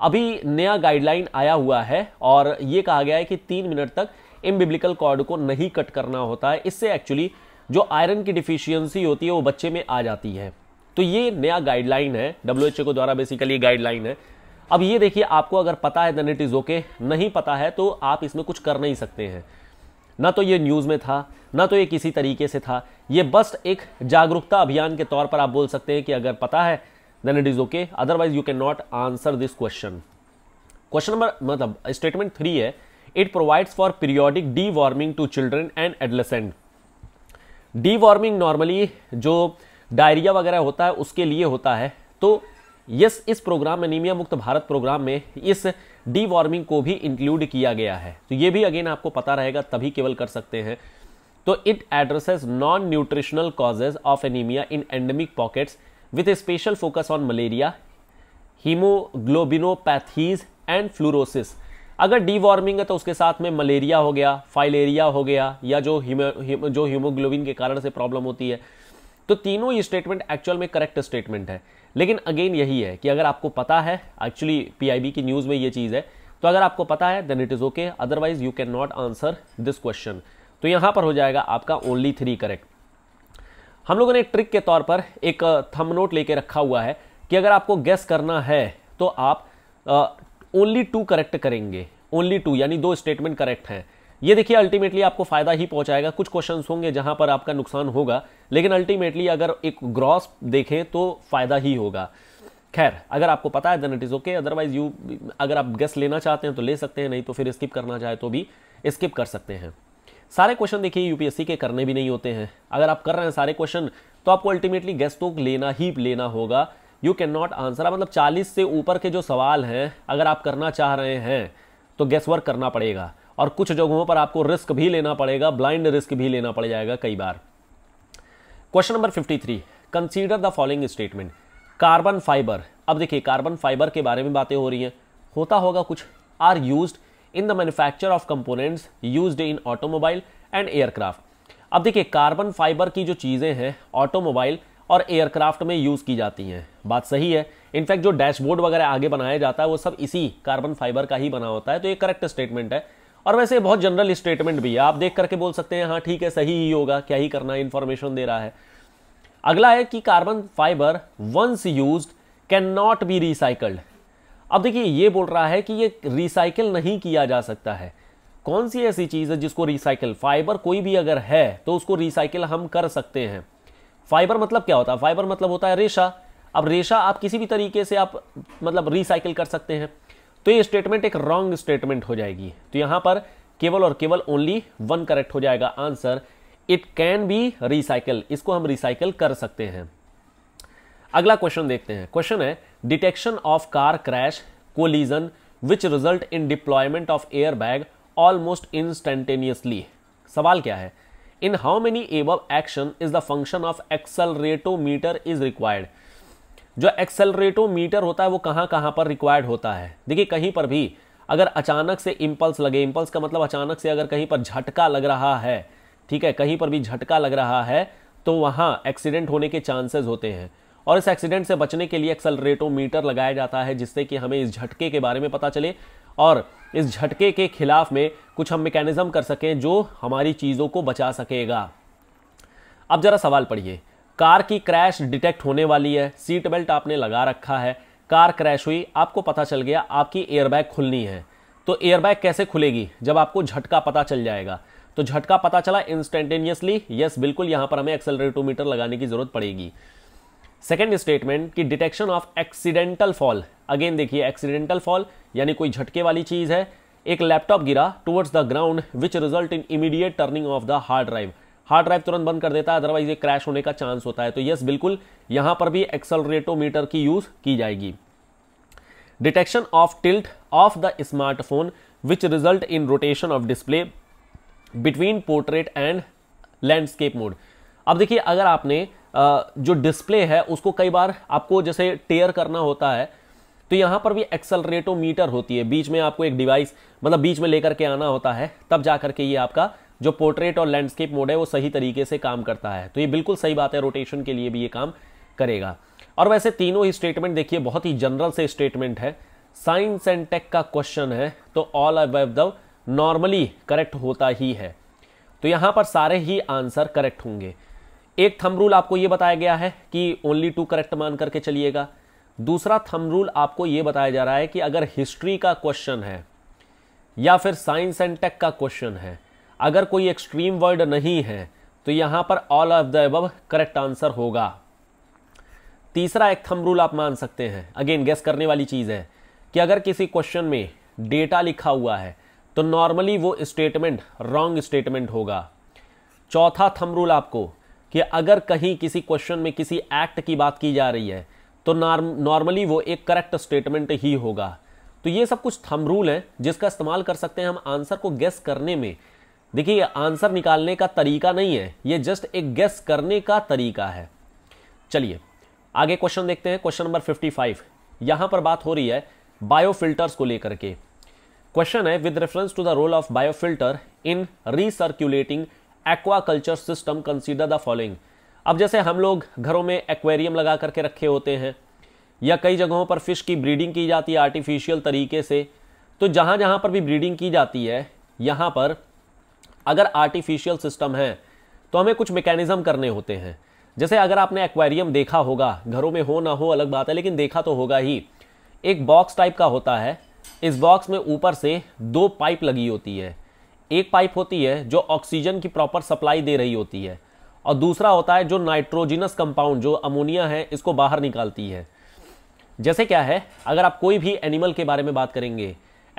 अभी नया गाइडलाइन आया हुआ है और ये कहा गया है कि तीन मिनट तक इन बिब्लिकल कॉर्ड को नहीं कट करना होता है इससे एक्चुअली जो आयरन की डिफिशियंसी होती है वो बच्चे में आ जाती है तो ये नया गाइडलाइन है डब्ल्यू एच को द्वारा बेसिकली गाइडलाइन है अब ये देखिए आपको अगर पता है देन इट इज़ ओके नहीं पता है तो आप इसमें कुछ कर नहीं सकते हैं ना तो ये न्यूज़ में था ना तो ये किसी तरीके से था ये बस एक जागरूकता अभियान के तौर पर आप बोल सकते हैं कि अगर पता है then it is okay otherwise you cannot answer this question question number मतलब statement थ्री है it provides for periodic deworming to children and adolescent deworming normally जो डायरिया वगैरह होता है उसके लिए होता है तो यस इस प्रोग्राम में अनिमिया मुक्त भारत प्रोग्राम में इस डी वार्मिंग को भी इंक्लूड किया गया है तो ये भी अगेन आपको पता रहेगा तभी केवल कर सकते हैं तो it addresses non nutritional causes of anaemia in endemic pockets with a special focus on malaria haemoglobinopathies and fluorosis अगर डीवार्मिंग है तो उसके साथ में मलेरिया हो गया फाइलेरिया हो गया या जो हीमो जो हीमोग्लोबिन के कारण से प्रॉब्लम होती है तो तीनों ये स्टेटमेंट एक्चुअल में करेक्ट स्टेटमेंट है लेकिन अगेन यही है कि अगर आपको पता है एक्चुअली पीआईबी की न्यूज़ में ये चीज़ है तो अगर आपको पता है then it is okay otherwise you can not answer this question तो यहाँ पर हो जाएगा आपका ओनली थ्री करेक्ट हम लोगों ने एक ट्रिक के तौर पर एक थम नोट लेके रखा हुआ है कि अगर आपको गेस करना है तो आप ओनली टू करेक्ट करेंगे ओनली टू यानी दो स्टेटमेंट करेक्ट हैं ये देखिए अल्टीमेटली आपको फ़ायदा ही पहुंचाएगा कुछ क्वेश्चन होंगे जहां पर आपका नुकसान होगा लेकिन अल्टीमेटली अगर एक ग्रॉस देखें तो फ़ायदा ही होगा खैर अगर आपको पता है then it is okay otherwise you अगर आप गेस्ट लेना चाहते हैं तो ले सकते हैं नहीं तो फिर स्किप करना चाहे तो भी स्किप कर सकते हैं सारे क्वेश्चन देखिए यूपीएससी के करने भी नहीं होते हैं अगर आप कर रहे हैं सारे क्वेश्चन तो आपको अल्टीमेटली गैस तो लेना ही लेना होगा यू कैन नॉट आंसर मतलब चालीस से ऊपर के जो सवाल हैं अगर आप करना चाह रहे हैं तो गैस वर्क करना पड़ेगा और कुछ जगहों पर आपको रिस्क भी लेना पड़ेगा ब्लाइंड रिस्क भी लेना पड़ जाएगा कई बार question number fifty three consider the following statement carbon fibre अब देखिए कार्बन फाइबर के बारे में बातें हो रही हैं होता होगा कुछ are used in the manufacture of components use in automobile and aircraft अब देखिए कार्बन फाइबर की जो चीज़ें हैं ऑटोमोबाइल और एयरक्राफ्ट में यूज़ की जाती हैं बात सही है इनफैक्ट जो डैशबोर्ड वगैरह आगे बनाया जाता है वो सब इसी कार्बन फाइबर का ही बना होता है तो ये करेक्ट स्टेटमेंट है और वैसे बहुत जनरल स्टेटमेंट भी है आप देख करके बोल सकते हैं हाँ ठीक है सही ही होगा क्या ही करना है इन्फॉर्मेशन दे रहा है अगला है कि carbon fibre once use can not be recycled अब देखिए ये बोल रहा है कि ये रिसाइकिल नहीं किया जा सकता है कौन सी ऐसी चीज़ है जिसको रिसाइकिल फाइबर कोई भी अगर है तो उसको रिसाइकिल हम कर सकते हैं फाइबर मतलब क्या होता है फाइबर मतलब होता है रेशा अब रेशा आप किसी भी तरीके से आप मतलब रिसाइकिल कर सकते हैं तो ये स्टेटमेंट एक रॉन्ग स्टेटमेंट हो जाएगी तो यहां पर केवल और केवल ओनली वन करेक्ट हो जाएगा answer it can be recycle इसको हम रिसाइकिल कर सकते हैं अगला क्वेश्चन देखते हैं क्वेश्चन है detection of car crash collision which result in deployment of airbag almost instantaneously सवाल क्या है in how many above action is the function of accelerometer is required जो मीटर होता है वो कहाँ कहाँ पर रिक्वायर्ड होता है देखिए कहीं पर भी अगर अचानक से इम्पल्स लगे इम्पल्स का मतलब अचानक से अगर कहीं पर झटका लग रहा है ठीक है कहीं पर भी झटका लग रहा है तो वहाँ एक्सीडेंट होने के चांसेस होते हैं और इस एक्सीडेंट से बचने के लिए एक्सलरेटोमीटर लगाया जाता है जिससे कि हमें इस झटके के बारे में पता चले और इस झटके के खिलाफ में कुछ हम मेकेनिज़्म कर सकें जो हमारी चीज़ों को बचा सकेगा अब ज़रा सवाल पढ़िए कार की क्रैश डिटेक्ट होने वाली है सीट बेल्ट आपने लगा रखा है कार क्रैश हुई आपको पता चल गया आपकी एयरबैग खुलनी है तो एयरबैग कैसे खुलेगी जब आपको झटका पता चल जाएगा तो झटका पता चला इंस्टेंटेनियसली यस बिल्कुल यहां पर हमें एक्सेलरेटोमीटर लगाने की ज़रूरत पड़ेगी सेकेंड स्टेटमेंट कि detection of accidental fall again देखिए एक्सीडेंटल फॉल यानी कोई झटके वाली चीज़ है एक लैपटॉप गिरा towards the ground which result in immediate turning off the hard drive hard drive तुरंत बंद कर देता है अदरवाइज ये क्रैश होने का चांस होता है तो यस बिल्कुल यहां पर भी एक्सलरेटोमीटर की यूज़ की जाएगी detection of tilt of the smartphone which result in rotation of display between portrait and landscape mode अब देखिए अगर आपने जो डिस्प्ले है उसको कई बार आपको जैसे टेयर करना होता है तो यहां पर भी एक्सलरेटो मीटर होती है बीच में आपको एक डिवाइस मतलब बीच में लेकर के आना होता है तब जा करके ये आपका जो पोर्ट्रेट और लैंडस्केप मोड है वो सही तरीके से काम करता है तो ये बिल्कुल सही बात है रोटेशन के लिए भी ये काम करेगा और वैसे तीनों ही स्टेटमेंट देखिए बहुत ही जनरल से स्टेटमेंट है साइंस एंड टेक का क्वेश्चन है तो ऑल अब द नॉर्मली करेक्ट होता ही है तो यहाँ पर सारे ही आंसर करेक्ट होंगे एक थम रूल आपको यह बताया गया है कि ओनली टू करेक्ट मान करके चलिएगा दूसरा थम रूल आपको यह बताया जा रहा है कि अगर हिस्ट्री का क्वेश्चन है या फिर साइंस एंड टेक का क्वेश्चन है अगर कोई एक्सट्रीम वर्ड नहीं है तो यहां पर all of the above correct answer होगा तीसरा एक थम रूल आप मान सकते हैं अगेन गेस करने वाली चीज़ है कि अगर किसी क्वेश्चन में डेटा लिखा हुआ है तो नॉर्मली वो स्टेटमेंट रॉन्ग स्टेटमेंट होगा चौथा थम रूल आपको कि अगर कहीं किसी क्वेश्चन में किसी एक्ट की बात की जा रही है तो नॉर्मली वो एक करेक्ट स्टेटमेंट ही होगा तो ये सब कुछ थम रूल है जिसका इस्तेमाल कर सकते हैं हम आंसर को गेस करने में देखिए आंसर निकालने का तरीका नहीं है ये जस्ट एक गेस करने का तरीका है चलिए आगे क्वेश्चन देखते हैं क्वेश्चन नंबर 55 यहां पर बात हो रही है बायोफिल्टर्स को लेकर के क्वेश्चन है with reference to the role of biofilter in recirculating aquaculture system consider the following अब जैसे हम लोग घरों में एक्वेरियम लगा करके रखे होते हैं या कई जगहों पर फिश की ब्रीडिंग की जाती है आर्टिफिशियल तरीके से तो जहाँ जहाँ पर भी ब्रीडिंग की जाती है यहाँ पर अगर आर्टिफिशियल सिस्टम है तो हमें कुछ मैकेनिज्म करने होते हैं जैसे अगर आपने एक्वेरियम देखा होगा घरों में हो ना हो अलग बात है लेकिन देखा तो होगा ही एक बॉक्स टाइप का होता है इस बॉक्स में ऊपर से दो पाइप लगी होती है एक पाइप होती है जो ऑक्सीजन की प्रॉपर सप्लाई दे रही होती है और दूसरा होता है जो नाइट्रोजिनस कंपाउंड जो अमोनिया है इसको बाहर निकालती है जैसे क्या है अगर आप कोई भी एनिमल के बारे में बात करेंगे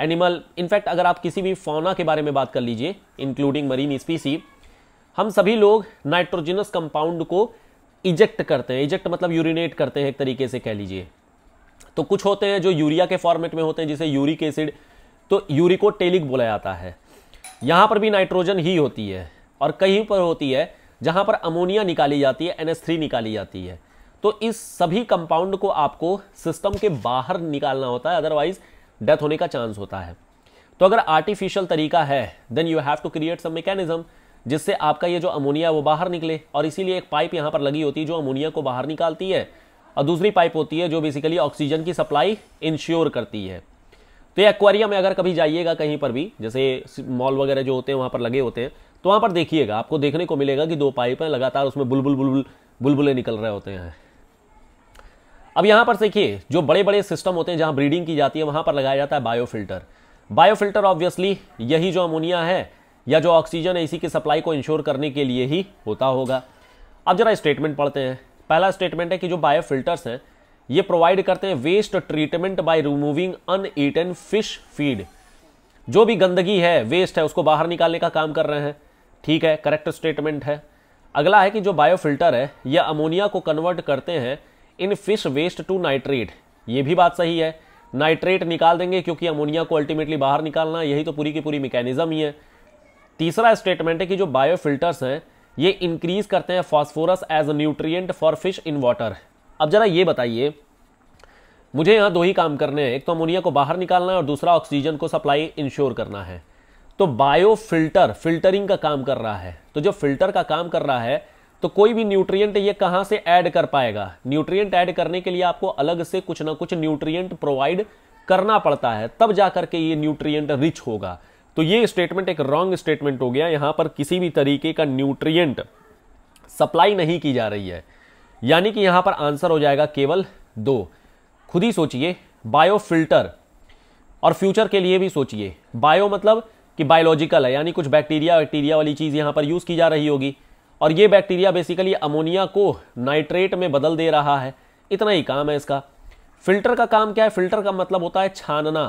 एनिमल इनफैक्ट अगर आप किसी भी फोना के बारे में बात कर लीजिए इंक्लूडिंग मरीन स्पीसी हम सभी लोग नाइट्रोजिनस कंपाउंड को इजेक्ट करते हैं इजेक्ट मतलब यूरिनेट करते हैं एक तरीके से कह लीजिए तो कुछ होते हैं जो यूरिया के फॉर्मेट में होते हैं जिसे यूरिक एसिड तो यूरिकोटेलिक बोला जाता है यहाँ पर भी नाइट्रोजन ही होती है और कहीं पर होती है जहाँ पर अमोनिया निकाली जाती है एन निकाली जाती है तो इस सभी कंपाउंड को आपको सिस्टम के बाहर निकालना होता है अदरवाइज डेथ होने का चांस होता है तो अगर आर्टिफिशियल तरीका है then you have to create some mechanism जिससे आपका ये जो अमोनिया वो बाहर निकले और इसीलिए एक पाइप यहाँ पर लगी होती है जो अमोनिया को बाहर निकालती है और दूसरी पाइप होती है जो बेसिकली ऑक्सीजन की सप्लाई इंश्योर करती है तो ये एक्वेरियम में अगर कभी जाइएगा कहीं पर भी जैसे मॉल वगैरह जो होते हैं वहाँ पर लगे होते हैं तो वहाँ पर देखिएगा आपको देखने को मिलेगा कि दो पाइप हैं लगातार उसमें बुलबुल बुलबुल बुलबुलें निकल रहे होते हैं अब यहाँ पर देखिए जो बड़े बड़े सिस्टम होते हैं जहाँ ब्रीडिंग की जाती है वहाँ पर लगाया जाता है बायोफिल्टर बायोफिल्टर ऑब्वियसली यही जो अमोनिया है या जो ऑक्सीजन है इसी की सप्लाई को इंश्योर करने के लिए ही होता होगा अब जरा स्टेटमेंट पढ़ते हैं पहला स्टेटमेंट है कि जो बायोफिल्टर्स हैं ये प्रोवाइड करते हैं waste treatment by removing uneaten fish feed जो भी गंदगी है वेस्ट है उसको बाहर निकालने का काम कर रहे हैं ठीक है करेक्ट स्टेटमेंट है अगला है कि जो बायोफिल्टर है यह अमोनिया को कन्वर्ट करते हैं in fish waste to nitrate ये भी बात सही है नाइट्रेट निकाल देंगे क्योंकि अमोनिया को अल्टीमेटली बाहर निकालना यही तो पूरी की पूरी मैकेनिज्म ही है तीसरा स्टेटमेंट है कि जो बायोफिल्टर्स हैं ये इंक्रीज करते हैं phosphorus as a nutrient for fish in water अब ज़रा ये बताइए मुझे यहाँ दो ही काम करने हैं एक तो अमोनिया को बाहर निकालना है और दूसरा ऑक्सीजन को सप्लाई इंश्योर करना है तो बायो फिल्टर फिल्टरिंग का काम कर रहा है तो जब फिल्टर का काम कर रहा है तो कोई भी न्यूट्रिएंट ये कहां से ऐड कर पाएगा न्यूट्रिएंट ऐड करने के लिए आपको अलग से कुछ ना कुछ न्यूट्रिएंट प्रोवाइड करना पड़ता है तब जाकर के ये न्यूट्रिएंट रिच होगा तो ये स्टेटमेंट एक रॉन्ग स्टेटमेंट हो गया यहां पर किसी भी तरीके का न्यूट्रिएंट सप्लाई नहीं की जा रही है यानी कि यहाँ पर आंसर हो जाएगा केवल दो खुद ही सोचिए बायो फिल्टर और फ्यूचर के लिए भी सोचिए बायो मतलब कि बायोलॉजिकल है यानी कुछ बैक्टीरिया वैक्टीरिया वाली चीज़ यहाँ पर यूज़ की जा रही होगी और ये बैक्टीरिया बेसिकली अमोनिया को नाइट्रेट में बदल दे रहा है इतना ही काम है इसका फिल्टर का काम क्या है फिल्टर का मतलब होता है छानना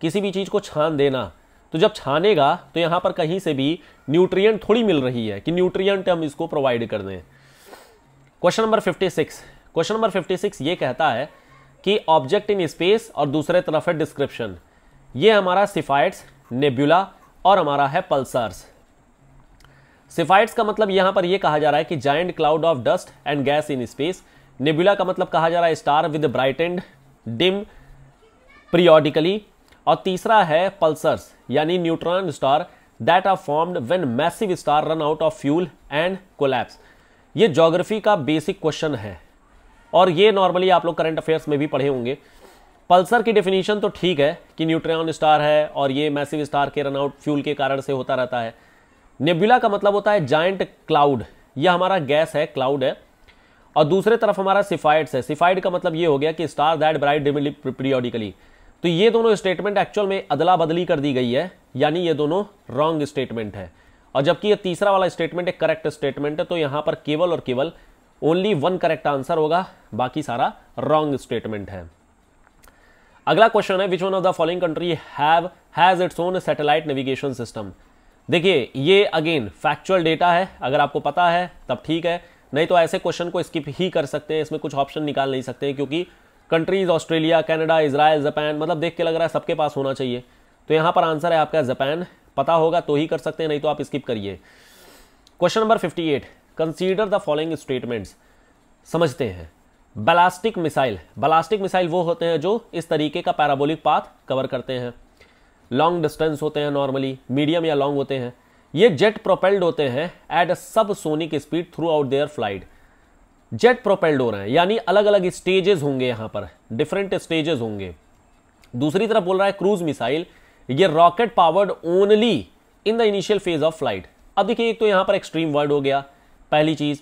किसी भी चीज़ को छान देना तो जब छानेगा तो यहां पर कहीं से भी न्यूट्रिएंट थोड़ी मिल रही है कि न्यूट्रिएंट हम इसको प्रोवाइड कर दें क्वेश्चन नंबर 56 क्वेश्चन नंबर 56 ये कहता है कि ऑब्जेक्ट इन स्पेस और दूसरे तरफ है डिस्क्रिप्शन ये हमारा सिफाइट्स नेब्यूला और हमारा है पल्सर्स सिफाइट्स का मतलब यहां पर यह कहा जा रहा है कि giant cloud of dust and gas in space nebula का मतलब कहा जा रहा है star with brightened dim periodically और तीसरा है पल्सर्स यानी neutron star that are formed when massive star run out of fuel and collapse ये जोग्राफी का बेसिक क्वेश्चन है और ये नॉर्मली आप लोग करंट अफेयर्स में भी पढ़े होंगे पल्सर की डेफिनेशन तो ठीक है कि न्यूट्रॉन स्टार है और ये मैसिव स्टार के रनआउट फ्यूल के कारण से होता रहता है नेबुला का मतलब होता है जाइंट क्लाउड यह हमारा गैस है क्लाउड है और दूसरे तरफ हमारा सिफाइड्स है सिफाइड का मतलब ये हो गया कि star that bright dimly periodically तो ये दोनों स्टेटमेंट एक्चुअल में अदला बदली कर दी गई है यानी ये दोनों रॉन्ग स्टेटमेंट है और जबकि ये तीसरा वाला स्टेटमेंट एक करेक्ट स्टेटमेंट है तो यहां पर केवल और केवल ओनली वन करेक्ट आंसर होगा बाकी सारा रॉन्ग स्टेटमेंट है अगला क्वेश्चन है which one of the following country have has its own satellite navigation system देखिए ये अगेन फैक्चुअल डेटा है अगर आपको पता है तब ठीक है नहीं तो ऐसे क्वेश्चन को स्किप ही कर सकते हैं इसमें कुछ ऑप्शन निकाल नहीं सकते क्योंकि countries Australia Canada Israel Japan मतलब देख के लग रहा है सबके पास होना चाहिए तो यहाँ पर आंसर है आपका जापान पता होगा तो ही कर सकते हैं नहीं तो आप स्किप करिए question number 58 consider the following statements समझते हैं बलास्टिक मिसाइल बलास्टिक मिसाइल वो होते हैं जो इस तरीके का पैराबोलिक पाथ कवर करते हैं लॉन्ग डिस्टेंस होते हैं नॉर्मली मीडियम या लॉन्ग होते हैं ये जेट प्रोपेल्ड होते हैं at subsonic speed throughout their flight jet propelled हो रहे हैं यानी अलग अलग स्टेजेस होंगे यहां पर डिफरेंट स्टेजेस होंगे दूसरी तरफ बोल रहा है क्रूज मिसाइल ये rocket powered only in the initial phase of flight अब देखिए एक तो यहां पर एक्सट्रीम वर्ड हो गया पहली चीज़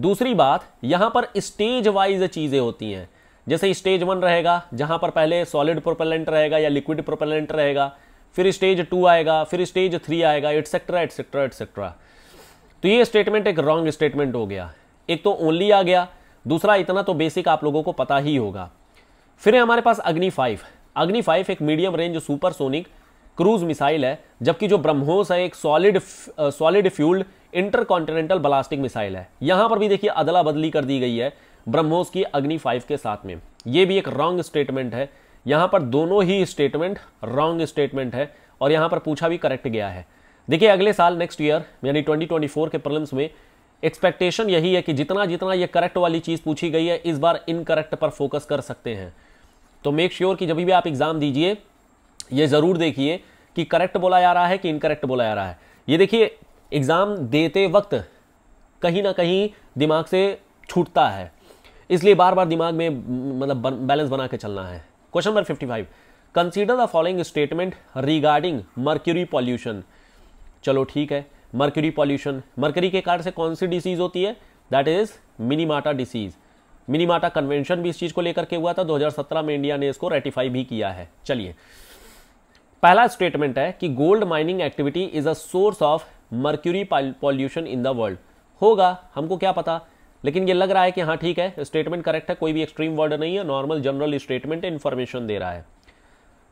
दूसरी बात यहां पर स्टेज वाइज चीज़ें होती हैं जैसे स्टेज वन रहेगा जहां पर पहले सॉलिड प्रोपेलेंट रहेगा या लिक्विड प्रोपेलेंट रहेगा फिर स्टेज टू आएगा फिर स्टेज थ्री आएगा एटसेट्रा एटसेट्रा एटसेट्रा तो ये स्टेटमेंट एक रॉन्ग स्टेटमेंट हो गया एक तो ओनली आ गया दूसरा इतना तो बेसिक आप लोगों को पता ही होगा फिर हमारे पास अग्नि फाइव अग्नि फाइव एक medium range supersonic cruise missile है जबकि जो ब्रह्मोस है एक solid solid fuelled intercontinental ballistic missile है यहां पर भी देखिए अदला बदली कर दी गई है ब्रह्मोस की अग्नि फाइव के साथ में ये भी एक रॉन्ग स्टेटमेंट है यहां पर दोनों ही स्टेटमेंट रॉन्ग स्टेटमेंट है और यहां पर पूछा भी करेक्ट गया है देखिए अगले साल नेक्स्ट ईयर यानी 2024 के प्रॉब्लम्स में एक्सपेक्टेशन यही है कि जितना जितना ये करेक्ट वाली चीज़ पूछी गई है इस बार इनकरेक्ट पर फोकस कर सकते हैं तो मेक श्योर sure कि जब भी आप एग्ज़ाम दीजिए ये ज़रूर देखिए कि करेक्ट बोला जा रहा है कि इनकरेक्ट बोला जा रहा है ये देखिए एग्ज़ाम देते वक्त कहीं ना कहीं दिमाग से छूटता है इसलिए बार बार दिमाग में मतलब बैलेंस बना के चलना है question number fifty five consider the following statement regarding mercury pollution चलो ठीक है मर्क्यूरी पॉल्यूशन मर्क्यूरी के कारण से कौन सी डिसीज़ होती है that is Minamata disease Minamata convention भी इस चीज़ को लेकर के हुआ था 2017 में इंडिया ने इसको रेटिफाई भी किया है चलिए पहला स्टेटमेंट है कि gold mining activity is a source of mercury pollution in the world होगा हमको क्या पता लेकिन ये लग रहा है कि हाँ ठीक है स्टेटमेंट करेक्ट है कोई भी एक्सट्रीम वर्ड नहीं है नॉर्मल जनरल स्टेटमेंट इन्फॉर्मेशन दे रहा है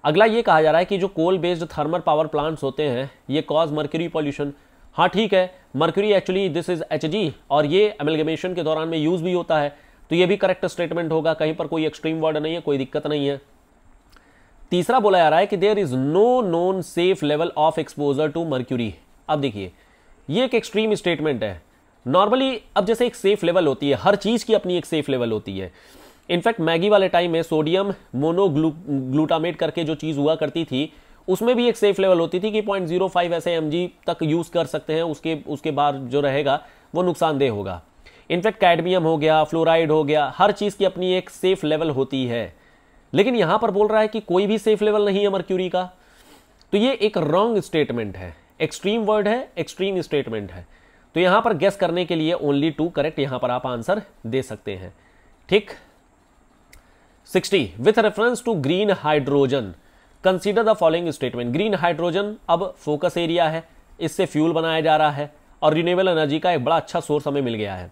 अगला ये कहा जा रहा है कि जो coal based thermal power plants होते हैं ये कॉज मर्क्यूरी पॉल्यूशन हाँ ठीक है mercury actually this is H और ये एमलगमेशन के दौरान में यूज़ भी होता है तो ये भी करेक्ट स्टेटमेंट होगा कहीं पर कोई एक्सट्रीम वर्ड नहीं है कोई दिक्कत नहीं है तीसरा बोला जा रहा है कि there is no known safe level of exposure to mercury अब देखिए ये एक एक्सट्रीम स्टेटमेंट है नॉर्मली अब जैसे एक सेफ लेवल होती है हर चीज़ की अपनी एक सेफ लेवल होती है इनफैक्ट मैगी वाले टाइम में सोडियम मोनोग्लूटामेट करके जो चीज़ हुआ करती थी उसमें भी एक सेफ लेवल होती थी कि पॉइंट जीरो फाइव ऐसे एम तक यूज़ कर सकते हैं उसके उसके बाद जो रहेगा वो नुकसानदेह होगा इनफैक्ट कैडमियम हो गया फ्लोराइड हो गया हर चीज़ की अपनी एक सेफ लेवल होती है लेकिन यहां पर बोल रहा है कि कोई भी सेफ लेवल नहीं है मर्क्यूरी का तो ये एक रॉन्ग स्टेटमेंट है एक्सट्रीम वर्ड है एक्सट्रीम स्टेटमेंट है तो यहां पर गेस करने के लिए ओनली टू करेक्ट यहां पर आप आंसर दे सकते हैं ठीक 60 with reference to green hydrogen consider the following statement green hydrogen अब फोकस एरिया है इससे फ्यूल बनाया जा रहा है और रिन्यूएबल एनर्जी का एक बड़ा अच्छा सोर्स हमें मिल गया है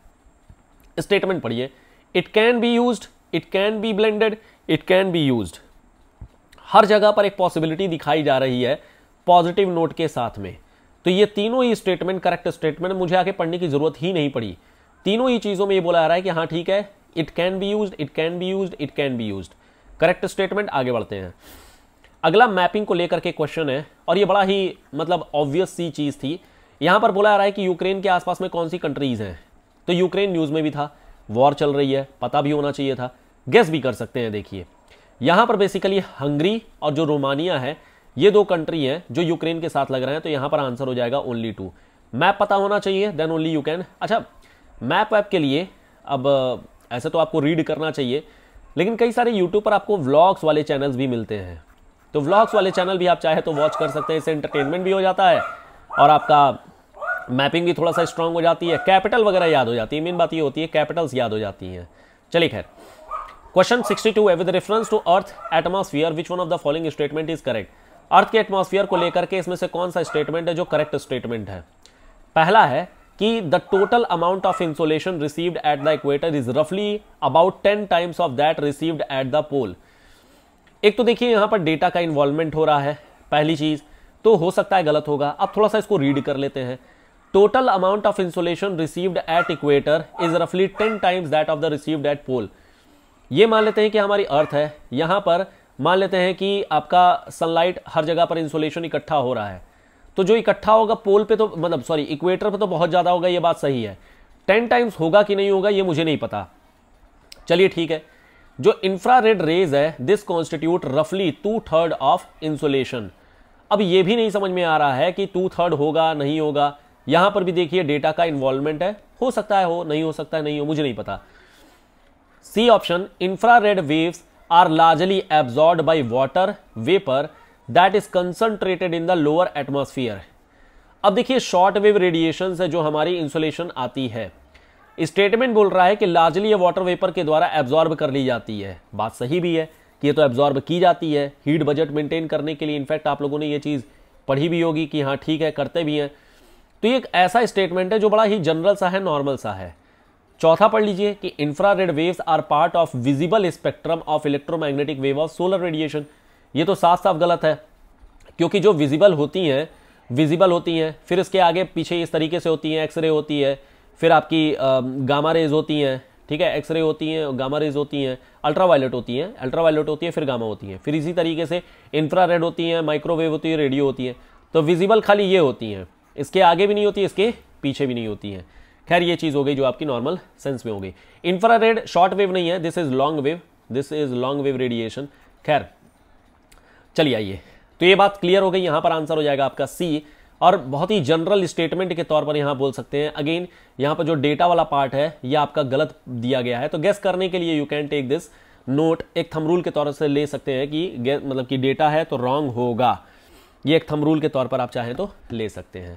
स्टेटमेंट पढ़िए it can be use it can be blended it can be use हर जगह पर एक पॉसिबिलिटी दिखाई जा रही है पॉजिटिव नोट के साथ में तो ये तीनों ही स्टेटमेंट करेक्ट स्टेटमेंट मुझे आगे पढ़ने की जरूरत ही नहीं पड़ी तीनों ही चीज़ों में ये बोला जा रहा है कि हाँ ठीक है it can be use it can be use it can be use correct statement आगे बढ़ते हैं अगला मैपिंग को लेकर के क्वेश्चन है और ये बड़ा ही मतलब ऑब्वियस सी चीज़ थी यहां पर बोला जा रहा है कि यूक्रेन के आसपास में कौन सी कंट्रीज़ हैं तो यूक्रेन न्यूज़ में भी था वॉर चल रही है पता भी होना चाहिए था गेस भी कर सकते हैं देखिए यहाँ पर बेसिकली हंगरी और जो रोमानिया है ये दो कंट्री हैं जो यूक्रेन के साथ लग रहे हैं तो यहाँ पर आंसर हो जाएगा ओनली टू मैप पता होना चाहिए देन ओनली यू कैन अच्छा मैप वैप के लिए अब ऐसे तो आपको रीड करना चाहिए लेकिन कई सारे यूट्यूब पर आपको व्लॉग्स वाले चैनल्स भी मिलते हैं तो व्लॉग्स वाले चैनल भी आप चाहे तो वॉच कर सकते हैं इससे एंटरटेनमेंट भी हो जाता है और आपका मैपिंग भी थोड़ा सा स्ट्रांग हो जाती है कैपिटल वगैरह याद हो जाती है मेन बात ये होती है कैपिटल्स याद हो जाती हैं चलिए खैर क्वेश्चन 62 है with reference to earth atmosphere which one of the following statement is correct earth के एटमोसफियर को लेकर के इसमें से कौन सा स्टेटमेंट है जो करेक्ट स्टेटमेंट है पहला है कि the total amount of insolation received at the equator is रफली about ten times of that received at the pole एक तो देखिए यहां पर डेटा का इन्वॉल्वमेंट हो रहा है पहली चीज़ तो हो सकता है गलत होगा अब थोड़ा सा इसको रीड कर लेते हैं total amount of insulation received at equator is रफली ten times that of the received at pole ये मान लेते हैं कि हमारी अर्थ है यहाँ पर मान लेते हैं कि आपका सनलाइट हर जगह पर इंसुलेशन इकट्ठा हो रहा है तो जो इकट्ठा होगा पोल पे तो मतलब सॉरी इक्वेटर पे तो बहुत ज़्यादा होगा ये बात सही है टेन टाइम्स होगा कि नहीं होगा ये मुझे नहीं पता चलिए ठीक है जो इंफ्रा रेड रेज है दिस कॉन्स्टिट्यूट रफली टू थर्ड ऑफ इंसुलेशन अब ये भी नहीं समझ में आ रहा है कि टू थर्ड होगा नहीं होगा यहां पर भी देखिए डेटा का इन्वॉल्वमेंट है हो सकता है हो नहीं हो सकता है नहीं हो मुझे नहीं पता C option infrared waves are largely absorb by water vapour that is concentrated in the lower atmosphere अब देखिए शॉर्ट वेव रेडिएशन से जो हमारी इंसुलेशन आती है स्टेटमेंट बोल रहा है कि लार्जली ये वाटर वेपर के द्वारा एब्जॉर्ब कर ली जाती है बात सही भी है कि ये तो एब्जॉर्ब की जाती है हीट बजट मेंटेन करने के लिए इनफैक्ट आप लोगों ने ये चीज़ पढ़ी भी होगी कि हाँ ठीक है करते भी हैं तो ये एक ऐसा स्टेटमेंट है जो बड़ा ही जनरल सा है नॉर्मल सा है चौथा पढ़ लीजिए कि infrared waves are part of visible spectrum of electromagnetic wave of solar radiation ये तो साफ साफ गलत है क्योंकि जो विजिबल होती हैं विजिबल होती हैं फिर इसके आगे पीछे इस तरीके से होती हैं एक्सरे होती है फिर आपकी गामा रेज होती हैं ठीक है एक्सरे होती हैं गामा रेज होती हैं अल्ट्रावायलेट होती हैं अल्ट्रावायलेट होती है फिर गामा होती हैं फिर इसी तरीके से इंफ्रारेड होती हैं माइक्रोवेव होती है रेडियो होती हैं तो विजिबल खाली ये होती हैं इसके आगे भी नहीं होती इसके पीछे भी नहीं होती है खैर ये चीज़ हो गई जो आपकी नॉर्मल सेंस में हो गई इंफ्रारेड शॉर्ट वेव नहीं है this is long wave this is long wave radiation खैर चलिए आइए तो ये बात क्लियर हो गई यहां पर आंसर हो जाएगा आपका सी और बहुत ही जनरल स्टेटमेंट के तौर पर यहां बोल सकते हैं अगेन यहां पर जो डेटा वाला पार्ट है ये आपका गलत दिया गया है तो गेस करने के लिए you can take this note एक थमरूल के तौर से ले सकते हैं कि मतलब कि डेटा है तो रॉन्ग होगा ये एक थम रूल के तौर पर आप चाहें तो ले सकते हैं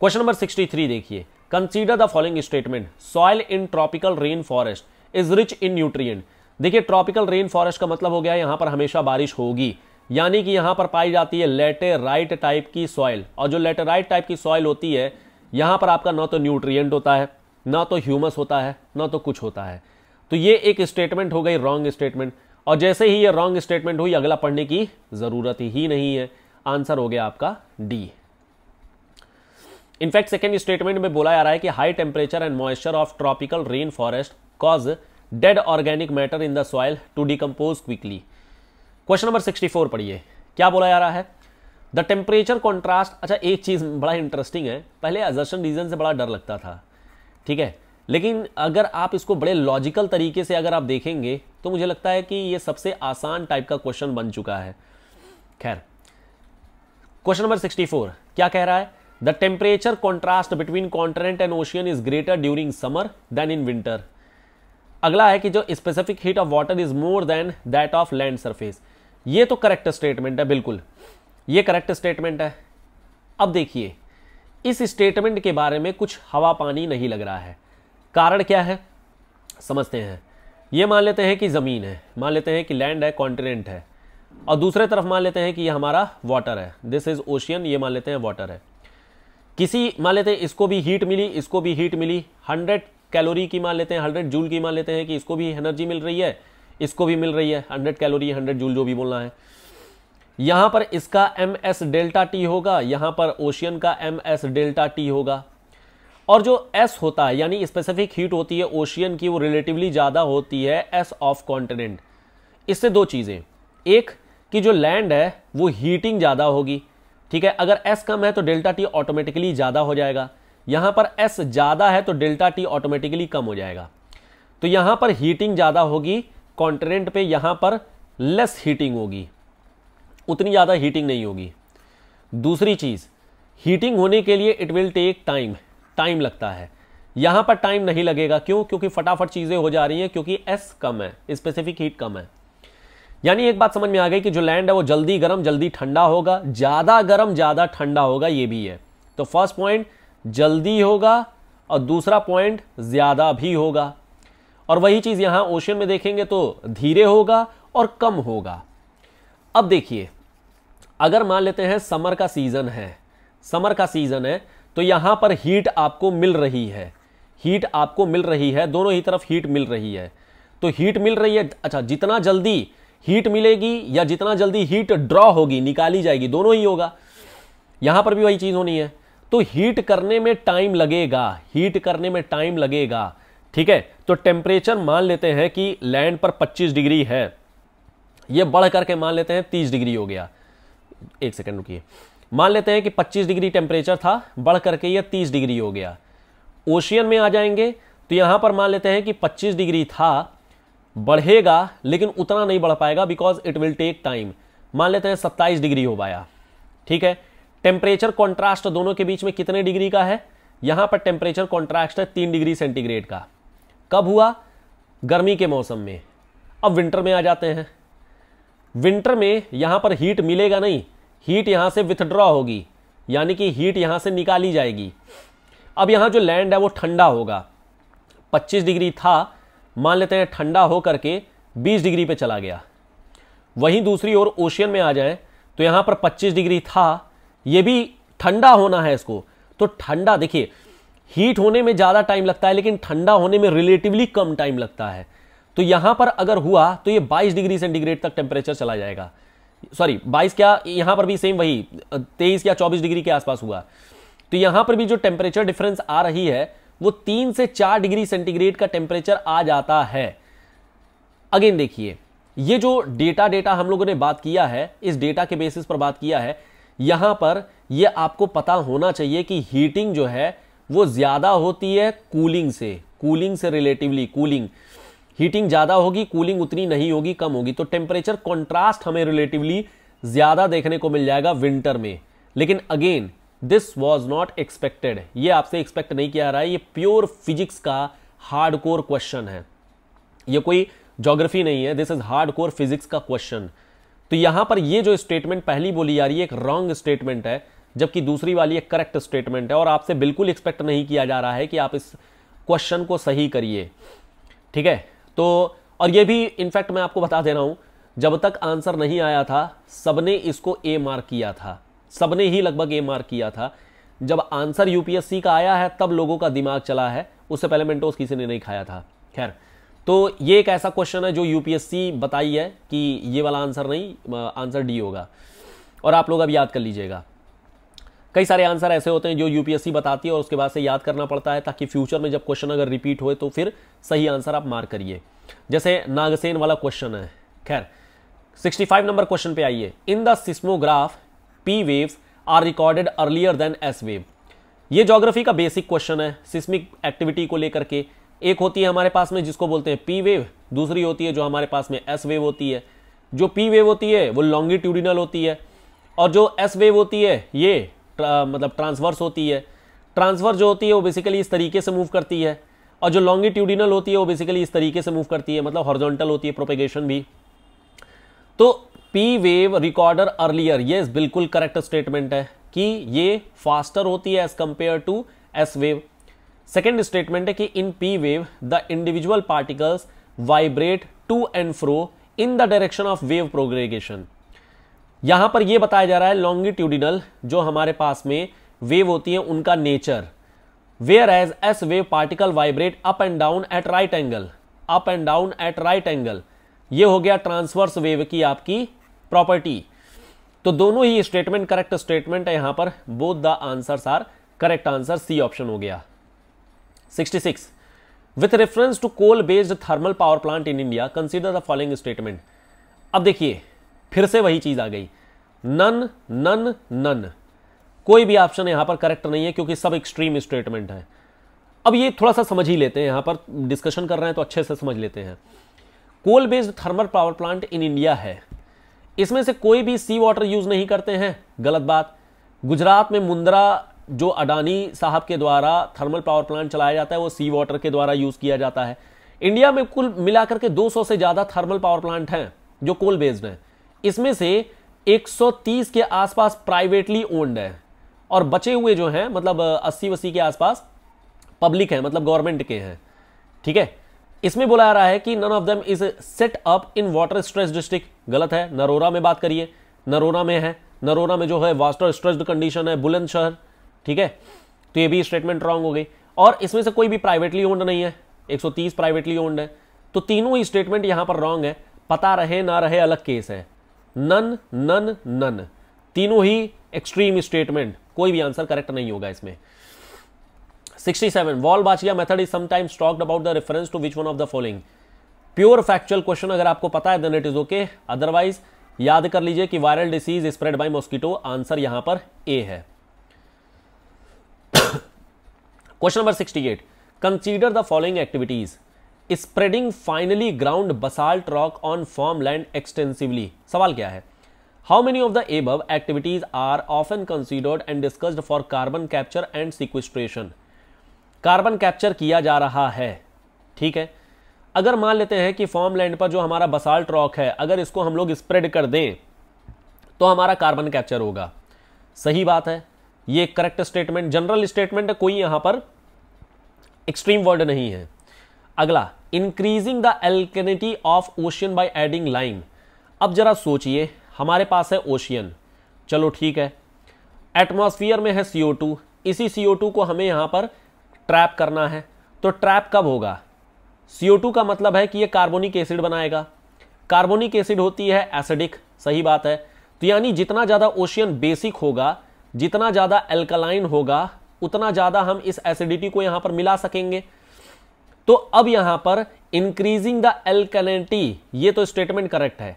क्वेश्चन नंबर सिक्सटी थ्री देखिए consider the following statement soil in tropical rain forest is rich in nutrient देखिए ट्रॉपिकल रेन फॉरेस्ट का मतलब हो गया यहां पर हमेशा बारिश होगी यानी कि यहां पर पाई जाती है लेटेराइट टाइप की सॉइल और जो लेटेराइट टाइप की सॉइल होती है यहां पर आपका ना तो न्यूट्रिय होता है ना तो ह्यूमस होता है ना तो कुछ होता है तो ये एक स्टेटमेंट हो गई रॉन्ग स्टेटमेंट और जैसे ही ये रॉन्ग स्टेटमेंट हुई अगला पढ़ने की ज़रूरत ही नहीं है आंसर हो गया आपका डी इनफैक्ट सेकेंड स्टेटमेंट में बोला जा रहा है कि high temperature and moisture of tropical rain forest cause dead organic matter in the soil to decompose quickly question number sixty four पढ़िए क्या बोला जा रहा है द टेम्परेचर कॉन्ट्रास्ट अच्छा एक चीज़ बड़ा इंटरेस्टिंग है पहले अजर्शन रीजन से बड़ा डर लगता था ठीक है लेकिन अगर आप इसको बड़े लॉजिकल तरीके से अगर आप देखेंगे तो मुझे लगता है कि ये सबसे आसान टाइप का क्वेश्चन बन चुका है खैर क्वेश्चन नंबर 64 क्या कह रहा है the temperature contrast between continent and ocean is greater during summer than in winter अगला है कि जो specific heat of water is more than that of land surface ये तो करेक्ट स्टेटमेंट है बिल्कुल ये करेक्ट स्टेटमेंट है अब देखिए इस स्टेटमेंट के बारे में कुछ हवा पानी नहीं लग रहा है कारण क्या है समझते हैं ये मान लेते हैं कि ज़मीन है मान लेते हैं कि लैंड है कॉन्टिनेंट है और दूसरे तरफ मान लेते हैं कि ये हमारा वाटर है दिस इज ओशियन ये मान लेते हैं वाटर है किसी मान लेते हैं इसको भी हीट मिली इसको भी हीट मिली हंड्रेड कैलोरी की मान लेते हैं हंड्रेड जूल की मान लेते हैं कि इसको भी एनर्जी मिल रही है इसको भी मिल रही है हंड्रेड कैलोरी हंड्रेड जूल जो भी बोलना है यहां पर इसका एम एस डेल्टा टी होगा यहां पर ओशियन का एम एस डेल्टा टी होगा और जो एस होता है यानी स्पेसिफिक हीट होती है ओशियन की वो रिलेटिवली ज़्यादा होती है एस ऑफ कॉन्टिनेंट इससे दो चीज़ें एक कि जो लैंड है वो हीटिंग ज़्यादा होगी ठीक है अगर एस कम है तो डेल्टा टी ऑटोमेटिकली ज़्यादा हो जाएगा यहाँ पर एस ज़्यादा है तो डेल्टा टी ऑटोमेटिकली कम हो जाएगा तो यहाँ पर हीटिंग ज़्यादा होगी कॉन्टिनेंट पे यहाँ पर लेस हीटिंग होगी उतनी ज़्यादा हीटिंग नहीं होगी दूसरी चीज़ हीटिंग होने के लिए it will take time time लगता है यहाँ पर टाइम नहीं लगेगा क्यों क्योंकि फटाफट चीज़ें हो जा रही हैं क्योंकि एस कम है स्पेसिफिक हीट कम है यानी एक बात समझ में आ गई कि जो लैंड है वो जल्दी गर्म जल्दी ठंडा होगा ज़्यादा गर्म ज़्यादा ठंडा होगा ये भी है तो फर्स्ट पॉइंट जल्दी होगा और दूसरा पॉइंट ज़्यादा भी होगा और वही चीज़ यहां ओशन में देखेंगे तो धीरे होगा और कम होगा अब देखिए अगर मान लेते हैं समर का सीज़न है समर का सीज़न है तो यहां पर हीट आपको मिल रही है हीट आपको मिल रही है दोनों ही तरफ हीट मिल रही है तो हीट मिल रही है अच्छा जितना जल्दी हीट मिलेगी या जितना जल्दी हीट ड्रॉ होगी निकाली जाएगी दोनों ही होगा यहां पर भी वही चीज होनी है तो हीट करने में टाइम लगेगा हीट करने में टाइम लगेगा ठीक है तो टेम्परेचर मान लेते हैं कि लैंड पर 25 डिग्री है ये बढ़ करके मान लेते हैं 30 डिग्री हो गया एक सेकंड रुकिए मान लेते हैं कि 25 डिग्री टेम्परेचर था बढ़ करके ये 30 डिग्री हो गया ओशियन में आ जाएंगे तो यहां पर मान लेते हैं कि 25 डिग्री था बढ़ेगा लेकिन उतना नहीं बढ़ पाएगा because it will take time मान लेते हैं सत्ताईस डिग्री हो पाया ठीक है टेम्परेचर कॉन्ट्रास्ट दोनों के बीच में कितने डिग्री का है यहां पर टेम्परेचर कॉन्ट्रास्ट है तीन डिग्री सेंटीग्रेड का कब हुआ गर्मी के मौसम में अब विंटर में आ जाते हैं विंटर में यहां पर हीट मिलेगा नहीं हीट यहां से विथड्रॉ होगी यानी कि हीट यहां से निकाली जाएगी अब यहां जो लैंड है वो ठंडा होगा 25 डिग्री था मान लेते हैं ठंडा हो करके 20 डिग्री पे चला गया वहीं दूसरी ओर ओशियन में आ जाएं तो यहाँ पर 25 डिग्री था ये भी ठंडा होना है इसको तो ठंडा देखिए हीट होने में ज़्यादा टाइम लगता है लेकिन ठंडा होने में रिलेटिवली कम टाइम लगता है तो यहाँ पर अगर हुआ तो ये 22 डिग्री सेंटीग्रेड तक टेम्परेचर चला जाएगा सॉरी 22 क्या यहाँ पर भी सेम वही 23 या 24 डिग्री के आसपास हुआ तो यहाँ पर भी जो टेम्परेचर डिफरेंस आ रही है वो तीन से चार डिग्री सेंटीग्रेड का टेम्परेचर आ जाता है अगेन देखिए ये जो डेटा डेटा हम लोगों ने बात किया है इस डेटा के बेसिस पर बात किया है यहां पर ये आपको पता होना चाहिए कि हीटिंग जो है वो ज़्यादा होती है कूलिंग से कूलिंग से रिलेटिवली कूलिंग हीटिंग ज़्यादा होगी कूलिंग उतनी नहीं होगी कम होगी तो टेम्परेचर कॉन्ट्रास्ट हमें रिलेटिवली ज़्यादा देखने को मिल जाएगा विंटर में लेकिन again this was not expected ये आपसे एक्सपेक्ट नहीं किया रहा है ये प्योर फिजिक्स का हार्ड कोर क्वेश्चन है ये कोई जोग्राफी नहीं है this is hard core physics का क्वेश्चन तो यहां पर ये जो स्टेटमेंट पहली बोली जा रही है एक रॉन्ग स्टेटमेंट है जबकि दूसरी वाली एक करेक्ट स्टेटमेंट है और आपसे बिल्कुल एक्सपेक्ट नहीं किया जा रहा है कि आप इस क्वेश्चन को सही करिए ठीक है तो और ये भी इनफैक्ट मैं आपको बता दे रहा हूं जब तक आंसर नहीं आया था सबने इसको ए मार्क किया था सबने ही लगभग ये मार्क किया था जब आंसर यूपीएससी का आया है तब लोगों का दिमाग चला है उससे पहले मेंटोस किसी ने नहीं खाया था खैर तो ये एक ऐसा क्वेश्चन है जो यूपीएससी बताई है कि ये वाला आंसर नहीं आंसर डी होगा और आप लोग अब याद कर लीजिएगा कई सारे आंसर ऐसे होते हैं जो यूपीएससी बताती है और उसके बाद से याद करना पड़ता है ताकि फ्यूचर में जब क्वेश्चन अगर रिपीट हो तो फिर सही आंसर आप मार्क करिए जैसे नागसेन वाला क्वेश्चन है खैर 65 नंबर क्वेश्चन पे आइए in the seismograph P waves are recorded earlier than S wave ये जोग्राफी का बेसिक क्वेश्चन है सिस्मिक एक्टिविटी को लेकर के एक होती है हमारे पास में जिसको बोलते हैं पी वेव दूसरी होती है जो हमारे पास में एस वेव होती है जो पी वेव होती है वो लॉन्गिट्यूडिनल होती है और जो एस वेव होती है ये ट्रा, मतलब ट्रांसवर्स होती है ट्रांसवर्स जो होती है वो बेसिकली इस तरीके से मूव करती है और जो लॉन्गिट्यूडिनल होती है वो बेसिकली इस तरीके से मूव करती है मतलब हॉर्जोंटल होती है प्रोपेगेशन भी तो पी वेव रिकॉर्डर अर्लियर ये बिल्कुल करेक्ट स्टेटमेंट है कि ये फास्टर होती है as compare to S wave second statement है कि in P wave the individual particles vibrate to and fro in the direction of wave propagation यहां पर यह बताया जा रहा है लॉन्गिट्यूडिनल जो हमारे पास में वेव होती है उनका nature whereas S wave particle vibrate up and down at right angle up and down at right angle ये हो गया ट्रांसवर्स वेव की आपकी प्रॉपर्टी तो दोनों ही स्टेटमेंट करेक्ट स्टेटमेंट है यहां पर both the answers are correct answer C option हो गया 66 with reference to coal based thermal power plant in India consider the following statement अब देखिए फिर से वही चीज आ गई नन नन नन कोई भी ऑप्शन यहां पर करेक्ट नहीं है क्योंकि सब एक्सट्रीम स्टेटमेंट है अब ये थोड़ा सा समझ ही लेते हैं यहां पर डिस्कशन कर रहे हैं तो अच्छे से समझ लेते हैं coal based thermal power plant in India है इसमें से कोई भी सी वाटर यूज़ नहीं करते हैं गलत बात गुजरात में मुंद्रा जो अडानी साहब के द्वारा थर्मल पावर प्लांट चलाया जाता है वो सी वाटर के द्वारा यूज़ किया जाता है इंडिया में कुल मिलाकर के 200 से ज़्यादा थर्मल पावर प्लांट हैं जो कोल बेस्ड हैं इसमें से 130 के आसपास प्राइवेटली ओन्ड है और बचे हुए जो हैं मतलब अस्सी वस्सी के आसपास पब्लिक हैं मतलब गवर्नमेंट के हैं ठीक है इसमें बोला आ रहा है कि none of them is set up in water stress district गलत है नरोरा में बात करिए नरोरा में है नरोरा में जो है वास्टर स्ट्रेस्ड कंडीशन है बुलंदशहर ठीक है तो ये भी स्टेटमेंट रॉन्ग हो गई और इसमें से कोई भी प्राइवेटली ओन्ड नहीं है 130 प्राइवेटली ओन्ड है तो तीनों ही स्टेटमेंट यहां पर रॉन्ग है पता रहे ना रहे अलग केस है नन नन नन तीनों ही एक्सट्रीम स्टेटमेंट कोई भी आंसर करेक्ट नहीं होगा इसमें 67 Wolbachia method is sometimes talked about the reference to which one of the following pure factual question अगर आपको पता है then it is okay otherwise याद कर लीजिए कि viral disease spread by mosquito answer यहां पर ए है question number 68 consider the following activities spreading finely ground basalt rock on farm land extensively सवाल क्या है how many of the above activities are often considered and discussed for carbon capture and sequestration? Carbon capture किया जा रहा है ठीक है अगर मान लेते हैं कि फॉर्म लैंड पर जो हमारा बसाल्ट रॉक है अगर इसको हम लोग स्प्रेड कर दें तो हमारा कार्बन कैप्चर होगा सही बात है ये करेक्ट स्टेटमेंट जनरल स्टेटमेंट कोई यहां पर एक्सट्रीम वर्ड नहीं है अगला increasing the alkalinity of ocean by adding lime अब जरा सोचिए हमारे पास है ओशियन चलो ठीक है एटमोसफियर में है सीओ इसी सीओ को हमें यहां पर ट्रैप करना है तो ट्रैप कब होगा CO2 का मतलब है कि ये कार्बोनिक एसिड बनाएगा कार्बोनिक एसिड होती है एसिडिक सही बात है तो यानी जितना ज़्यादा ओशियन बेसिक होगा जितना ज़्यादा एल्कलाइन होगा उतना ज़्यादा हम इस एसिडिटी को यहाँ पर मिला सकेंगे तो अब यहाँ पर इंक्रीजिंग द एल्कलिनिटी ये तो स्टेटमेंट करेक्ट है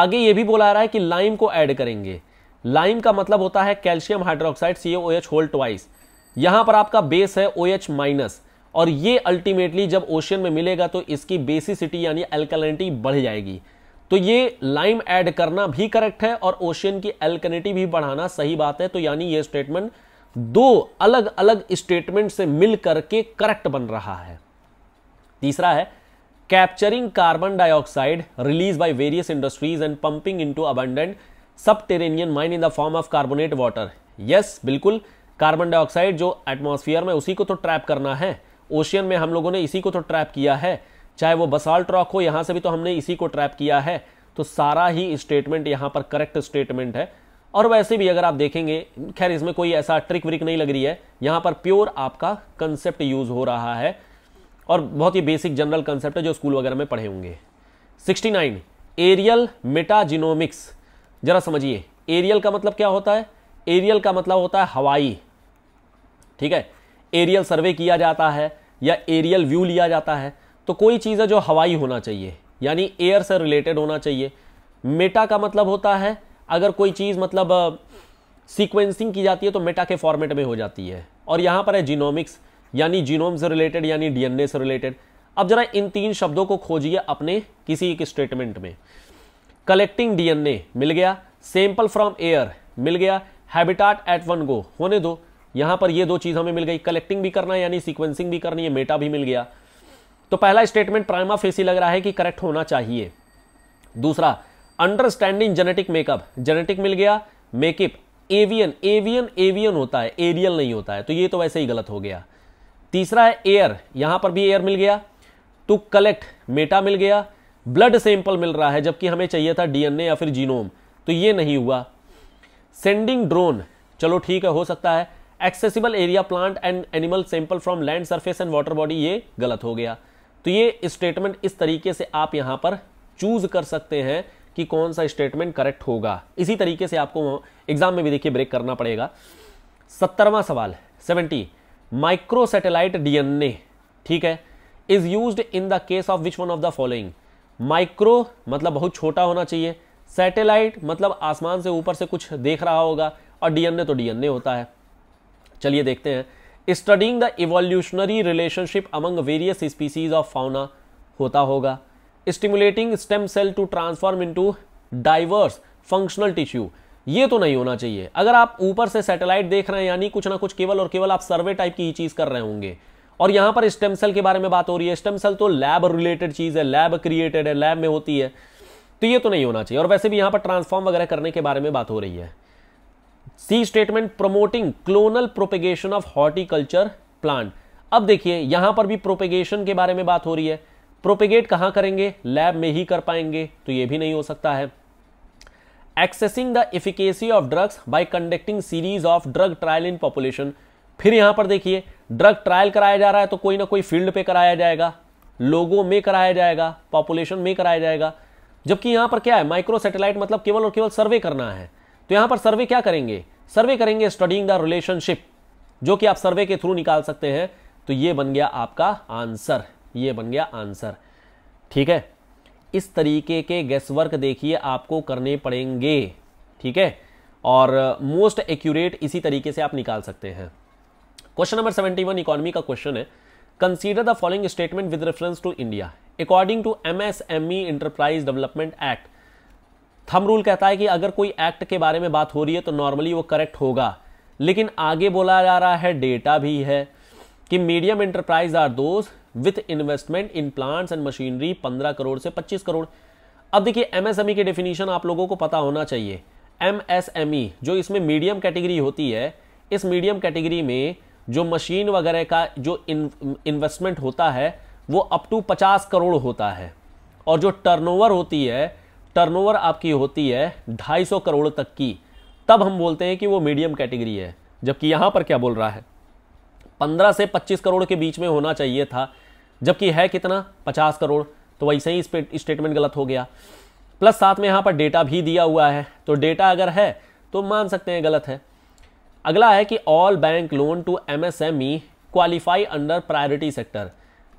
आगे ये भी बोला रहा है कि लाइम को ऐड करेंगे लाइम का मतलब होता है calcium hydroxide C hold twice यहां पर आपका बेस है ओ एच माइनस और ये अल्टीमेटली जब ओशियन में मिलेगा तो इसकी बेसिसिटी यानी एल्कलिनिटी बढ़ जाएगी तो ये लाइम ऐड करना भी करेक्ट है और ओशियन की एल्कनिटी भी बढ़ाना सही बात है तो यानी ये स्टेटमेंट दो अलग अलग स्टेटमेंट से मिल करके करेक्ट बन रहा है तीसरा है capturing carbon dioxide release by various industries and pumping into abundant sub mine in the form of carbonate water yes बिल्कुल कार्बन डाइऑक्साइड जो एटमॉस्फेयर में उसी को तो ट्रैप करना है ओशियन में हम लोगों ने इसी को तो ट्रैप किया है चाहे वो बसाल्ट रॉक हो यहाँ से भी तो हमने इसी को ट्रैप किया है तो सारा ही स्टेटमेंट यहाँ पर करेक्ट स्टेटमेंट है और वैसे भी अगर आप देखेंगे खैर इसमें कोई ऐसा ट्रिक व्रिक नहीं लग रही है यहाँ पर प्योर आपका कंसेप्ट यूज हो रहा है और बहुत ही बेसिक जनरल कंसेप्ट है जो स्कूल वगैरह में पढ़े होंगे 69 एरियल मेटाजिनोमिक्स जरा समझिए एरियल का मतलब क्या होता है एरियल का मतलब होता है हवाई ठीक है एरियल सर्वे किया जाता है या एरियल व्यू लिया जाता है तो कोई चीज़ है जो हवाई होना चाहिए यानी एयर से रिलेटेड होना चाहिए मेटा का मतलब होता है अगर कोई चीज़ मतलब सीक्वेंसिंग की जाती है तो मेटा के फॉर्मेट में हो जाती है और यहाँ पर है जीनोमिक्स यानी जीनोम से रिलेटेड यानी डीएनए से रिलेटेड अब जरा इन तीन शब्दों को खोजिए अपने किसी एक स्टेटमेंट में कलेक्टिंग डीएनए मिल गया सैंपल फ्रॉम एयर मिल गया हैबिटाट एट वन गो होने दो यहां पर ये दो चीज़ हमें मिल गई कलेक्टिंग भी करना यानी सीक्वेंसिंग भी करनी है मेटा भी मिल गया तो पहला स्टेटमेंट प्राइमा फेसी लग रहा है कि करेक्ट होना चाहिए दूसरा अंडरस्टैंडिंग जेनेटिक मेकअप जेनेटिक मिल गया मेकअप एवियन एवियन एवियन होता है एरियल नहीं होता है तो ये तो वैसे ही गलत हो गया तीसरा है एयर यहां पर भी एयर मिल गया टू कलेक्ट मेटा मिल गया ब्लड सैंपल मिल रहा है जबकि हमें चाहिए था डीएनए या फिर जीनोम तो ये नहीं हुआ सेंडिंग ड्रोन चलो ठीक है हो सकता है accessible area plant and animal sample from land surface and water body ये गलत हो गया तो ये स्टेटमेंट इस तरीके से आप यहाँ पर चूज कर सकते हैं कि कौन सा स्टेटमेंट करेक्ट होगा इसी तरीके से आपको एग्जाम में भी देखिए ब्रेक करना पड़ेगा सत्तरवां सवाल सेवेंटी माइक्रो सैटेलाइट डीएनए ठीक है is use in the case of which one of the following micro मतलब बहुत छोटा होना चाहिए सैटेलाइट मतलब आसमान से ऊपर से कुछ देख रहा होगा और डीएनए तो डीएनए होता है चलिए देखते हैं studying the evolutionary relationship among various species of fauna होता होगा stimulating stem cell to transform into diverse functional tissue ये तो नहीं होना चाहिए अगर आप ऊपर से सैटेलाइट देख रहे हैं यानी कुछ ना कुछ केवल और केवल आप सर्वे टाइप की चीज कर रहे होंगे और यहां पर स्टेम सेल के बारे में बात हो रही है स्टेम सेल तो लैब रिलेटेड चीज है लैब क्रिएटेड है लैब में होती है तो ये तो नहीं होना चाहिए और वैसे भी यहां पर ट्रांसफॉर्म वगैरह करने के बारे में बात हो रही है C statement promoting clonal propagation of horticulture plant अब देखिए यहां पर भी प्रोपेगेशन के बारे में बात हो रही है प्रोपेगेट कहां करेंगे लैब में ही कर पाएंगे तो यह भी नहीं हो सकता है accessing the efficacy of drugs by conducting series of drug trial in population फिर यहां पर देखिए ड्रग ट्रायल कराया जा रहा है तो कोई ना कोई फील्ड पे कराया जाएगा लोगों में कराया जाएगा पॉपुलेशन में कराया जाएगा जबकि यहां पर क्या है माइक्रो सैटेलाइट मतलब केवल और केवल सर्वे करना है तो यहां पर सर्वे क्या करेंगे सर्वे करेंगे स्टडिंग द रिलेशनशिप जो कि आप सर्वे के थ्रू निकाल सकते हैं तो यह बन गया आपका आंसर ये बन गया आंसर ठीक है इस तरीके के गैस वर्क देखिए आपको करने पड़ेंगे ठीक है और मोस्ट एक्यूरेट इसी तरीके से आप निकाल सकते हैं question number seventy one economy का क्वेश्चन है consider the following statement with reference to India according to M S M E enterprise development act thumb rule कहता है कि अगर कोई एक्ट के बारे में बात हो रही है तो नॉर्मली वो करेक्ट होगा लेकिन आगे बोला जा रहा है डेटा भी है कि medium enterprise are those with investment in plants and machinery 15 crore से 25 करोड़ अब देखिए एमएसएमई e की डेफिनेशन आप लोगों को पता होना चाहिए एमएसएमई e, जो इसमें मीडियम कैटेगरी होती है इस मीडियम कैटेगरी में जो मशीन वगैरह का जो इन्वेस्टमेंट होता है वो अप टू पचास करोड़ होता है और जो टर्नओवर होती है टर्नओवर आपकी होती है 250 करोड़ तक की तब हम बोलते हैं कि वो मीडियम कैटेगरी है जबकि यहाँ पर क्या बोल रहा है 15 से 25 करोड़ के बीच में होना चाहिए था जबकि है कितना 50 करोड़ तो वैसे ही स्टेटमेंट गलत हो गया प्लस साथ में यहाँ पर डेटा भी दिया हुआ है तो डेटा अगर है तो मान सकते हैं गलत है अगला है कि all bank loan to MSME qualify under priority sector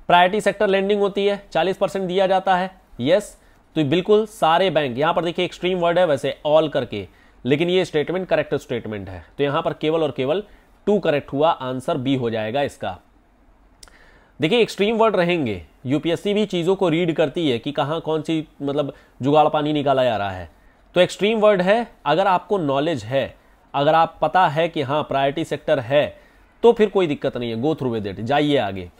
priority sector lending होती है 40 परसेंट दिया जाता है यस तो बिल्कुल सारे बैंक यहां पर देखिए एक्सट्रीम वर्ड है वैसे ऑल करके लेकिन ये स्टेटमेंट करेक्ट स्टेटमेंट है तो यहां पर केवल और केवल टू करेक्ट हुआ आंसर बी हो जाएगा इसका देखिए एक्सट्रीम वर्ड रहेंगे यूपीएससी भी चीज़ों को रीड करती है कि कहां कौन सी मतलब जुगाड़ पानी निकाला जा रहा है तो एक्सट्रीम वर्ड है अगर आपको नॉलेज है अगर आप पता है कि हाँ प्रायोरिटी सेक्टर है तो फिर कोई दिक्कत नहीं है गो थ्रू विद इट जाइए आगे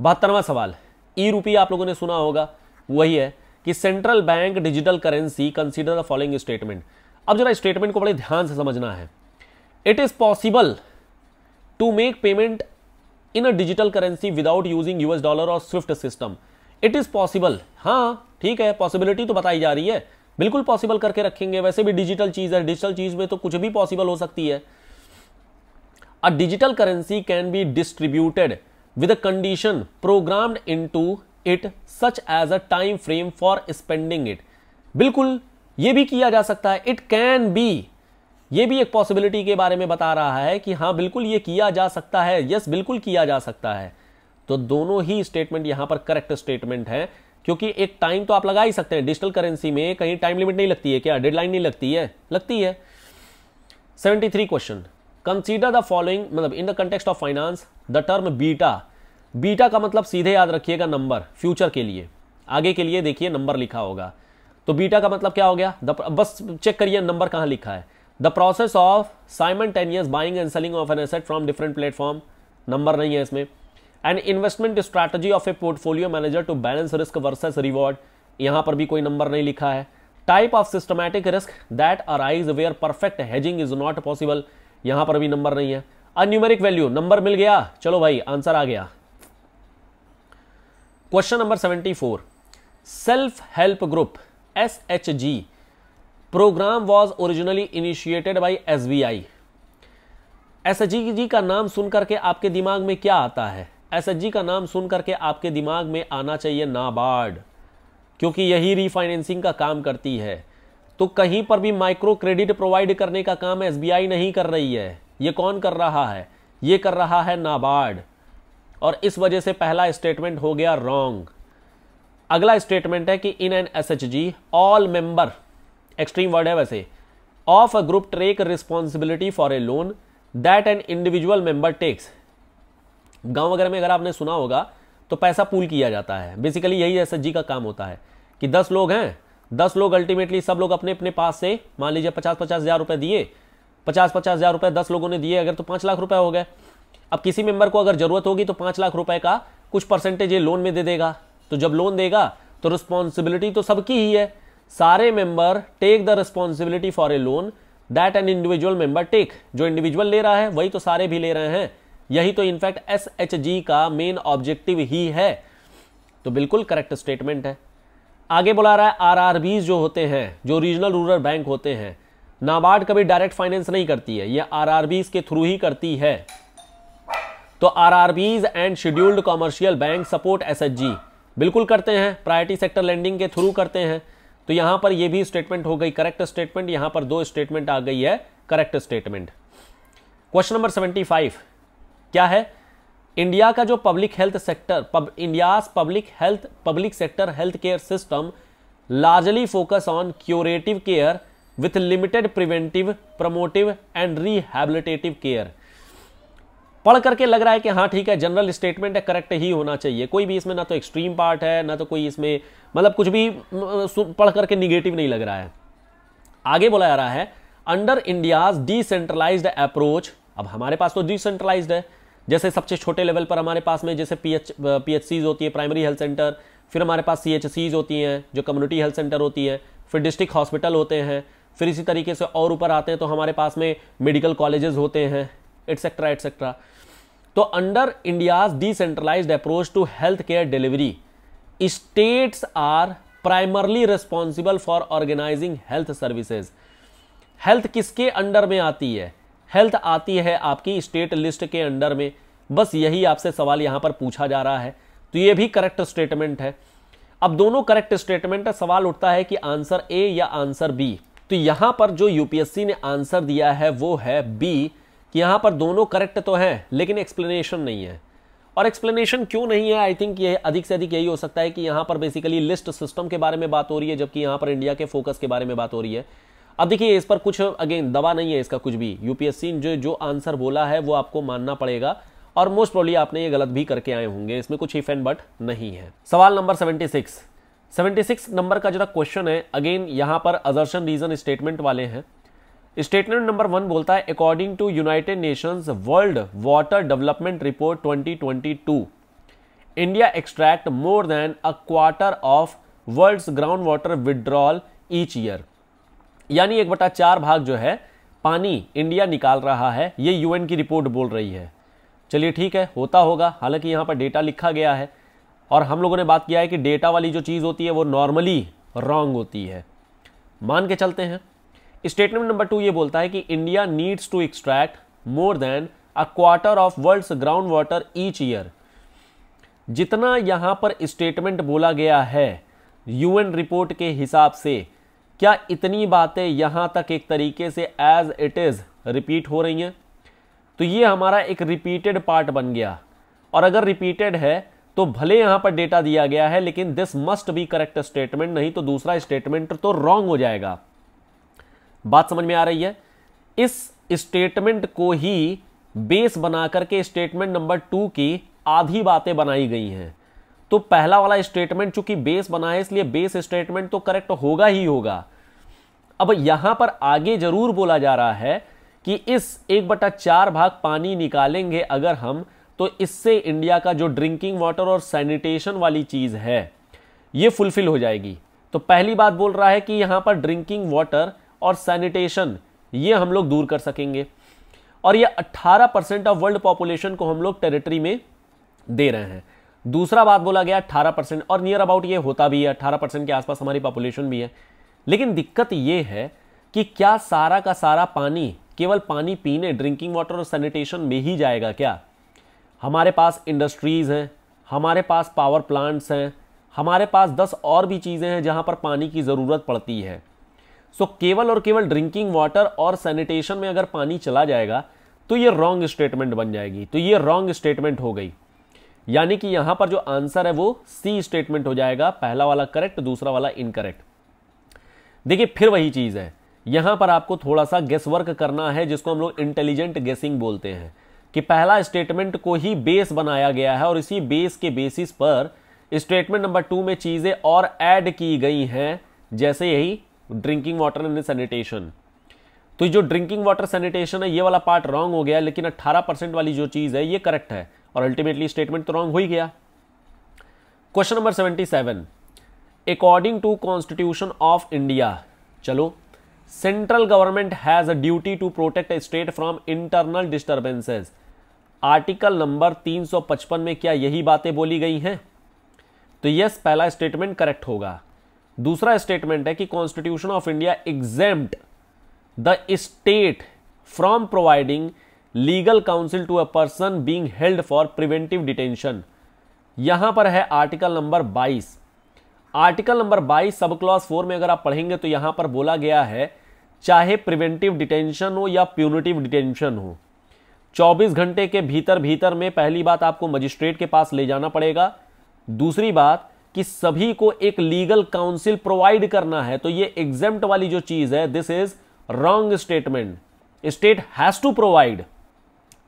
बहत्तरवा सवाल ई रूपी आप लोगों ने सुना होगा वही है कि central bank digital currency consider the following statement अब जरा स्टेटमेंट को बड़े ध्यान से समझना है it is possible to make payment in a digital currency without using US dollar और SWIFT system it is possible हाँ ठीक है पॉसिबिलिटी तो बताई जा रही है बिल्कुल पॉसिबल करके रखेंगे वैसे भी डिजिटल चीज है डिजिटल चीज में तो कुछ भी पॉसिबल हो सकती है a digital currency can be distributed with a condition programmed into it such as a time frame for spending it बिल्कुल ये भी किया जा सकता है इट कैन बी ये भी एक पॉसिबिलिटी के बारे में बता रहा है कि हाँ बिल्कुल ये किया जा सकता है यस बिल्कुल किया जा सकता है तो दोनों ही स्टेटमेंट यहां पर करेक्ट स्टेटमेंट है क्योंकि एक टाइम तो आप लगा ही सकते हैं डिजिटल करेंसी में कहीं टाइम लिमिट नहीं लगती है क्या डेडलाइन नहीं लगती है लगती है 73 क्वेश्चन कंसीडर द फॉलोइंग मतलब in the context of finance the term beta beta का मतलब सीधे याद रखिएगा नंबर फ्यूचर के लिए आगे के लिए देखिए नंबर लिखा होगा तो बीटा का मतलब क्या हो गया द बस चेक करिए नंबर कहाँ लिखा है the process of simultaneous buying and selling of an asset from different platform number नहीं है इसमें and investment strategy of a portfolio manager to balance risk versus reward यहाँ पर भी कोई नंबर नहीं लिखा है type of systematic risk that arise where perfect hedging is not possible यहाँ पर भी नंबर नहीं है अन्यूमेरिक वैल्यू नंबर मिल गया चलो भाई आंसर आ गया question number seventy four self help group S H G programme was originally initiated by S B I S H G का नाम सुन करके आपके दिमाग में क्या आता है एस एच जी का नाम सुन करके आपके दिमाग में आना चाहिए नाबार्ड क्योंकि यही रीफाइनेंसिंग का काम करती है तो कहीं पर भी माइक्रो क्रेडिट प्रोवाइड करने का काम एस बी आई नहीं कर रही है ये कौन कर रहा है ये कर रहा है नाबार्ड और इस वजह से पहला स्टेटमेंट हो गया रॉन्ग अगला स्टेटमेंट है कि in an S H G all member extreme word है वैसे of a group take responsibility for a loan that an individual member takes गांव वगैरह में अगर आपने सुना होगा तो पैसा पूल किया जाता है बेसिकली यही एस का काम होता है कि दस लोग हैं दस लोग अल्टीमेटली सब लोग अपने अपने पास से मान लीजिए पचास पचास हज़ार रुपए दिए पचास पचास हज़ार रुपए दस लोगों ने दिए अगर तो पांच लाख रुपए हो गए अब किसी मेंबर को अगर जरूरत होगी तो पांच लाख रुपए का कुछ परसेंटेज ये लोन में दे देगा तो जब लोन देगा तो रिस्पॉन्सिबिलिटी तो सबकी ही है सारे member take the responsibility for a loan that an individual member take जो इंडिविजुअल ले रहा है वही तो सारे भी ले रहे हैं यही तो इनफैक्ट एस एच जी का मेन ऑब्जेक्टिव ही है तो बिल्कुल करेक्ट स्टेटमेंट है आगे बोला रहा है आर जो होते हैं जो रीजनल रूरल बैंक होते हैं नाबार्ड कभी डायरेक्ट फाइनेंस नहीं करती है यह आर के थ्रू ही करती है तो RRBs and scheduled commercial bank support SHG बिल्कुल करते हैं प्रायोरिटी सेक्टर लैंडिंग के थ्रू करते हैं तो यहां पर यह भी स्टेटमेंट हो गई करेक्ट स्टेटमेंट यहां पर दो स्टेटमेंट आ गई है correct statement question number seventy five क्या है इंडिया का जो public health sector pub public health public sector health care system largely focus on curative care with limited preventive promotive and rehabilitative care पढ़ करके लग रहा है कि हाँ ठीक है जनरल स्टेटमेंट है करेक्ट ही होना चाहिए कोई भी इसमें ना तो एक्सट्रीम पार्ट है ना तो कोई इसमें मतलब कुछ भी पढ़ करके निगेटिव नहीं लग रहा है आगे बोला जा रहा है अंडर इंडियाज डिसेंट्रलाइज्ड अप्रोच अब हमारे पास तो डिसेंट्रलाइज है जैसे सबसे छोटे लेवल पर हमारे पास में जैसे P H P H Cs होती है प्राइमरी हेल्थ सेंटर फिर हमारे पास सी एच सीज होती हैं जो कम्युनिटी हेल्थ सेंटर होती है फिर डिस्ट्रिक्ट हॉस्पिटल होते हैं फिर इसी तरीके से और ऊपर आते हैं तो हमारे पास में मेडिकल कॉलेजेस होते हैं एट्सेट्रा एट्सेट्रा तो under India's decentralise approach to health care delivery states are primarily responsible for organising health services health किसके अंडर में आती है हेल्थ आती है आपकी स्टेट लिस्ट के अंडर में बस यही आपसे सवाल यहां पर पूछा जा रहा है तो ये भी करेक्ट स्टेटमेंट है अब दोनों करेक्ट स्टेटमेंट है सवाल उठता है कि आंसर ए या आंसर बी तो यहां पर जो यूपीएससी ने आंसर दिया है वो है बी कि यहाँ पर दोनों करेक्ट तो हैं लेकिन एक्सप्लेनेशन नहीं है और एक्सप्लेनेशन क्यों नहीं है आई थिंक ये अधिक से अधिक यही हो सकता है कि यहाँ पर बेसिकली लिस्ट सिस्टम के बारे में बात हो रही है जबकि यहाँ पर इंडिया के फोकस के बारे में बात हो रही है अब देखिए इस पर कुछ अगेन दवा नहीं है इसका कुछ भी यूपीएससी जो जो आंसर बोला है वो आपको मानना पड़ेगा और मोस्ट प्रॉब्ली आपने ये गलत भी करके आए होंगे इसमें कुछ इफ एंड बट नहीं है सवाल number seventy six seventy six number का जरा क्वेश्चन है अगेन यहाँ पर अजर्शन रीजन स्टेटमेंट वाले हैं स्टेटमेंट नंबर वन बोलता है according to United Nations world water development report 2022 India extract more than a quarter of world's ground water withdrawal each year यानी एक बटा चार भाग जो है पानी इंडिया निकाल रहा है ये यूएन की रिपोर्ट बोल रही है चलिए ठीक है होता होगा हालांकि यहाँ पर डेटा लिखा गया है और हम लोगों ने बात किया है कि डेटा वाली जो चीज़ होती है वो नॉर्मली रॉन्ग होती है मान के चलते हैं स्टेटमेंट नंबर टू ये बोलता है कि India needs to extract more than a quarter of world's ground water each year जितना यहां पर स्टेटमेंट बोला गया है यूएन रिपोर्ट के हिसाब से क्या इतनी बातें यहां तक एक तरीके से एज इट इज़ रिपीट हो रही हैं तो ये हमारा एक रिपीटेड पार्ट बन गया और अगर रिपीटेड है तो भले यहां पर डेटा दिया गया है लेकिन this must be correct statement नहीं तो दूसरा स्टेटमेंट तो रॉन्ग हो जाएगा बात समझ में आ रही है इस स्टेटमेंट को ही बेस बना करके स्टेटमेंट नंबर टू की आधी बातें बनाई गई हैं तो पहला वाला स्टेटमेंट चूंकि बेस बना है इसलिए बेस स्टेटमेंट तो करेक्ट होगा ही होगा अब यहां पर आगे जरूर बोला जा रहा है कि इस एक बटा चार भाग पानी निकालेंगे अगर हम तो इससे इंडिया का जो ड्रिंकिंग वाटर और सैनिटेशन वाली चीज़ है ये फुलफिल हो जाएगी तो पहली बात बोल रहा है कि यहां पर ड्रिंकिंग वाटर और सैनिटेशन ये हम लोग दूर कर सकेंगे और ये 18 परसेंट ऑफ वर्ल्ड पॉपुलेशन को हम लोग टेरिटरी में दे रहे हैं दूसरा बात बोला गया 18 परसेंट और नियर अबाउट ये होता भी है 18 परसेंट के आसपास हमारी पॉपुलेशन भी है लेकिन दिक्कत ये है कि क्या सारा का सारा पानी केवल पानी पीने ड्रिंकिंग वाटर और सैनिटेशन में ही जाएगा क्या हमारे पास इंडस्ट्रीज़ हैं हमारे पास पावर प्लांट्स हैं हमारे पास दस और भी चीज़ें हैं जहाँ पर पानी की ज़रूरत पड़ती है सो केवल और केवल ड्रिंकिंग वाटर और सैनिटेशन में अगर पानी चला जाएगा तो ये रॉन्ग स्टेटमेंट बन जाएगी तो ये रॉन्ग स्टेटमेंट हो गई यानी कि यहां पर जो आंसर है वो सी स्टेटमेंट हो जाएगा पहला वाला करेक्ट दूसरा वाला इनकरेक्ट देखिए फिर वही चीज है यहां पर आपको थोड़ा सा गेस वर्क करना है जिसको हम लोग इंटेलिजेंट गेसिंग बोलते हैं कि पहला स्टेटमेंट को ही बेस बनाया गया है और इसी बेस के बेसिस पर स्टेटमेंट नंबर टू में चीजें और ऐड की गई हैं जैसे यही ड्रिंकिंग वाटर एंड सैनिटेशन तो जो ड्रिंकिंग वाटर सैनिटेशन है ये वाला पार्ट रॉन्ग हो गया लेकिन 18 परसेंट वाली जो चीज़ है ये करेक्ट है और अल्टीमेटली स्टेटमेंट तो रॉन्ग हो ही गया question number 77 according to constitution of India चलो central government has a duty to protect state from internal disturbances article number 355 में क्या यही बातें बोली गई हैं तो यस पहला स्टेटमेंट करेक्ट होगा दूसरा स्टेटमेंट है कि constitution of India exempt the state from providing legal counsel to a person being held for preventive detention यहां पर है आर्टिकल नंबर 22 आर्टिकल नंबर 22 सब क्लास फोर में अगर आप पढ़ेंगे तो यहां पर बोला गया है चाहे प्रिवेंटिव डिटेंशन हो या प्यूनिटिव डिटेंशन हो 24 घंटे के भीतर भीतर में पहली बात आपको मजिस्ट्रेट के पास ले जाना पड़ेगा दूसरी बात कि सभी को एक लीगल काउंसिल प्रोवाइड करना है तो ये एग्जाम वाली जो चीज है this is wrong statement state has to provide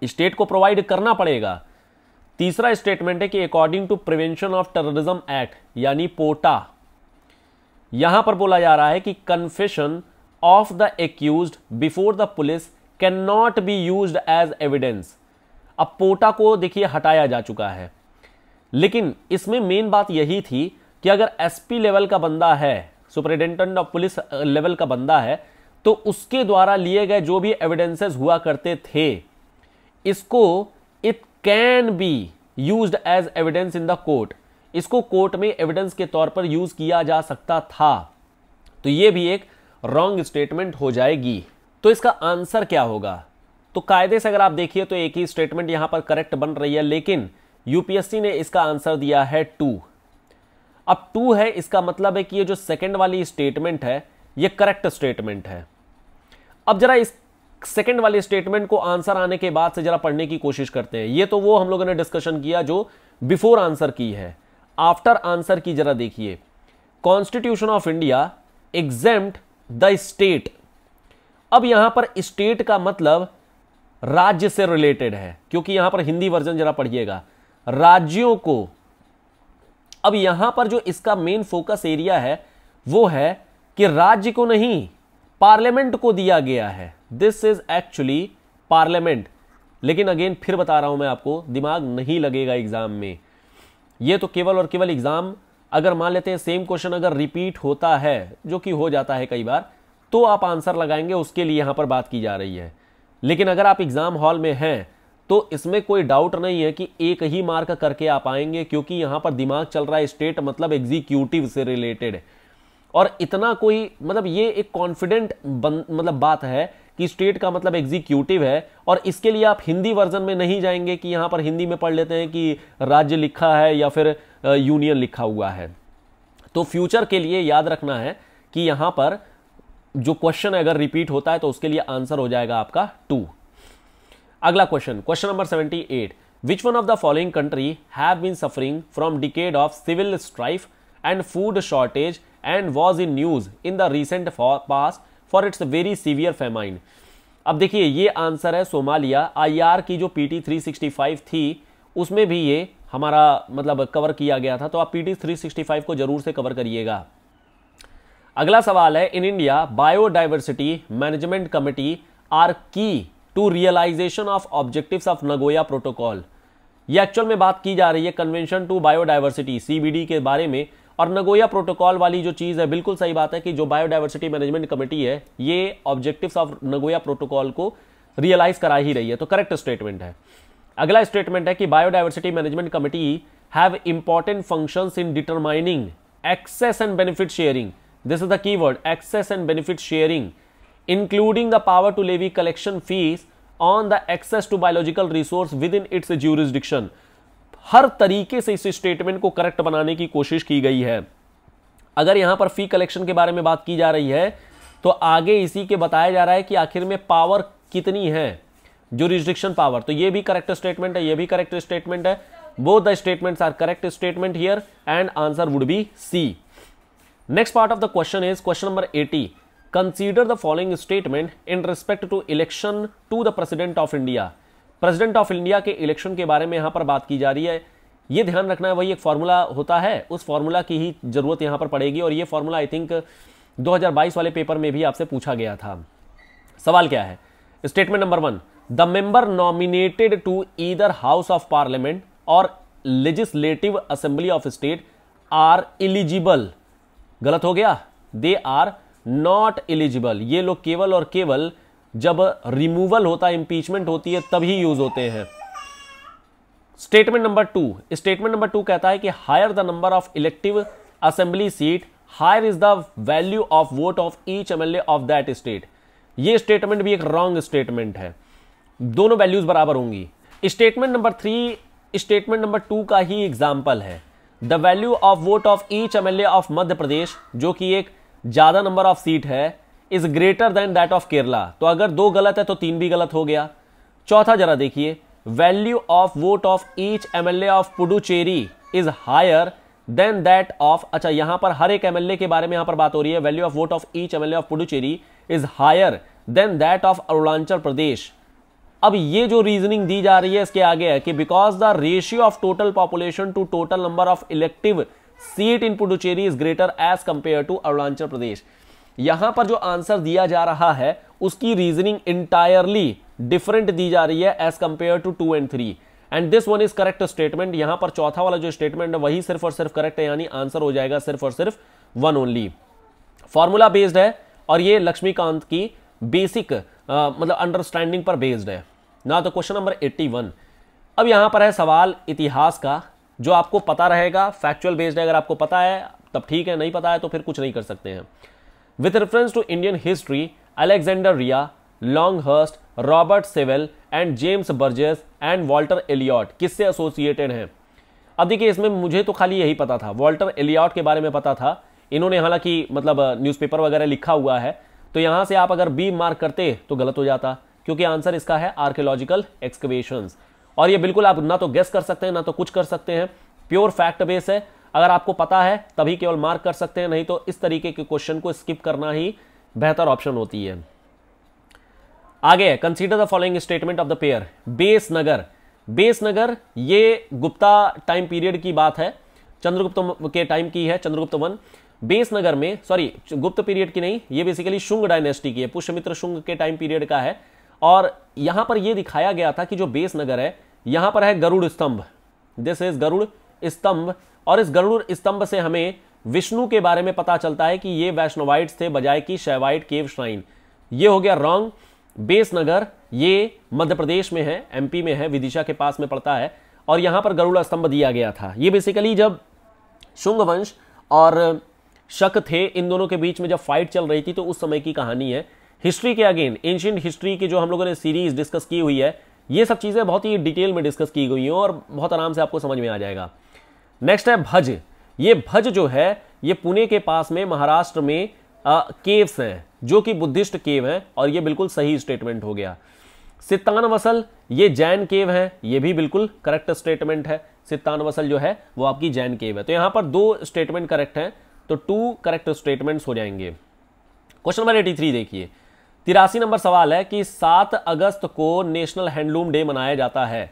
state को प्रोवाइड करना पड़ेगा तीसरा स्टेटमेंट है कि according to prevention of terrorism act यानी पोटा यहां पर बोला जा रहा है कि confession of the accused before the police can not be use as evidence अब पोटा को देखिए हटाया जा चुका है लेकिन इसमें मेन बात यही थी कि अगर एसपी लेवल का बंदा है सुपरिटेंडेंट ऑफ पुलिस लेवल का बंदा है तो उसके द्वारा लिए गए जो भी एविडेंसेस हुआ करते थे इसको it can be use as evidence in the court इसको कोर्ट में एविडेंस के तौर पर यूज किया जा सकता था तो यह भी एक रॉन्ग स्टेटमेंट हो जाएगी तो इसका आंसर क्या होगा तो कायदे से अगर आप देखिए तो एक ही स्टेटमेंट यहां पर करेक्ट बन रही है लेकिन यूपीएससी ने इसका आंसर दिया है टू अब टू है इसका मतलब है कि ये जो सेकेंड वाली स्टेटमेंट है ये करेक्ट स्टेटमेंट है अब जरा इस सेकेंड वाली स्टेटमेंट को आंसर आने के बाद से जरा पढ़ने की कोशिश करते हैं ये तो वो हम लोगों ने डिस्कशन किया जो बिफोर आंसर की है आफ्टर आंसर की जरा देखिए constitution of India exempt the state अब यहां पर स्टेट का मतलब राज्य से रिलेटेड है क्योंकि यहां पर हिंदी वर्जन जरा पढ़िएगा राज्यों को अब यहां पर जो इसका मेन फोकस एरिया है वो है कि राज्य को नहीं पार्लियामेंट को दिया गया है दिस इज एक्चुअली पार्लियामेंट लेकिन अगेन फिर बता रहा हूं मैं आपको दिमाग नहीं लगेगा एग्जाम में ये तो केवल और केवल एग्जाम अगर मान लेते हैं सेम क्वेश्चन अगर रिपीट होता है जो कि हो जाता है कई बार तो आप आंसर लगाएंगे उसके लिए यहां पर बात की जा रही है लेकिन अगर आप एग्जाम हॉल में हैं तो इसमें कोई डाउट नहीं है कि एक ही मार्क करके आप आएंगे क्योंकि यहां पर दिमाग चल रहा है स्टेट मतलब एग्जीक्यूटिव से रिलेटेड और इतना कोई मतलब ये एक कॉन्फिडेंट मतलब बात है कि स्टेट का मतलब एग्जीक्यूटिव है और इसके लिए आप हिंदी वर्जन में नहीं जाएंगे कि यहां पर हिंदी में पढ़ लेते हैं कि राज्य लिखा है या फिर यूनियन लिखा हुआ है तो फ्यूचर के लिए याद रखना है कि यहां पर जो क्वेश्चन अगर रिपीट होता है तो उसके लिए आंसर हो जाएगा आपका टू अगला question question number seventy eight which one of the following country have been suffering from decade of civil strife and food shortage and was in news in the recent past for its very severe famine अब देखिए ये आंसर है सोमालिया आईआर की जो पीटी 365 थी उसमें भी ये हमारा मतलब कवर किया गया था तो आप पीटी 365 को जरूर से कवर करिएगा अगला सवाल है in India biodiversity management committee are key to realisation of objective of Nagoya protocol ये एक्चुअल में बात की जा रही है कन्वेंशन टू बायोडाइवर्सिटी सीबीडी के बारे में और नगोया प्रोटोकॉल वाली जो चीज़ है बिल्कुल सही बात है कि जो बायोडाइवर्सिटी मैनेजमेंट कमेटी है ये ऑब्जेक्टिव ऑफ नगोया प्रोटोकॉल को रियलाइज करा ही रही है तो करेक्ट स्टेटमेंट है अगला स्टेटमेंट है कि biodiversity management committee have important function in determining access and benefit sharing this is the key word access and benefit sharing including the power to levy collection fees on the access to biological resource within its jurisdiction हर तरीके से इस स्टेटमेंट को करेक्ट बनाने की कोशिश की गई है अगर यहां पर फी कलेक्शन के बारे में बात की जा रही है तो आगे इसी के बताया जा रहा है कि आखिर में पावर कितनी है जो रिस्ट्रिक्शन पावर तो ये भी करेक्ट स्टेटमेंट है ये भी करेक्ट स्टेटमेंट है वो the statement are correct statement here and answer would be C next part of the question is question number eighty consider the following statement in respect to election to the president of India president of India के इलेक्शन के बारे में यहां पर बात की जा रही है ये ध्यान रखना है वही एक फार्मूला होता है उस फार्मूला की ही जरूरत यहां पर पड़ेगी और ये फार्मूला आई थिंक 2022 वाले पेपर में भी आपसे पूछा गया था सवाल क्या है statement number one the member nominated to either house of parliament और legislative assembly of state are eligible गलत हो गया दे आर नॉट एलिजिबल ये लोग केवल और केवल जब रिमूवल होता है इंपीचमेंट होती है तभी यूज होते हैं statement number two statement number two कहता है कि higher the number of elective assembly seat higher is the value of vote of each MLA of that state ये स्टेटमेंट भी एक रॉन्ग स्टेटमेंट है दोनों वैल्यूज बराबर होंगी statement number three statement number two का ही एग्जाम्पल है the value of vote of each MLA of Madhya Pradesh जो कि एक ज़्यादा नंबर ऑफ सीट है is greater than that of Kerala तो अगर दो गलत है तो तीन भी गलत हो गया चौथा जरा देखिए value of vote of each MLA of Puducherry is higher than that of अच्छा यहां पर हर एक एमएलए के बारे में यहां पर बात हो रही है value of vote of each MLA of Puducherry is higher than that of Arunachal Pradesh अब ये जो रीजनिंग दी जा रही है इसके आगे है कि because the ratio of total population to total number of elective seat in Puducherry is greater as compare to Arunachal Pradesh यहां पर जो आंसर दिया जा रहा है उसकी रीजनिंग इंटायरली डिफरेंट दी जा रही है as compare to two and three and this one is correct statement यहां पर चौथा वाला जो स्टेटमेंट है वही सिर्फ और सिर्फ करेक्ट है यानी आंसर हो जाएगा सिर्फ और सिर्फ वन ओनली फॉर्मूला बेस्ड है और ये लक्ष्मीकांत की बेसिक मतलब अंडरस्टैंडिंग पर बेस्ड है ना तो क्वेश्चन नंबर 81 अब यहां पर है सवाल इतिहास का जो आपको पता रहेगा फैक्चुअल बेस्ड है अगर आपको पता है तब ठीक है नहीं पता है तो फिर कुछ नहीं कर सकते हैं with reference to Indian history Alexander Rea Longhurst Robert Sewell and James Burgess and Walter Elliot किससे एसोसिएटेड हैं अब देखिए इसमें मुझे तो खाली यही पता था वॉल्टर एलियॉट के बारे में पता था इन्होंने हालांकि मतलब न्यूज़पेपर वगैरह लिखा हुआ है तो यहाँ से आप अगर बी मार्क करते तो गलत हो जाता क्योंकि आंसर इसका है आर्कियोलॉजिकल एक्सकवेशंस और ये बिल्कुल आप ना तो गेस कर सकते हैं ना तो कुछ कर सकते हैं प्योर फैक्ट बेस है अगर आपको पता है तभी केवल मार्क कर सकते हैं नहीं तो इस तरीके के क्वेश्चन को स्किप करना ही बेहतर ऑप्शन होती है आगे consider the following statement of the pair Besnagar Besnagar ये गुप्ता टाइम पीरियड की बात है चंद्रगुप्त के टाइम की है चंद्रगुप्त वन बेस नगर में सॉरी गुप्त पीरियड की नहीं ये बेसिकली शुंग डायनेस्टी की है पुष्यमित्र शुंग के टाइम पीरियड का है और यहां पर यह दिखाया गया था कि जो बेस नगर है यहां पर है गरुड़ स्तंभ दिस इज गरुड़ स्तंभ और इस गरुड़ स्तंभ से हमें विष्णु के बारे में पता चलता है कि ये वैष्णवाइट थे बजाय की शैवाइट केव श्राइन ये हो गया रॉन्ग बेस नगर ये मध्य प्रदेश में है एमपी में है विदिशा के पास में पड़ता है और यहां पर गरुड़ स्तंभ दिया गया था ये बेसिकली जब शुंग वंश और शक थे इन दोनों के बीच में जब फाइट चल रही थी तो उस समय की कहानी है हिस्ट्री के अगेन एंशियंट हिस्ट्री की जो हम लोगों ने सीरीज डिस्कस की हुई है ये सब चीज़ें बहुत ही डिटेल में डिस्कस की गई हैं और बहुत आराम से आपको समझ में आ जाएगा नेक्स्ट है भज ये भज जो है ये पुणे के पास में महाराष्ट्र में आ, केव्स हैं जो कि बुद्धिस्ट केव हैं और ये बिल्कुल सही स्टेटमेंट हो गया सितान वसल ये जैन केव है ये भी बिल्कुल करेक्ट स्टेटमेंट है सितान वसल जो है वो आपकी जैन केव है तो यहाँ पर दो स्टेटमेंट करेक्ट हैं तो टू करेक्ट स्टेटमेंट्स हो जाएंगे क्वेश्चन नंबर एटी थ्री देखिए तिरासी नंबर सवाल है कि सात अगस्त को नेशनल हैंडलूम डे मनाया जाता है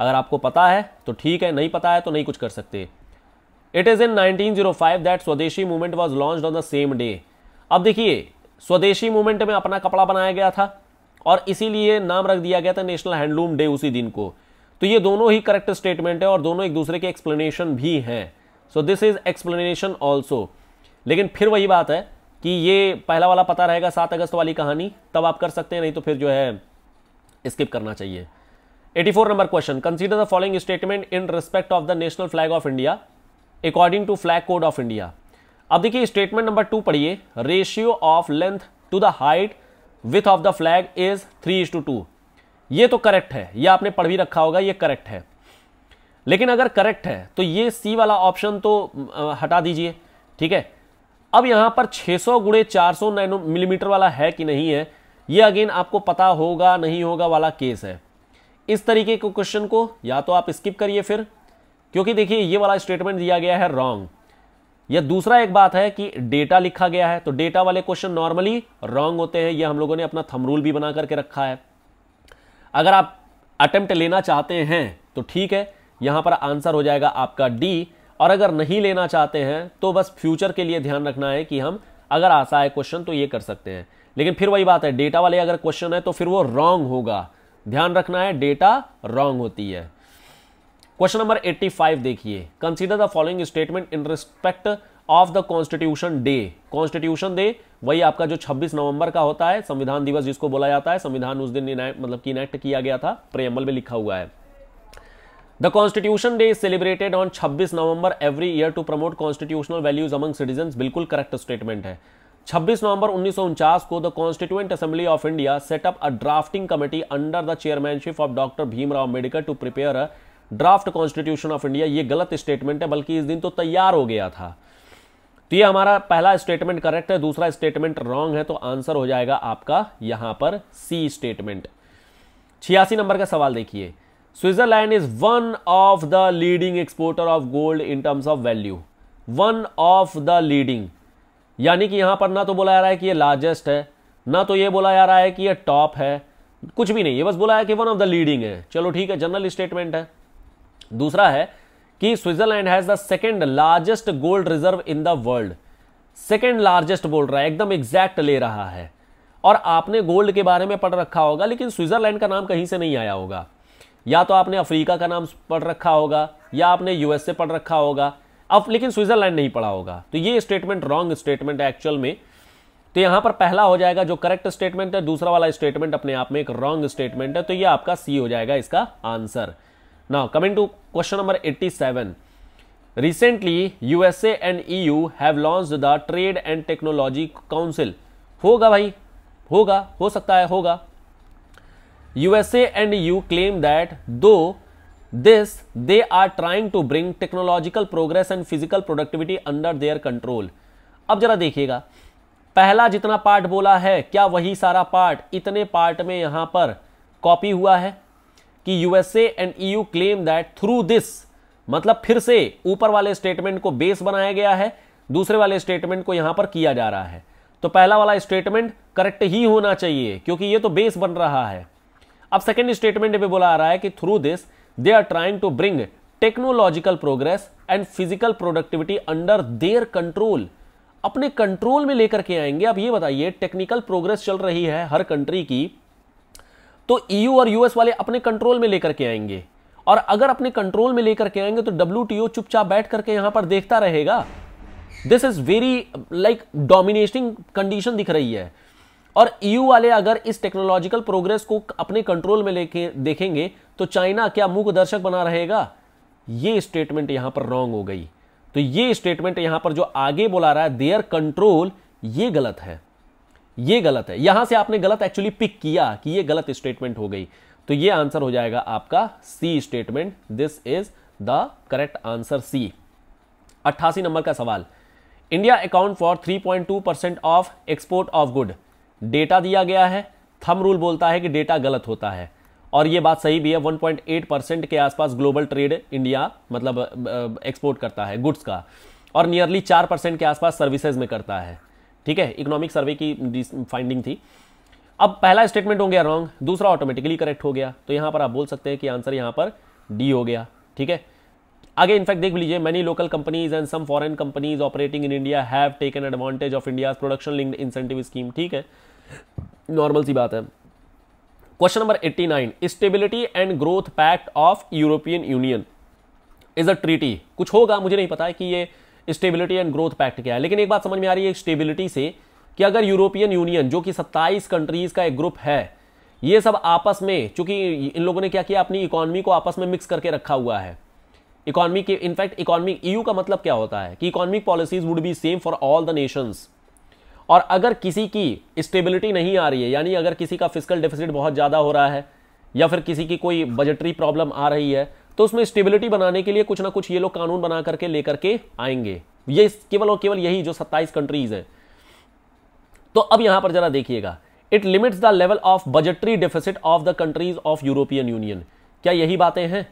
अगर आपको पता है तो ठीक है नहीं पता है तो नहीं कुछ कर सकते it is in 1905 that Swadeshi movement was launch on the same day अब देखिए स्वदेशी मूवमेंट में अपना कपड़ा बनाया गया था और इसीलिए नाम रख दिया गया था नेशनल हैंडलूम डे उसी दिन को तो ये दोनों ही करेक्ट स्टेटमेंट है और दोनों एक दूसरे के एक्सप्लेनेशन भी हैं so this is explanation also लेकिन फिर वही बात है कि ये पहला वाला पता रहेगा सात अगस्त वाली कहानी तब आप कर सकते हैं नहीं तो फिर जो है स्किप करना चाहिए 84 number question consider the following statement in respect of the national flag of India according to flag code of India अब देखिए स्टेटमेंट नंबर टू पढ़िए ratio of length to the height width of the flag is three is to two two तो करेक्ट है ये आपने पढ़ भी रखा होगा ये करेक्ट है लेकिन अगर करेक्ट है तो ये सी वाला ऑप्शन तो हटा दीजिए ठीक है अब यहां पर 600 सौ गुड़े चार नाइनो मिलीमीटर वाला है कि नहीं है ये अगेन आपको पता होगा नहीं होगा वाला केस है इस तरीके के क्वेश्चन को या तो आप स्किप करिए फिर क्योंकि देखिए ये वाला स्टेटमेंट दिया गया है रॉन्ग या दूसरा एक बात है कि डेटा लिखा गया है तो डेटा वाले क्वेश्चन नॉर्मली रॉन्ग होते हैं ये हम लोगों ने अपना थमरूल भी बना करके रखा है अगर आप अटेम्प्ट लेना चाहते हैं तो ठीक है यहां पर आंसर हो जाएगा आपका डी और अगर नहीं लेना चाहते हैं तो बस फ्यूचर के लिए ध्यान रखना है कि हम अगर आशा है क्वेश्चन तो ये कर सकते हैं लेकिन फिर वही बात है डेटा वाले अगर क्वेश्चन है तो फिर वो रॉन्ग होगा ध्यान रखना है डेटा रॉन्ग होती है क्वेश्चन नंबर 85 देखिए consider the following statement in respect of the constitution day constitution day वही आपका जो 26 नवंबर का होता है संविधान दिवस जिसको बोला जाता है संविधान उस दिन मतलब कि इनेक्ट किया गया था प्रेम्बल में लिखा हुआ है the constitution day is celebrated on 26 November every year to promote constitutional values among citizen बिल्कुल करेक्ट स्टेटमेंट है 26 नवंबर उन्नीस को the constituent assembly of India set up a drafting committee under the chairmanship of doctor Bhimrao Ambedkar to prepare a draft constitution of India ये गलत स्टेटमेंट है बल्कि इस दिन तो तैयार हो गया था तो ये हमारा पहला स्टेटमेंट करेक्ट है दूसरा स्टेटमेंट रॉन्ग है तो आंसर हो जाएगा आपका यहां पर सी स्टेटमेंट छियासी नंबर का सवाल देखिए Switzerland is one of the leading exporter of gold in terms of value one of the leading यानी कि यहां पर ना तो बोला जा रहा है कि ये लार्जेस्ट है ना तो ये बोला जा रहा है कि ये टॉप है कुछ भी नहीं ये बस बोला है कि वन ऑफ द लीडिंग है चलो ठीक है जनरल स्टेटमेंट है दूसरा है कि Switzerland has the second largest gold reserve in the world second largest बोल रहा है एकदम एग्जैक्ट ले रहा है और आपने गोल्ड के बारे में पढ़ रखा होगा लेकिन स्विट्जरलैंड का नाम कहीं से नहीं आया होगा या तो आपने अफ्रीका का नाम पढ़ रखा होगा या आपने यूएसए पढ़ रखा होगा अब लेकिन स्विट्जरलैंड नहीं पढ़ा होगा तो ये स्टेटमेंट रॉन्ग स्टेटमेंट है एक्चुअल में तो यहां पर पहला हो जाएगा जो करेक्ट स्टेटमेंट है दूसरा वाला स्टेटमेंट अपने आप में एक रॉन्ग स्टेटमेंट है तो ये आपका सी हो जाएगा इसका answer now coming to question number 87 recently USA and EU have launch the trade and technology council होगा भाई होगा हो सकता है होगा USA and EU claim that though this they are trying to bring technological progress and physical productivity under their control अब जरा देखिएगा पहला जितना पार्ट बोला है क्या वही सारा पार्ट इतने पार्ट में यहां पर कॉपी हुआ है कि USA and EU claim that through this मतलब फिर से ऊपर वाले स्टेटमेंट को बेस बनाया गया है दूसरे वाले स्टेटमेंट को यहां पर किया जा रहा है तो पहला वाला स्टेटमेंट करेक्ट ही होना चाहिए क्योंकि ये तो बेस बन रहा है अब सेकेंड स्टेटमेंट में बोला आ रहा है कि through this they are trying to bring technological progress and physical productivity under their control अपने कंट्रोल में लेकर के आएंगे अब ये बताइए टेक्निकल प्रोग्रेस चल रही है हर कंट्री की तो ईयू e और यूएस वाले अपने कंट्रोल में लेकर के आएंगे और अगर अपने कंट्रोल में लेकर के आएंगे तो डब्ल्यू चुपचाप बैठ करके यहां पर देखता रहेगा this is very like dominating condition दिख रही है और ईयू e वाले अगर इस टेक्नोलॉजिकल प्रोग्रेस को अपने कंट्रोल में लेके देखेंगे तो चाइना क्या मूक दर्शक बना रहेगा ये स्टेटमेंट यहां पर रॉन्ग हो गई तो ये स्टेटमेंट यहां पर जो आगे बोला रहा है देयर कंट्रोल ये गलत है ये गलत है यहां से आपने गलत एक्चुअली पिक किया कि ये गलत स्टेटमेंट हो गई तो ये आंसर हो जाएगा आपका C statement this is the correct answer C अट्ठासी नंबर का सवाल India account for 3.2 percent of export of good data दिया गया है थम रूल बोलता है कि डेटा गलत होता है और ये बात सही भी है 1.8 परसेंट के आसपास ग्लोबल ट्रेड इंडिया मतलब एक्सपोर्ट करता है गुड्स का और नियरली चार परसेंट के आसपास सर्विसेज में करता है ठीक है इकोनॉमिक सर्वे की फाइंडिंग थी अब पहला स्टेटमेंट हो गया रॉन्ग दूसरा ऑटोमेटिकली करेक्ट हो गया तो यहाँ पर आप बोल सकते हैं कि आंसर यहाँ पर डी हो गया ठीक है आगे इनफैक्ट देख लीजिए many local companies and some foreign companies operating in India have taken advantage of India production linked incentive scheme ठीक है नॉर्मल सी बात है question number 89 stability and growth pact of European Union is a treaty कुछ होगा मुझे नहीं पता है कि ये स्टेबिलिटी एंड ग्रोथ पैक्ट क्या है लेकिन एक बात समझ में आ रही है स्टेबिलिटी से कि अगर यूरोपियन यूनियन जो कि 27 कंट्रीज का एक ग्रुप है ये सब आपस में चूंकि इन लोगों ने क्या किया अपनी इकोनॉमी को आपस में मिक्स करके रखा हुआ है इकोनॉमी के इनफैक्ट इकोनॉमिक ईयू का मतलब क्या होता है कि economic policies would be same for all the nations और अगर किसी की स्टेबिलिटी नहीं आ रही है यानी अगर किसी का फिजिकल डिफिसिट बहुत ज़्यादा हो रहा है या फिर किसी की कोई बजटरी प्रॉब्लम आ रही है तो उसमें स्टेबिलिटी बनाने के लिए कुछ ना कुछ ये लोग कानून बना करके लेकर के आएंगे ये केवल और केवल यही जो सत्ताईस कंट्रीज हैं तो अब यहां पर जरा देखिएगा it limits the level of budgetary deficit of the countries of European Union क्या यही बातें हैं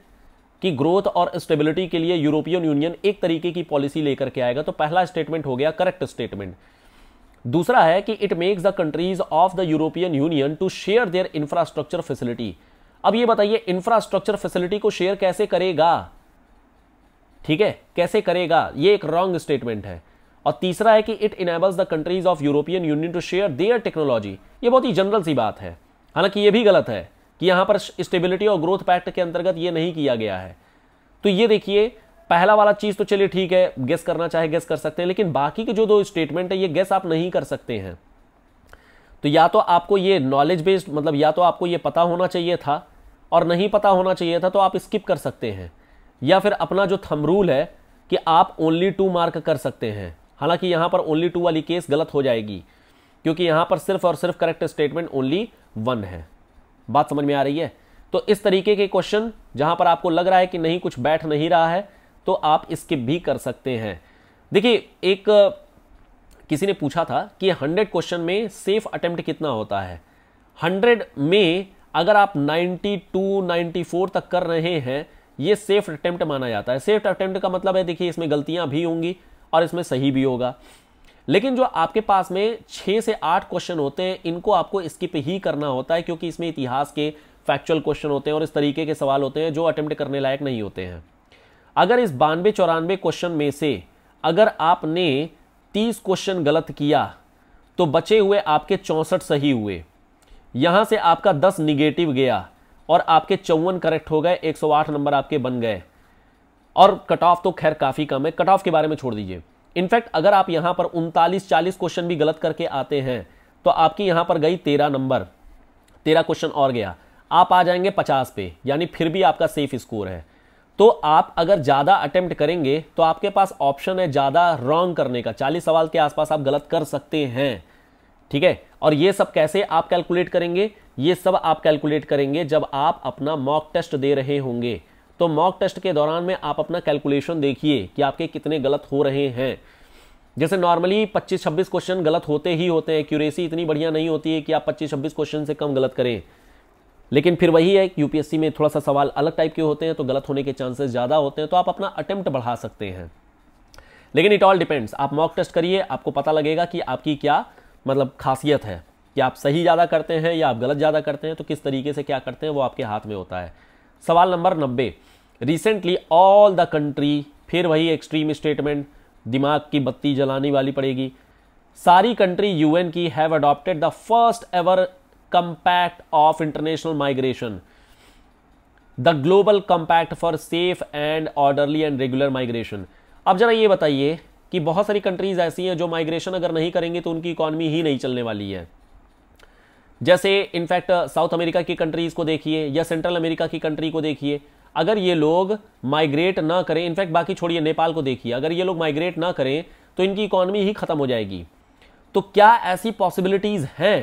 कि ग्रोथ और स्टेबिलिटी के लिए यूरोपियन यूनियन एक तरीके की पॉलिसी लेकर के आएगा तो पहला स्टेटमेंट हो गया करेक्ट स्टेटमेंट दूसरा है कि it makes the countries of the European Union to share their infrastructure facility अब ये बताइए इंफ्रास्ट्रक्चर फैसिलिटी को शेयर कैसे करेगा ठीक है कैसे करेगा ये एक रॉन्ग स्टेटमेंट है और तीसरा है कि it enables the countries of European Union to share their technology ये बहुत ही जनरल सी बात है हालांकि ये भी गलत है कि यहां पर स्टेबिलिटी और ग्रोथ पैक्ट के अंतर्गत ये नहीं किया गया है तो ये देखिए पहला वाला चीज तो चलिए ठीक है गेस करना चाहे गेस कर सकते हैं लेकिन बाकी के जो दो स्टेटमेंट है ये गेस आप नहीं कर सकते हैं तो या तो आपको ये नॉलेज बेस्ड मतलब या तो आपको ये पता होना चाहिए था और नहीं पता होना चाहिए था तो आप स्किप कर सकते हैं या फिर अपना जो थम रूल है कि आप ओनली टू मार्क कर सकते हैं हालांकि यहां पर ओनली टू वाली केस गलत हो जाएगी क्योंकि यहां पर सिर्फ और सिर्फ करेक्ट स्टेटमेंट ओनली वन है बात समझ में आ रही है तो इस तरीके के क्वेश्चन जहां पर आपको लग रहा है कि नहीं कुछ बैठ नहीं रहा है तो आप स्किप भी कर सकते हैं देखिए एक किसी ने पूछा था कि हंड्रेड क्वेश्चन में सेफ अटेम्प्ट कितना होता है हंड्रेड में अगर आप 92, 94 तक कर रहे हैं ये सेफ अटेम्प्ट माना जाता है सेफ अटेम्प्ट का मतलब है देखिए इसमें गलतियां भी होंगी और इसमें सही भी होगा लेकिन जो आपके पास में छः से आठ क्वेश्चन होते हैं इनको आपको स्किप ही करना होता है क्योंकि इसमें इतिहास के फैक्चुअल क्वेश्चन होते हैं और इस तरीके के सवाल होते हैं जो अटेम्प्ट करने लायक नहीं होते हैं अगर इस बानवे चौरानवे क्वेश्चन में से अगर आपने तीस क्वेश्चन गलत किया तो बचे हुए आपके चौंसठ सही हुए यहाँ से आपका दस निगेटिव गया और आपके चौवन करेक्ट हो गए 108 नंबर आपके बन गए और कट ऑफ तो खैर काफ़ी कम है कट ऑफ के बारे में छोड़ दीजिए इनफैक्ट अगर आप यहाँ पर उनतालीस चालीस क्वेश्चन भी गलत करके आते हैं तो आपकी यहाँ पर गई तेरह नंबर तेरह क्वेश्चन और गया आप आ जाएंगे पचास पे यानी फिर भी आपका सेफ स्कोर है तो आप अगर ज़्यादा अटेम्प्ट करेंगे तो आपके पास ऑप्शन है ज़्यादा रॉन्ग करने का चालीस सवाल के आसपास आप गलत कर सकते हैं ठीक है और ये सब कैसे आप कैलकुलेट करेंगे ये सब आप कैलकुलेट करेंगे जब आप अपना मॉक टेस्ट दे रहे होंगे तो मॉक टेस्ट के दौरान में आप अपना कैलकुलेशन देखिए कि आपके कितने गलत हो रहे हैं जैसे नॉर्मली 25-26 क्वेश्चन गलत होते ही होते हैं क्यूरेसी इतनी बढ़िया नहीं होती है कि आप 25-26 क्वेश्चन से कम गलत करें लेकिन फिर वही है यूपीएससी में थोड़ा सा सवाल अलग टाइप के होते हैं तो गलत होने के चांसेस ज़्यादा होते हैं तो आप अपना अटेम्प्ट बढ़ा सकते हैं लेकिन इट ऑल डिपेंड्स आप मॉक टेस्ट करिए आपको पता लगेगा कि आपकी क्या मतलब खासियत है कि आप सही ज़्यादा करते हैं या आप गलत ज़्यादा करते हैं तो किस तरीके से क्या करते हैं वो आपके हाथ में होता है सवाल नंबर नब्बे रिसेंटली ऑल द कंट्री फिर वही एक्सट्रीम स्टेटमेंट दिमाग की बत्ती जलाने वाली पड़ेगी सारी कंट्री यूएन की have adopted the first ever compact of international migration the global compact for safe and orderly and regular migration अब जरा ये बताइए कि बहुत सारी कंट्रीज ऐसी हैं जो माइग्रेशन अगर नहीं करेंगे तो उनकी इकॉनमी ही नहीं चलने वाली है जैसे इनफैक्ट साउथ अमेरिका की कंट्रीज़ को देखिए या सेंट्रल अमेरिका की कंट्री को देखिए अगर ये लोग माइग्रेट ना करें इनफैक्ट बाकी छोड़िए नेपाल को देखिए अगर ये लोग माइग्रेट ना करें तो इनकी इकॉनमी ही ख़त्म हो जाएगी तो क्या ऐसी पॉसिबिलिटीज़ हैं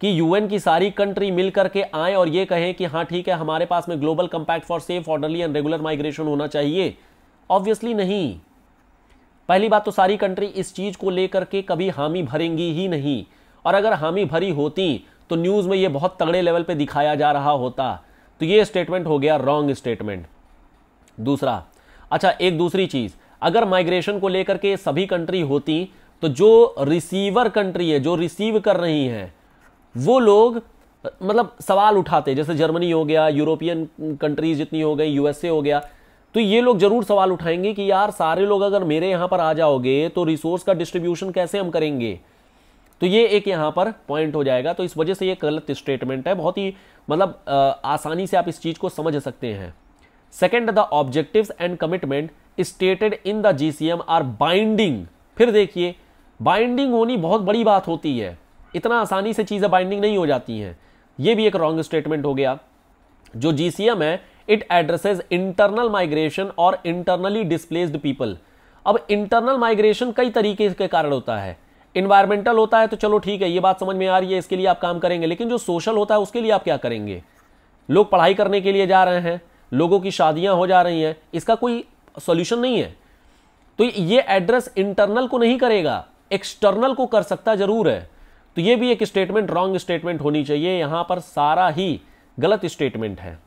कि यूएन की सारी कंट्री मिल करके आए और ये कहें कि हाँ ठीक है हमारे पास में global compact for safe orderly and regular migration होना चाहिए ऑब्वियसली नहीं पहली बात तो सारी कंट्री इस चीज़ को लेकर के कभी हामी भरेंगी ही नहीं और अगर हामी भरी होती तो न्यूज़ में ये बहुत तगड़े लेवल पर दिखाया जा रहा होता तो ये स्टेटमेंट हो गया रॉन्ग स्टेटमेंट दूसरा अच्छा एक दूसरी चीज़ अगर माइग्रेशन को लेकर के सभी कंट्री होती तो जो रिसीवर कंट्री है जो रिसीव कर रही हैं वो लोग मतलब सवाल उठाते जैसे जर्मनी हो गया यूरोपियन कंट्रीज जितनी हो गई यूएसए हो गया तो ये लोग जरूर सवाल उठाएंगे कि यार सारे लोग अगर मेरे यहाँ पर आ जाओगे तो रिसोर्स का डिस्ट्रीब्यूशन कैसे हम करेंगे तो ये एक यहाँ पर पॉइंट हो जाएगा तो इस वजह से ये गलत स्टेटमेंट है बहुत ही मतलब आसानी से आप इस चीज़ को समझ सकते हैं second the objective and commitment stated in the G R binding फिर देखिए बाइंडिंग होनी बहुत बड़ी बात होती है इतना आसानी से चीज़ें बाइंडिंग नहीं हो जाती हैं ये भी एक रॉन्ग स्टेटमेंट हो गया जो जी है इट एड्रेसेज इंटरनल माइग्रेशन और इंटरनली डिस्प्लेस्ड पीपल अब इंटरनल माइग्रेशन कई तरीके के कारण होता है इन्वायरमेंटल होता है तो चलो ठीक है ये बात समझ में आ रही है इसके लिए आप काम करेंगे लेकिन जो सोशल होता है उसके लिए आप क्या करेंगे लोग पढ़ाई करने के लिए जा रहे हैं लोगों की शादियां हो जा रही हैं इसका कोई सोल्यूशन नहीं है तो ये एड्रेस इंटरनल को नहीं करेगा एक्सटर्नल को कर सकता जरूर है तो ये भी एक स्टेटमेंट रॉन्ग स्टेटमेंट होनी चाहिए यहां पर सारा ही गलत स्टेटमेंट है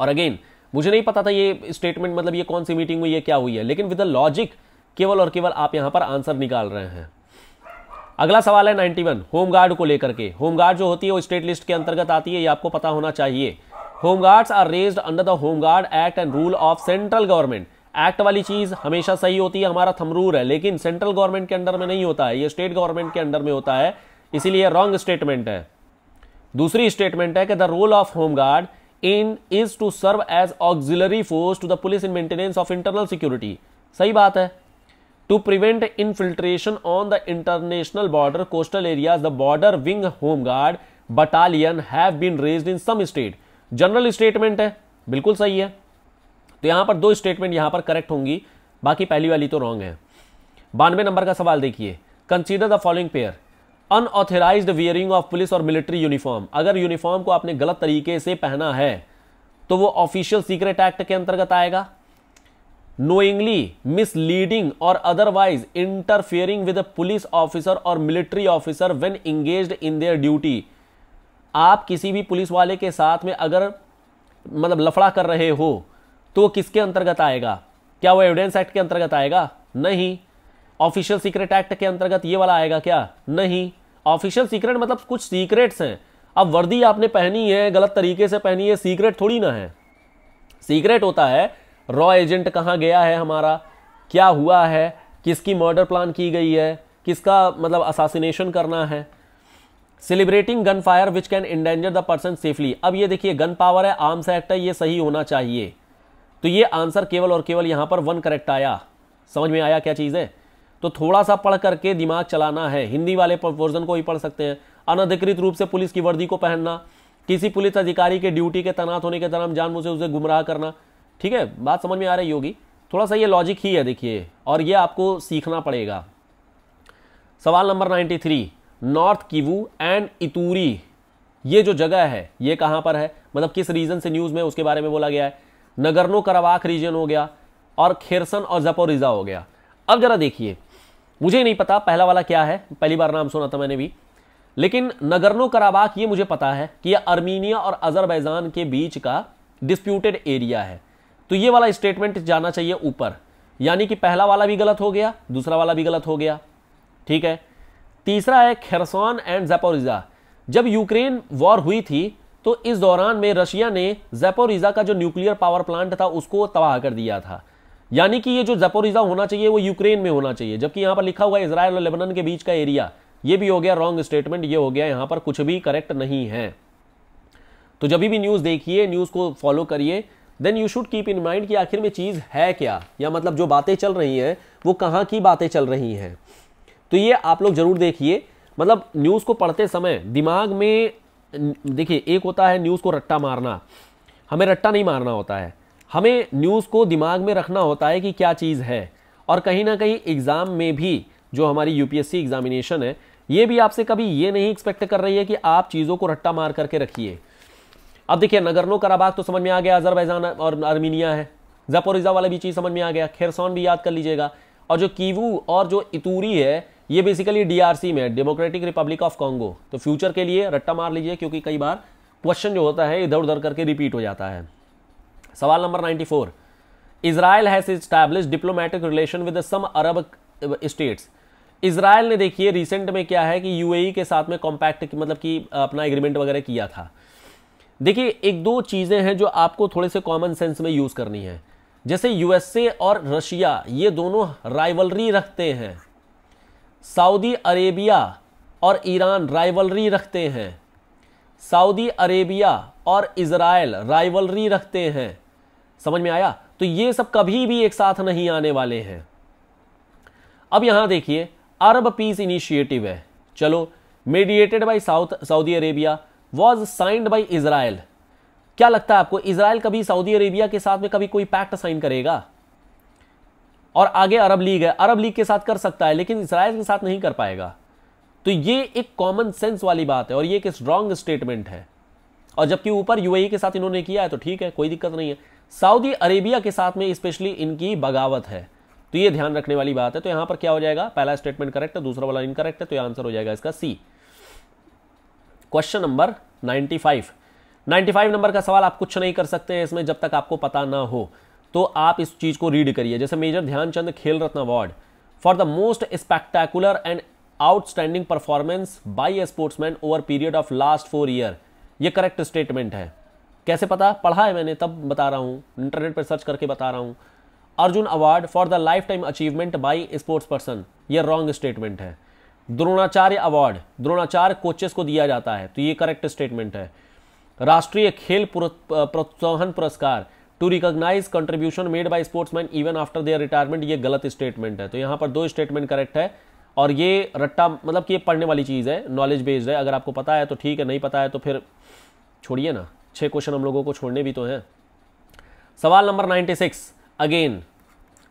और अगेन मुझे नहीं पता था ये स्टेटमेंट मतलब ये कौन सी मीटिंग में ये क्या हुई है लेकिन विद द लॉजिक केवल और केवल आप यहां पर आंसर निकाल रहे हैं अगला सवाल है 91 होमगार्ड को लेकर के होमगार्ड जो होती है वो स्टेट लिस्ट के अंतर्गत आती है ये आपको पता होना चाहिए home guards are raised under the home guard act and rule of central government act वाली चीज़ हमेशा सही होती है हमारा थमरूर है लेकिन सेंट्रल गवर्नमेंट के अंडर में नहीं होता है ये स्टेट गवर्नमेंट के अंडर में होता है इसीलिए रॉन्ग स्टेटमेंट है दूसरी स्टेटमेंट है कि the role of home guard in is to serve as auxiliary force to the police in maintenance of internal security सही बात है to prevent infiltration on the international border coastal areas the border wing home guard battalion have been raise in some state general statement है बिल्कुल सही है तो यहां पर दो स्टेटमेंट यहां पर करेक्ट होंगी बाकी पहली वाली तो रॉन्ग है बानवे नंबर का सवाल देखिए consider the following pair unauthorised wearing of police और मिलिट्री यूनिफॉर्म अगर यूनिफॉर्म को आपने गलत तरीके से पहना है तो वो ऑफिशियल सीक्रेट एक्ट के अंतर्गत आएगा नोइंगली मिसलीडिंग और otherwise interfering with police officer और military officer when engage in their duty आप किसी भी पुलिस वाले के साथ में अगर मतलब लफड़ा कर रहे हो तो वो किसके अंतर्गत आएगा क्या वो एविडेंस एक्ट के अंतर्गत आएगा नहीं ऑफिशियल सीक्रेट एक्ट के अंतर्गत ये वाला आएगा क्या नहीं ऑफिशियल सीक्रेट मतलब कुछ सीक्रेट्स हैं अब वर्दी आपने पहनी है गलत तरीके से पहनी है सीक्रेट थोड़ी ना है सीक्रेट होता है रॉ एजेंट कहाँ गया है हमारा क्या हुआ है किसकी मर्डर प्लान की गई है किसका मतलब असासिनेशन करना है celebrating gun fire which can endanger the person safely अब ये देखिए गन पावर है आर्म्स एक्ट है ये सही होना चाहिए तो ये आंसर केवल और केवल यहां पर वन करेक्ट आया समझ में आया क्या चीज़ है तो थोड़ा सा पढ़ करके दिमाग चलाना है हिंदी वाले वर्जन को ही पढ़ सकते हैं अनधिकृत रूप से पुलिस की वर्दी को पहनना किसी पुलिस अधिकारी के ड्यूटी के तैनात होने के दौरान जान मुझे उसे गुमराह करना ठीक है बात समझ में आ रही होगी थोड़ा सा ये लॉजिक ही है देखिए और ये आपको सीखना पड़ेगा सवाल number 93 north Kivu and Ituri ये जो जगह है ये कहाँ पर है मतलब किस रीजन से न्यूज़ में उसके बारे में बोला गया है नगरनो करवाक रीजन हो गया और खेरसन और जपोरिजा हो गया अब जरा देखिए मुझे नहीं पता पहला वाला क्या है पहली बार नाम सुना था मैंने भी लेकिन नगरनो कराबाक ये मुझे पता है कि यह अर्मीनिया और अजरबैजान के बीच का डिस्प्यूटेड एरिया है तो ये वाला स्टेटमेंट जाना चाहिए ऊपर यानी कि पहला वाला भी गलत हो गया दूसरा वाला भी गलत हो गया ठीक है तीसरा है खेरसोन एंड जपोरिजा जब यूक्रेन वॉर हुई थी तो इस दौरान में रशिया ने जेपोरीजा का जो न्यूक्लियर पावर प्लांट था उसको तबाह कर दिया था यानी कि ये जो जेपोरीजा होना चाहिए वो यूक्रेन में होना चाहिए जबकि यहाँ पर लिखा हुआ इसराइल और लेबनन के बीच का एरिया ये भी हो गया रॉन्ग स्टेटमेंट ये हो गया यहाँ पर कुछ भी करेक्ट नहीं है तो जब भी न्यूज़ देखिए न्यूज़ को फॉलो करिए then you should keep in mind कि आखिर में चीज़ है क्या या मतलब जो बातें चल रही हैं वो कहाँ की बातें चल रही हैं तो ये आप लोग ज़रूर देखिए मतलब न्यूज़ को पढ़ते समय दिमाग में देखिए एक होता है न्यूज़ को रट्टा मारना हमें रट्टा नहीं मारना होता है हमें न्यूज़ को दिमाग में रखना होता है कि क्या चीज़ है और कहीं ना कहीं एग्ज़ाम में भी जो हमारी यूपीएससी एग्ज़ामिनेशन है ये भी आपसे कभी ये नहीं एक्सपेक्ट कर रही है कि आप चीज़ों को रट्टा मार करके रखिए अब देखिए नगरनो कराबाग तो समझ में आ गया अजरबैजान और आर्मीनिया है जापोरिजा वाला भी चीज़ समझ में आ गया खेरसौन भी याद कर लीजिएगा और जो कीवू और जो इतूरी है ये बेसिकली डीआरसी में डेमोक्रेटिक रिपब्लिक ऑफ कांगो तो फ्यूचर के लिए रट्टा मार लीजिए क्योंकि कई बार क्वेश्चन जो होता है इधर उधर करके रिपीट हो जाता है सवाल number 94 Israel has establish diplomatic relation with some Arab states Israel ने देखिए रिसेंट में क्या है कि यू e के साथ में कॉम्पैक्ट मतलब कि uh, अपना एग्रीमेंट वगैरह किया था देखिए एक दो चीज़ें हैं जो आपको थोड़े से कॉमन सेंस में यूज़ करनी है जैसे यूएसए और रशिया ये दोनों राइवलरी रखते हैं सऊदी अरेबिया और ईरान राइवलरी रखते हैं सऊदी अरेबिया और इसराइल राइवलरी रखते हैं समझ में आया तो ये सब कभी भी एक साथ नहीं आने वाले हैं अब यहां देखिए अरब पीस इनिशिएटिव है चलो mediated by south Saudi Arabia was signed by Israel क्या लगता है आपको इसराइल कभी सऊदी अरेबिया के साथ में कभी कोई पैक्ट साइन करेगा और आगे अरब लीग है अरब लीग के साथ कर सकता है लेकिन इसराइल के साथ नहीं कर पाएगा तो ये एक कॉमन सेंस वाली बात है और ये एक स्ट्रांग स्टेटमेंट है और जबकि ऊपर यूएई e के साथ इन्होंने किया है तो ठीक है कोई दिक्कत नहीं है सऊदी अरेबिया के साथ में स्पेशली इनकी बगावत है तो ये ध्यान रखने वाली बात है तो यहां पर क्या हो जाएगा पहला स्टेटमेंट करेक्ट है दूसरा वाला इनकरेक्ट है तो आंसर हो जाएगा इसका सी क्वेश्चन नंबर 95 95 नंबर का सवाल आप कुछ नहीं कर सकते इसमें जब तक आपको पता ना हो तो आप इस चीज़ को रीड करिए जैसे major Dhyan Chand Khel Ratna award for the most spectacular and outstanding performance by a sportsman over period of last four year ये करेक्ट स्टेटमेंट है कैसे पता पढ़ा है मैंने तब बता रहा हूँ इंटरनेट पर सर्च करके बता रहा हूँ Arjun award for the life time achievement by sports person ये रॉन्ग स्टेटमेंट है द्रोणाचार्य अवार्ड द्रोणाचार्य कोचेस को दिया जाता है तो ये करेक्ट स्टेटमेंट है राष्ट्रीय Khel Protsahan Puraskar to recognise contribution made by sportsman even after their retirement ये गलत स्टेटमेंट है तो यहाँ पर दो स्टेटमेंट करेक्ट है और ये रट्टा मतलब कि ये पढ़ने वाली चीज़ है नॉलेज बेस्ड है अगर आपको पता है तो ठीक है नहीं पता है तो फिर छोड़िए ना छः क्वेश्चन हम लोगों को छोड़ने भी तो हैं सवाल नंबर नाइन्टी सिक्स अगेन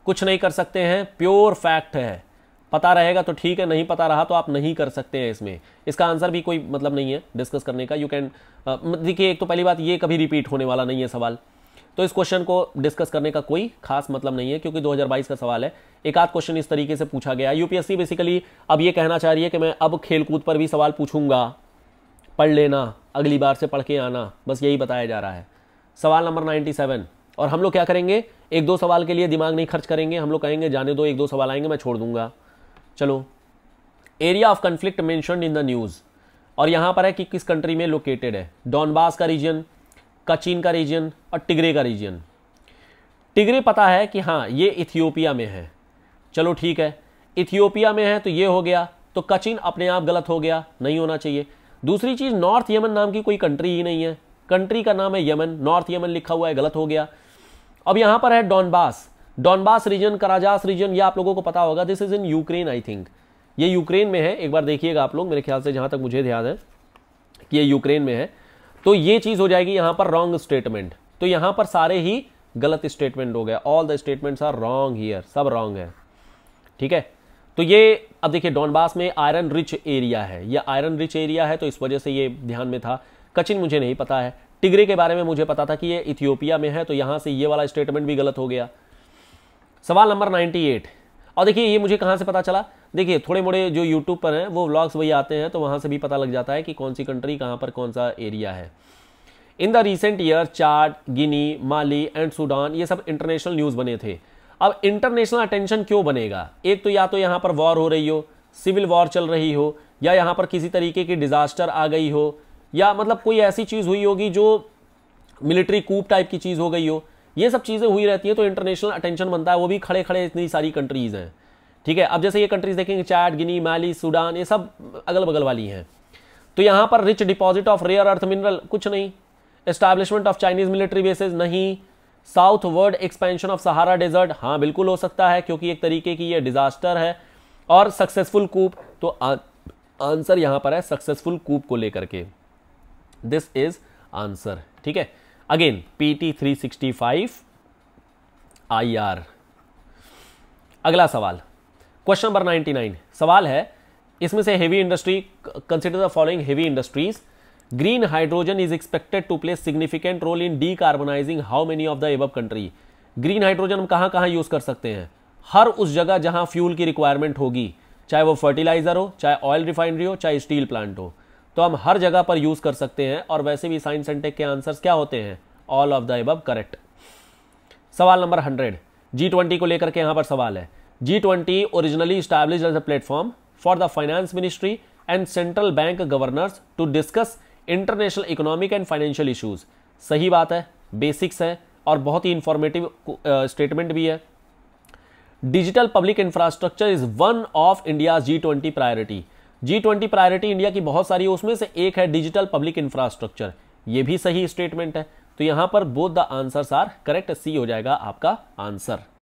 कुछ नहीं कर सकते हैं प्योर फैक्ट है पता रहेगा तो ठीक है नहीं पता रहा तो आप नहीं कर सकते हैं इसमें इसका आंसर भी कोई मतलब नहीं है डिस्कस करने का यू कैन देखिए एक तो पहली बात ये कभी रिपीट होने वाला नहीं है सवाल तो इस क्वेश्चन को डिस्कस करने का कोई खास मतलब नहीं है क्योंकि 2022 का सवाल है एक आध क्वेश्चन इस तरीके से पूछा गया यूपीएससी बेसिकली अब ये कहना चाह रही है कि मैं अब खेलकूद पर भी सवाल पूछूंगा पढ़ लेना अगली बार से पढ़ के आना बस यही बताया जा रहा है सवाल नंबर नाइन्टी सेवन और हम लोग क्या करेंगे एक दो सवाल के लिए दिमाग नहीं खर्च करेंगे हम लोग कहेंगे जाने दो एक दो सवाल आएंगे मैं छोड़ दूंगा चलो area of conflict mention in the news और यहाँ पर है कि किस कंट्री में लोकेटेड है डॉनबास का रीजन कचीन का रीजन और टिगरे का रीजन टिगरे पता है कि हाँ ये इथियोपिया में है चलो ठीक है इथियोपिया में है तो ये हो गया तो कचिन अपने आप गलत हो गया नहीं होना चाहिए दूसरी चीज़ नॉर्थ यमन नाम की कोई कंट्री ही नहीं है कंट्री का नाम है यमन नॉर्थ यमन लिखा हुआ है गलत हो गया अब यहां पर है डॉनबास डॉनबास रीजन कराजास रीजन ये आप लोगों को पता होगा this is in Ukraine I think ये यूक्रेन में है एक बार देखिएगा आप लोग मेरे ख्याल से जहाँ तक मुझे ध्यान है कि ये यूक्रेन में है तो ये चीज हो जाएगी यहां पर रॉन्ग स्टेटमेंट तो यहां पर सारे ही गलत स्टेटमेंट हो गए all the statements are wrong here सब रॉन्ग है ठीक है तो ये अब देखिए डॉनबास में आयरन रिच एरिया है ये आयरन रिच एरिया है तो इस वजह से ये ध्यान में था कचिन मुझे नहीं पता है टिगरे के बारे में मुझे पता था कि ये इथियोपिया में है तो यहां से ये वाला स्टेटमेंट भी गलत हो गया सवाल नंबर 98 और देखिए ये मुझे कहां से पता चला देखिए थोड़े मोड़े जो यूट्यूब पर हैं वो व्लॉग्स वही आते हैं तो वहाँ से भी पता लग जाता है कि कौन सी कंट्री कहाँ पर कौन सा एरिया है in the recent year Chad Guinea Mali and Sudan ये सब इंटरनेशनल न्यूज़ बने थे अब इंटरनेशनल अटेंशन क्यों बनेगा एक तो या तो यहाँ पर वॉर हो रही हो सिविल वॉर चल रही हो या यहाँ पर किसी तरीके की डिज़ास्टर आ गई हो या मतलब कोई ऐसी चीज़ हुई होगी जो मिलिट्री कूप टाइप की चीज़ हो गई हो ये सब चीज़ें हुई रहती हैं तो इंटरनेशनल अटेंशन बनता है वो भी खड़े खड़े इतनी सारी कंट्रीज़ हैं ठीक है अब जैसे ये कंट्रीज देखेंगे चैट गिनी माली सूडान ये सब अगल बगल वाली हैं तो यहाँ पर rich deposit of rare earth mineral कुछ नहीं establishment of Chinese military bases नहीं southward expansion of Sahara desert हाँ बिल्कुल हो सकता है क्योंकि एक तरीके की ये डिजास्टर है और सक्सेसफुल कूप तो आंसर यहां पर है सक्सेसफुल कूप को लेकर के दिस इज आंसर ठीक है अगेन फाइव आई आर अगला सवाल क्वेश्चन नंबर 99 सवाल है इसमें से heavy industry consider the following heavy industries green hydrogen is expected to play significant role in decarbonising how many of the above country green hydrogen हम कहाँ कहाँ यूज़ कर सकते हैं हर उस जगह जहाँ फ्यूल की रिक्वायरमेंट होगी चाहे वो फर्टिलाइज़र हो चाहे ऑयल रिफाइनरी हो चाहे स्टील प्लांट हो तो हम हर जगह पर यूज़ कर सकते हैं और वैसे भी साइंस एंड टेक के आंसर्स क्या होते हैं all of the above correct सवाल नंबर हंड्रेड जी ट्वेंटी को लेकर के यहाँ पर सवाल है twenty originally establish as a platform for the finance ministry and central bank governors to discuss international economic and financial issues सही बात है बेसिक्स है और बहुत ही इंफॉर्मेटिव स्टेटमेंट भी है digital public infrastructure is one of India G twenty priority G twenty priority India की बहुत सारी उसमें से एक है डिजिटल पब्लिक इंफ्रास्ट्रक्चर ये भी सही स्टेटमेंट है तो यहां पर both the answers are correct C हो जाएगा आपका आंसर